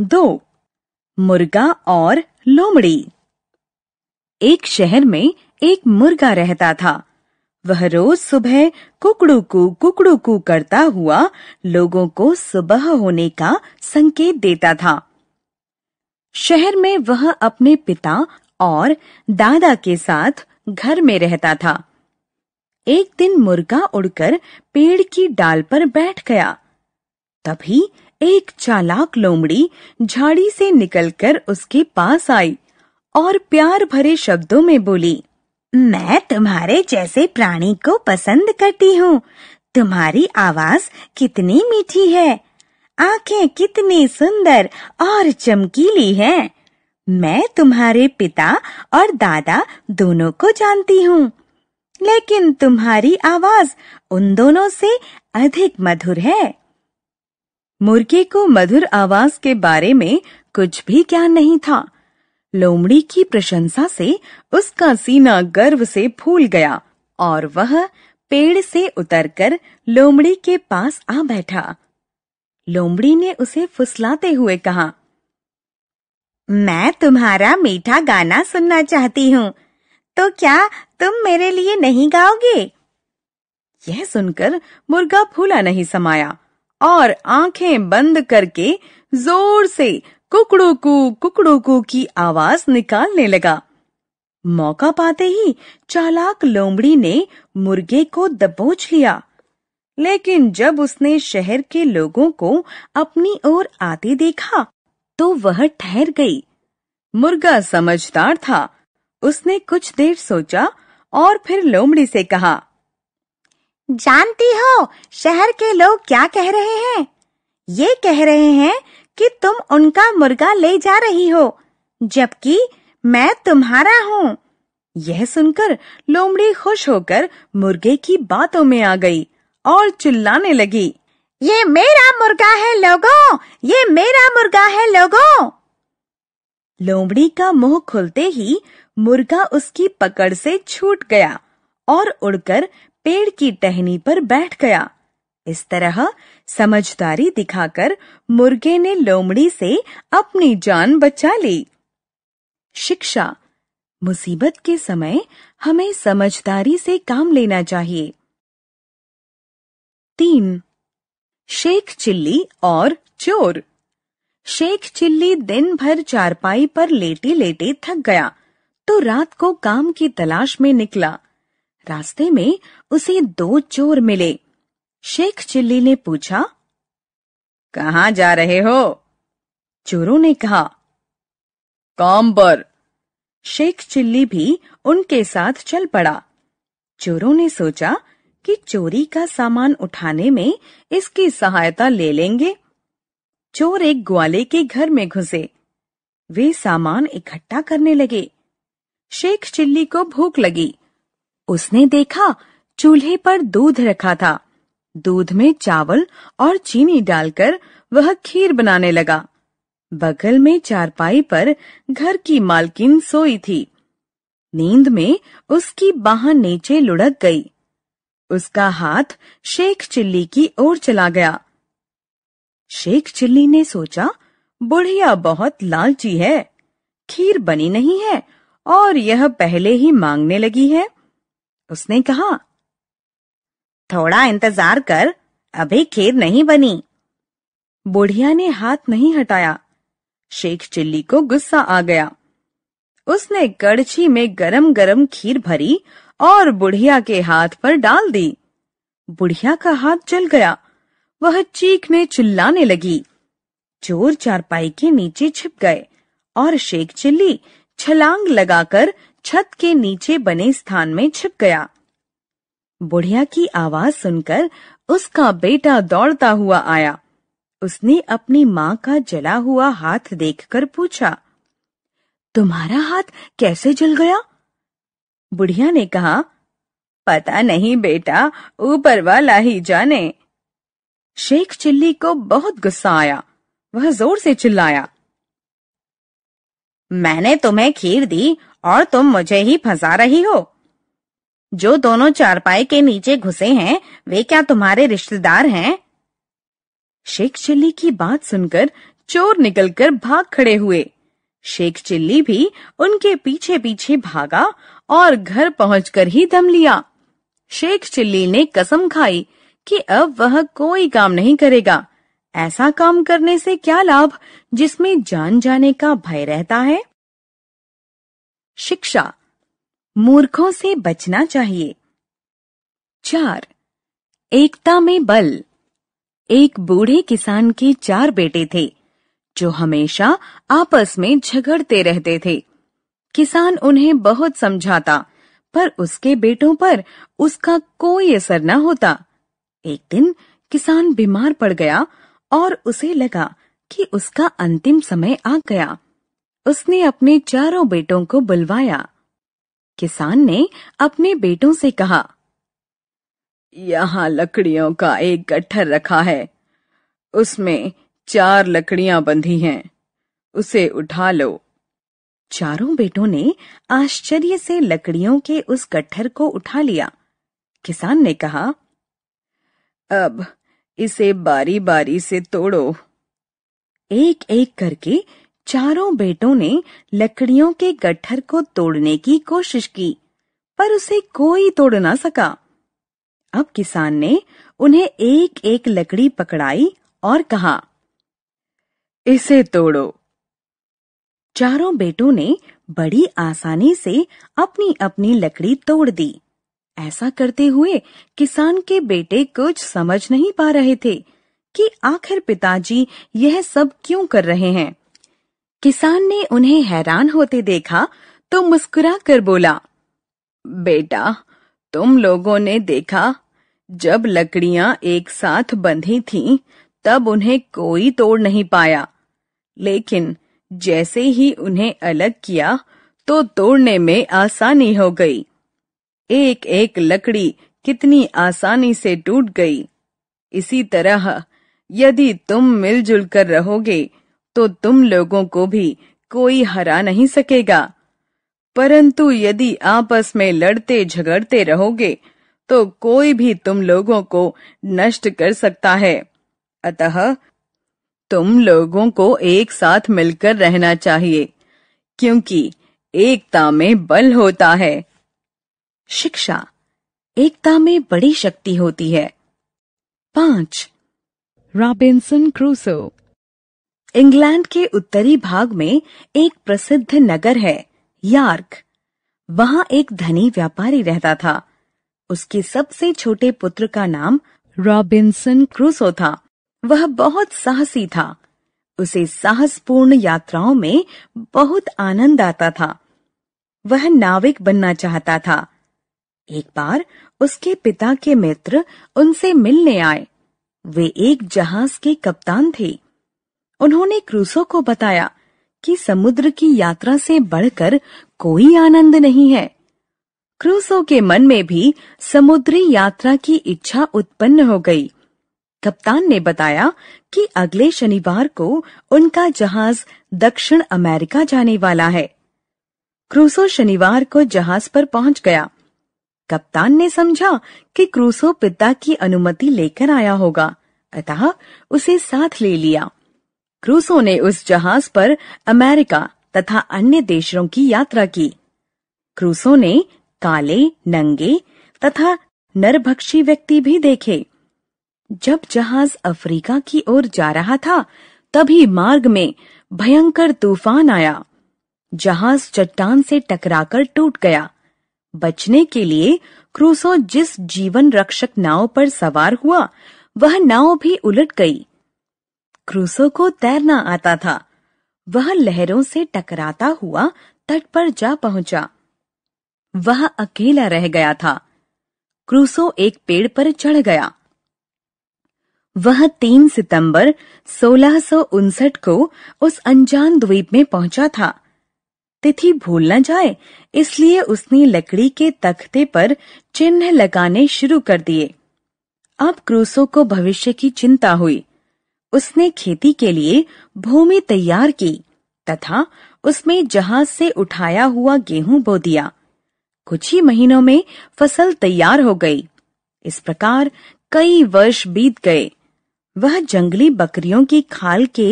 दो मुर्गा और लोमड़ी एक शहर में एक मुर्गा रहता था वह रोज सुबह कुकड़ू कु कुकड़ू कु करता हुआ लोगों को सुबह होने का संकेत देता था शहर में वह अपने पिता और दादा के साथ घर में रहता था एक दिन मुर्गा उड़कर पेड़ की डाल पर बैठ गया तभी एक चालाक लोमड़ी झाड़ी से निकलकर उसके पास आई और प्यार भरे शब्दों में बोली मैं तुम्हारे जैसे प्राणी को पसंद करती हूँ तुम्हारी आवाज कितनी मीठी है आंखें कितनी सुंदर और चमकीली हैं। मैं तुम्हारे पिता और दादा दोनों को जानती हूँ लेकिन तुम्हारी आवाज उन दोनों से अधिक मधुर है मुर्गे को मधुर आवाज के बारे में कुछ भी ज्ञान नहीं था लोमड़ी की प्रशंसा से उसका सीना गर्व से फूल गया और वह पेड़ से उतरकर लोमड़ी के पास आ बैठा लोमड़ी ने उसे फुसलाते हुए कहा मैं तुम्हारा मीठा गाना सुनना चाहती हूँ तो क्या तुम मेरे लिए नहीं गाओगे यह सुनकर मुर्गा फूला नहीं समाया और आंखें बंद करके जोर से कुकड़ो को कुकड़ू की आवाज निकालने लगा मौका पाते ही चालाक लोमड़ी ने मुर्गे को दबोच लिया लेकिन जब उसने शहर के लोगों को अपनी ओर आते देखा तो वह ठहर गई मुर्गा समझदार था उसने कुछ देर सोचा और फिर लोमड़ी से कहा जानती हो शहर के लोग क्या कह रहे हैं ये कह रहे हैं कि तुम उनका मुर्गा ले जा रही हो जबकि मैं तुम्हारा हूँ यह सुनकर लोमड़ी खुश होकर मुर्गे की बातों में आ गई और चिल्लाने लगी ये मेरा मुर्गा है लोगों ये मेरा मुर्गा है लोगों लोमड़ी का मुंह खुलते ही मुर्गा उसकी पकड़ से छूट गया और उड़कर पेड़ की टहनी पर बैठ गया इस तरह समझदारी दिखाकर मुर्गे ने लोमड़ी से अपनी जान बचा ली शिक्षा मुसीबत के समय हमें समझदारी से काम लेना चाहिए तीन शेख चिल्ली और चोर शेख चिल्ली दिन भर चारपाई पर लेटे लेटे थक गया तो रात को काम की तलाश में निकला रास्ते में उसे दो चोर मिले शेख चिल्ली ने पूछा कहा जा रहे हो चोरों ने कहा काम पर शेख चिल्ली भी उनके साथ चल पड़ा चोरों ने सोचा कि चोरी का सामान उठाने में इसकी सहायता ले लेंगे चोर एक ग्वाले के घर में घुसे वे सामान इकट्ठा करने लगे शेख चिल्ली को भूख लगी उसने देखा चूल्हे पर दूध रखा था दूध में चावल और चीनी डालकर वह खीर बनाने लगा बगल में चारपाई पर घर की मालकिन सोई थी नींद में उसकी बाह नीचे लुढ़क गई उसका हाथ शेख चिल्ली की ओर चला गया शेख चिल्ली ने सोचा बुढ़िया बहुत लालची है खीर बनी नहीं है और यह पहले ही मांगने लगी है उसने कहा थोड़ा इंतजार कर अभी खीर नहीं बनी बुढ़िया ने हाथ नहीं हटाया शेख चिल्ली को गुस्सा आ गया उसने कड़छी में गरम गरम खीर भरी और बुढ़िया के हाथ पर डाल दी बुढ़िया का हाथ जल गया वह चीखने चिल्लाने लगी चोर चारपाई के नीचे छिप गए और शेख चिल्ली छलांग लगाकर छत के नीचे बने स्थान में छिप गया बुढ़िया की आवाज सुनकर उसका बेटा दौड़ता हुआ आया उसने अपनी माँ का जला हुआ हाथ देखकर पूछा तुम्हारा हाथ कैसे जल गया बुढ़िया ने कहा पता नहीं बेटा ऊपर वाला ही जाने शेख चिल्ली को बहुत गुस्सा आया वह जोर से चिल्लाया मैंने तुम्हें खीर दी और तुम मुझे ही फंसा रही हो जो दोनों चारपाई के नीचे घुसे हैं वे क्या तुम्हारे रिश्तेदार हैं शेख चिल्ली की बात सुनकर चोर निकलकर भाग खड़े हुए शेख चिल्ली भी उनके पीछे पीछे भागा और घर पहुंचकर ही दम लिया शेख चिल्ली ने कसम खाई कि अब वह कोई काम नहीं करेगा ऐसा काम करने से क्या लाभ जिसमें जान जाने का भय रहता है शिक्षा मूर्खों से बचना चाहिए चार एकता में बल एक बूढ़े किसान के चार बेटे थे जो हमेशा आपस में झगड़ते रहते थे किसान उन्हें बहुत समझाता पर उसके बेटों पर उसका कोई असर न होता एक दिन किसान बीमार पड़ गया और उसे लगा कि उसका अंतिम समय आ गया उसने अपने चारों बेटों को बुलवाया किसान ने अपने बेटों से कहा यहाँ लकड़ियों का एक गट्ठर रखा है उसमें चार लकड़ियां बंधी हैं उसे उठा लो चारों बेटों ने आश्चर्य से लकड़ियों के उस गट्ठर को उठा लिया किसान ने कहा अब इसे बारी बारी से तोड़ो एक एक करके चारों बेटों ने लकड़ियों के गट्ठर को तोड़ने की कोशिश की पर उसे कोई तोड़ ना सका अब किसान ने उन्हें एक एक लकड़ी पकड़ाई और कहा इसे तोड़ो चारों बेटों ने बड़ी आसानी से अपनी अपनी लकड़ी तोड़ दी ऐसा करते हुए किसान के बेटे कुछ समझ नहीं पा रहे थे कि आखिर पिताजी यह सब क्यों कर रहे हैं किसान ने उन्हें हैरान होते देखा तो मुस्कुरा कर बोला बेटा तुम लोगों ने देखा जब लकड़ियां एक साथ बंधी थीं, तब उन्हें कोई तोड़ नहीं पाया लेकिन जैसे ही उन्हें अलग किया तो तोड़ने में आसानी हो गई एक एक लकड़ी कितनी आसानी से टूट गई इसी तरह यदि तुम मिलजुल कर रहोगे तो तुम लोगों को भी कोई हरा नहीं सकेगा परंतु यदि आपस में लड़ते झगड़ते रहोगे तो कोई भी तुम लोगों को नष्ट कर सकता है अतः तुम लोगों को एक साथ मिलकर रहना चाहिए क्योंकि एकता में बल होता है शिक्षा एकता में बड़ी शक्ति होती है पांच रॉबिन्सन क्रूसो इंग्लैंड के उत्तरी भाग में एक प्रसिद्ध नगर है यार्क वहां एक धनी व्यापारी रहता था उसके सबसे छोटे पुत्र का नाम रॉबिन्सन क्रूसो था वह बहुत साहसी था उसे साहसपूर्ण यात्राओं में बहुत आनंद आता था वह नाविक बनना चाहता था एक बार उसके पिता के मित्र उनसे मिलने आए वे एक जहाज के कप्तान थे उन्होंने क्रूसो को बताया कि समुद्र की यात्रा से बढ़कर कोई आनंद नहीं है क्रूसो के मन में भी समुद्री यात्रा की इच्छा उत्पन्न हो गई कप्तान ने बताया कि अगले शनिवार को उनका जहाज दक्षिण अमेरिका जाने वाला है क्रूसो शनिवार को जहाज पर पहुंच गया कप्तान ने समझा कि क्रूसो पिता की अनुमति लेकर आया होगा अतः उसे साथ ले लिया क्रूसो ने उस जहाज पर अमेरिका तथा अन्य देशों की यात्रा की क्रूसो ने काले नंगे तथा नरभक्षी व्यक्ति भी देखे जब जहाज अफ्रीका की ओर जा रहा था तभी मार्ग में भयंकर तूफान आया जहाज चट्टान से टकराकर टूट गया बचने के लिए क्रूसो जिस जीवन रक्षक नाव पर सवार हुआ वह नाव भी उलट गई क्रूसो को तैरना आता था वह लहरों से टकराता हुआ तट पर जा पहुंचा वह अकेला रह गया था क्रूसो एक पेड़ पर चढ़ गया वह 3 सितंबर सोलह को उस अनजान द्वीप में पहुंचा था तिथि भूल न जाए इसलिए उसने लकड़ी के तख्ते पर चिन्ह लगाने शुरू कर दिए अब क्रूसो को भविष्य की चिंता हुई उसने खेती के लिए भूमि तैयार की तथा उसमें जहाज से उठाया हुआ गेहूं बो दिया कुछ ही महीनों में फसल तैयार हो गई इस प्रकार कई वर्ष बीत गए वह जंगली बकरियों की खाल के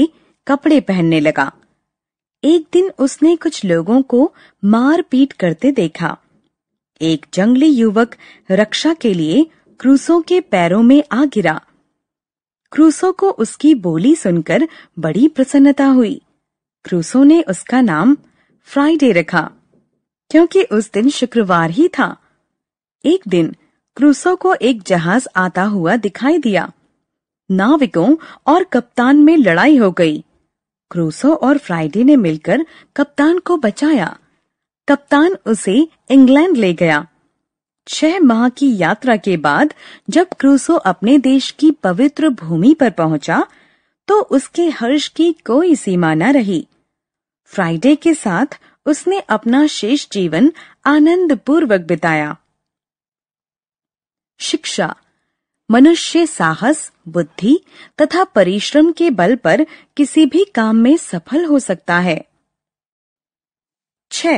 कपड़े पहनने लगा एक दिन उसने कुछ लोगों को मार पीट करते देखा एक जंगली युवक रक्षा के लिए क्रूसों के पैरों में आ गिरा क्रूसो को उसकी बोली सुनकर बड़ी प्रसन्नता हुई क्रूसो ने उसका नाम फ्राइडे रखा क्योंकि उस दिन शुक्रवार ही था एक दिन क्रूसो को एक जहाज आता हुआ दिखाई दिया नाविकों और कप्तान में लड़ाई हो गई क्रूसो और फ्राइडे ने मिलकर कप्तान को बचाया कप्तान उसे इंग्लैंड ले गया छह माह की यात्रा के बाद जब क्रूसो अपने देश की पवित्र भूमि पर पहुंचा तो उसके हर्ष की कोई सीमा न रही फ्राइडे के साथ उसने अपना शेष जीवन आनंद पूर्वक बिताया शिक्षा मनुष्य साहस बुद्धि तथा परिश्रम के बल पर किसी भी काम में सफल हो सकता है छ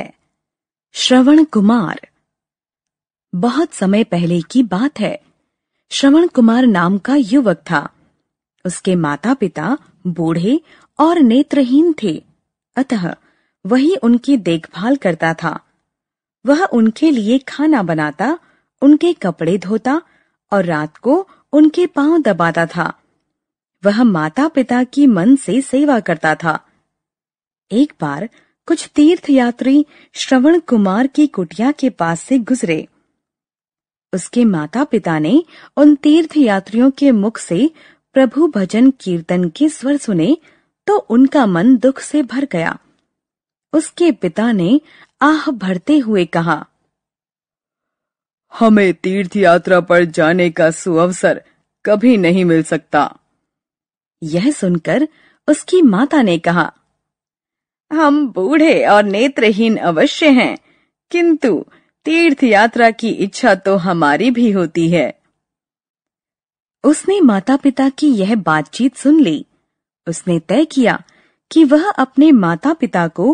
श्रवण कुमार बहुत समय पहले की बात है श्रवण कुमार नाम का युवक था उसके माता पिता बूढ़े और नेत्रहीन थे अतः वही उनकी देखभाल करता था वह उनके लिए खाना बनाता उनके कपड़े धोता और रात को उनके पांव दबाता था वह माता पिता की मन से सेवा करता था एक बार कुछ तीर्थ यात्री श्रवण कुमार की कुटिया के पास से गुजरे उसके माता पिता ने उन तीर्थ यात्रियों के मुख से प्रभु भजन कीर्तन के स्वर सुने तो उनका मन दुख से भर गया उसके पिता ने आह भरते हुए कहा हमें तीर्थ यात्रा पर जाने का सुअवसर कभी नहीं मिल सकता यह सुनकर उसकी माता ने कहा हम बूढ़े और नेत्रहीन अवश्य हैं, किंतु तीर्थ यात्रा की इच्छा तो हमारी भी होती है उसने माता पिता की यह बातचीत सुन ली उसने तय किया कि वह अपने माता पिता को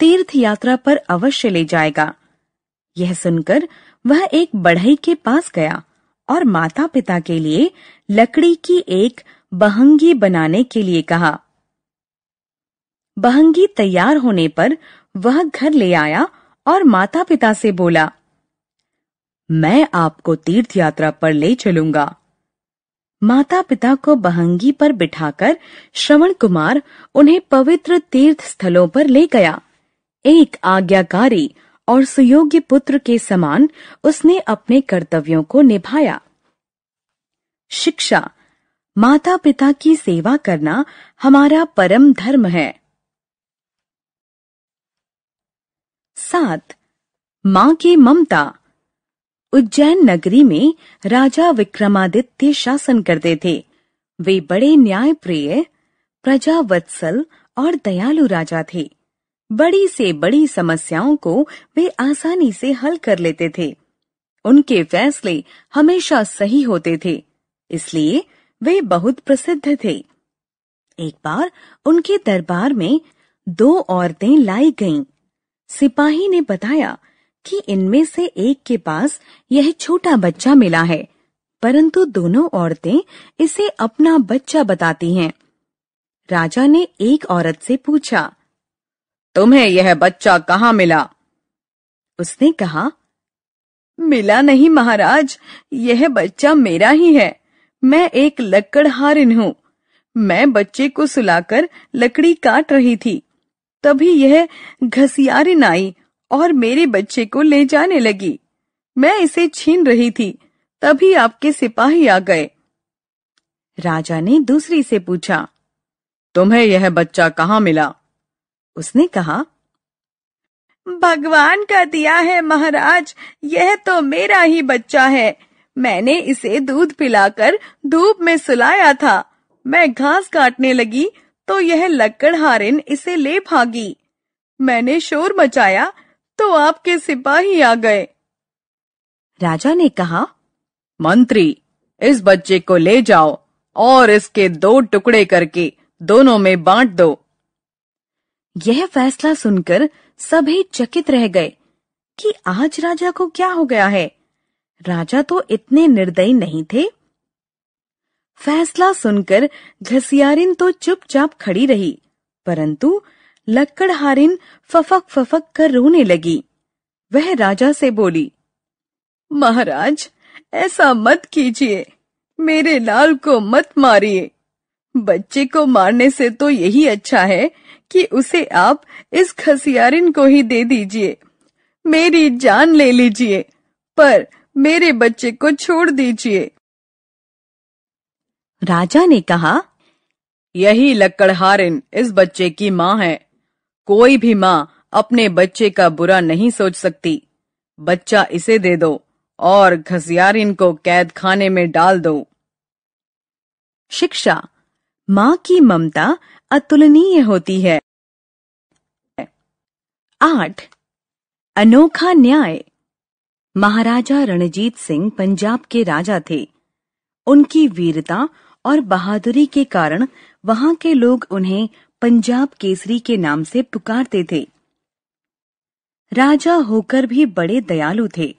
तीर्थ यात्रा पर अवश्य ले जाएगा यह सुनकर वह एक बढ़ई के पास गया और माता पिता के लिए लकड़ी की एक बहंगी बनाने के लिए कहा बहंगी तैयार होने पर वह घर ले आया और माता पिता से बोला मैं आपको तीर्थ यात्रा पर ले चलूंगा माता पिता को बहंगी पर बिठाकर श्रवण कुमार उन्हें पवित्र तीर्थ स्थलों पर ले गया एक आज्ञाकारी और सुयोग्य पुत्र के समान उसने अपने कर्तव्यों को निभाया शिक्षा माता पिता की सेवा करना हमारा परम धर्म है सात मां की ममता उज्जैन नगरी में राजा विक्रमादित्य शासन करते थे वे बड़े न्यायप्रिय प्रजा वत्सल और दयालु राजा थे बड़ी से बड़ी समस्याओं को वे आसानी से हल कर लेते थे उनके फैसले हमेशा सही होते थे इसलिए वे बहुत प्रसिद्ध थे एक बार उनके दरबार में दो औरतें लाई गईं। सिपाही ने बताया कि इनमें से एक के पास यह छोटा बच्चा मिला है परंतु दोनों औरतें इसे अपना बच्चा बताती हैं। राजा ने एक औरत से पूछा तुम्हें यह बच्चा कहाँ मिला उसने कहा मिला नहीं महाराज यह बच्चा मेरा ही है मैं एक लकड़हारिन हूँ मैं बच्चे को सुलाकर लकड़ी काट रही थी तभी यह घसियारिन आई और मेरे बच्चे को ले जाने लगी मैं इसे छीन रही थी तभी आपके सिपाही आ गए राजा ने दूसरी से पूछा तुम्हें यह बच्चा कहाँ मिला उसने कहा भगवान का दिया है महाराज यह तो मेरा ही बच्चा है मैंने इसे दूध पिलाकर धूप में सुलाया था मैं घास काटने लगी तो यह लकड़हारिन इसे ले भागी मैंने शोर मचाया तो आपके सिपाही आ गए राजा ने कहा मंत्री इस बच्चे को ले जाओ और इसके दो टुकड़े करके दोनों में बांट दो यह फैसला सुनकर सभी चकित रह गए कि आज राजा को क्या हो गया है राजा तो इतने निर्दयी नहीं थे फैसला सुनकर घसियारिन तो चुपचाप खड़ी रही परंतु लक्कड़हारिन फफक फफक कर रोने लगी वह राजा से बोली महाराज ऐसा मत कीजिए मेरे लाल को मत मारिए बच्चे को मारने से तो यही अच्छा है कि उसे आप इस खसियारिन को ही दे दीजिए मेरी जान ले लीजिए पर मेरे बच्चे को छोड़ दीजिए राजा ने कहा यही लकड़हारिन इस बच्चे की माँ है कोई भी माँ अपने बच्चे का बुरा नहीं सोच सकती बच्चा इसे दे दो और घसियारिन को कैद खाने में डाल दो शिक्षा माँ की ममता अतुलनीय होती है आठ अनोखा न्याय महाराजा रणजीत सिंह पंजाब के राजा थे उनकी वीरता और बहादुरी के कारण वहां के लोग उन्हें पंजाब केसरी के नाम से पुकारते थे राजा होकर भी बड़े दयालु थे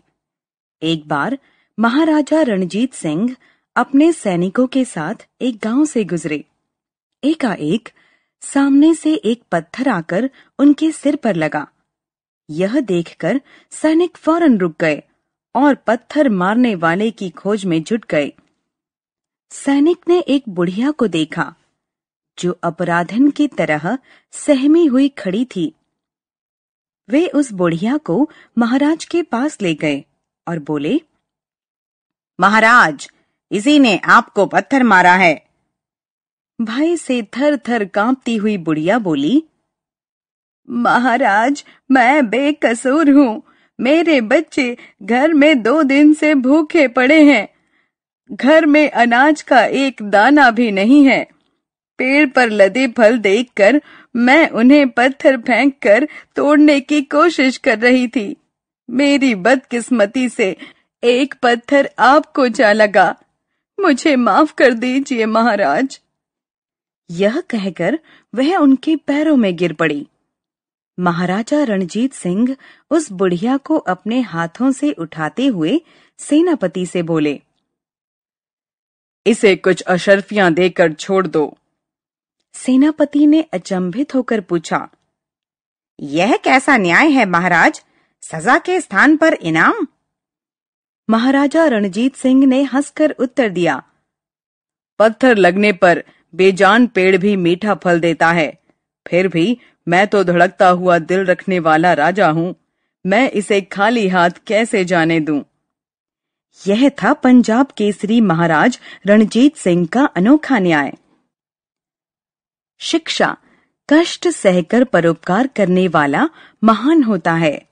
एक बार महाराजा रणजीत सिंह अपने सैनिकों के साथ एक गांव से गुजरे एकाएक सामने से एक पत्थर आकर उनके सिर पर लगा यह देखकर सैनिक फौरन रुक गए और पत्थर मारने वाले की खोज में जुट गए सैनिक ने एक बुढ़िया को देखा जो अपराधन की तरह सहमी हुई खड़ी थी वे उस बुढ़िया को महाराज के पास ले गए और बोले महाराज इसी ने आपको पत्थर मारा है भाई से थर थर कांपती हुई बुढ़िया बोली महाराज मैं बेकसूर हूँ मेरे बच्चे घर में दो दिन से भूखे पड़े हैं घर में अनाज का एक दाना भी नहीं है पेड़ पर लदे फल देखकर मैं उन्हें पत्थर फेंककर तोड़ने की कोशिश कर रही थी मेरी बदकिस्मती से एक पत्थर आपको जा लगा मुझे माफ कर दीजिए महाराज यह कहकर वह उनके पैरों में गिर पड़ी महाराजा रणजीत सिंह उस बुढ़िया को अपने हाथों से उठाते हुए सेनापति से बोले इसे कुछ अशर्फियां देकर छोड़ दो सेनापति ने अचंभित होकर पूछा यह कैसा न्याय है महाराज सजा के स्थान पर इनाम महाराजा रणजीत सिंह ने हंसकर उत्तर दिया पत्थर लगने पर बेजान पेड़ भी मीठा फल देता है फिर भी मैं तो धड़कता हुआ दिल रखने वाला राजा हूँ मैं इसे खाली हाथ कैसे जाने दूं? यह था पंजाब केसरी महाराज रणजीत सिंह का अनोखा न्याय शिक्षा कष्ट सहकर परोपकार करने वाला महान होता है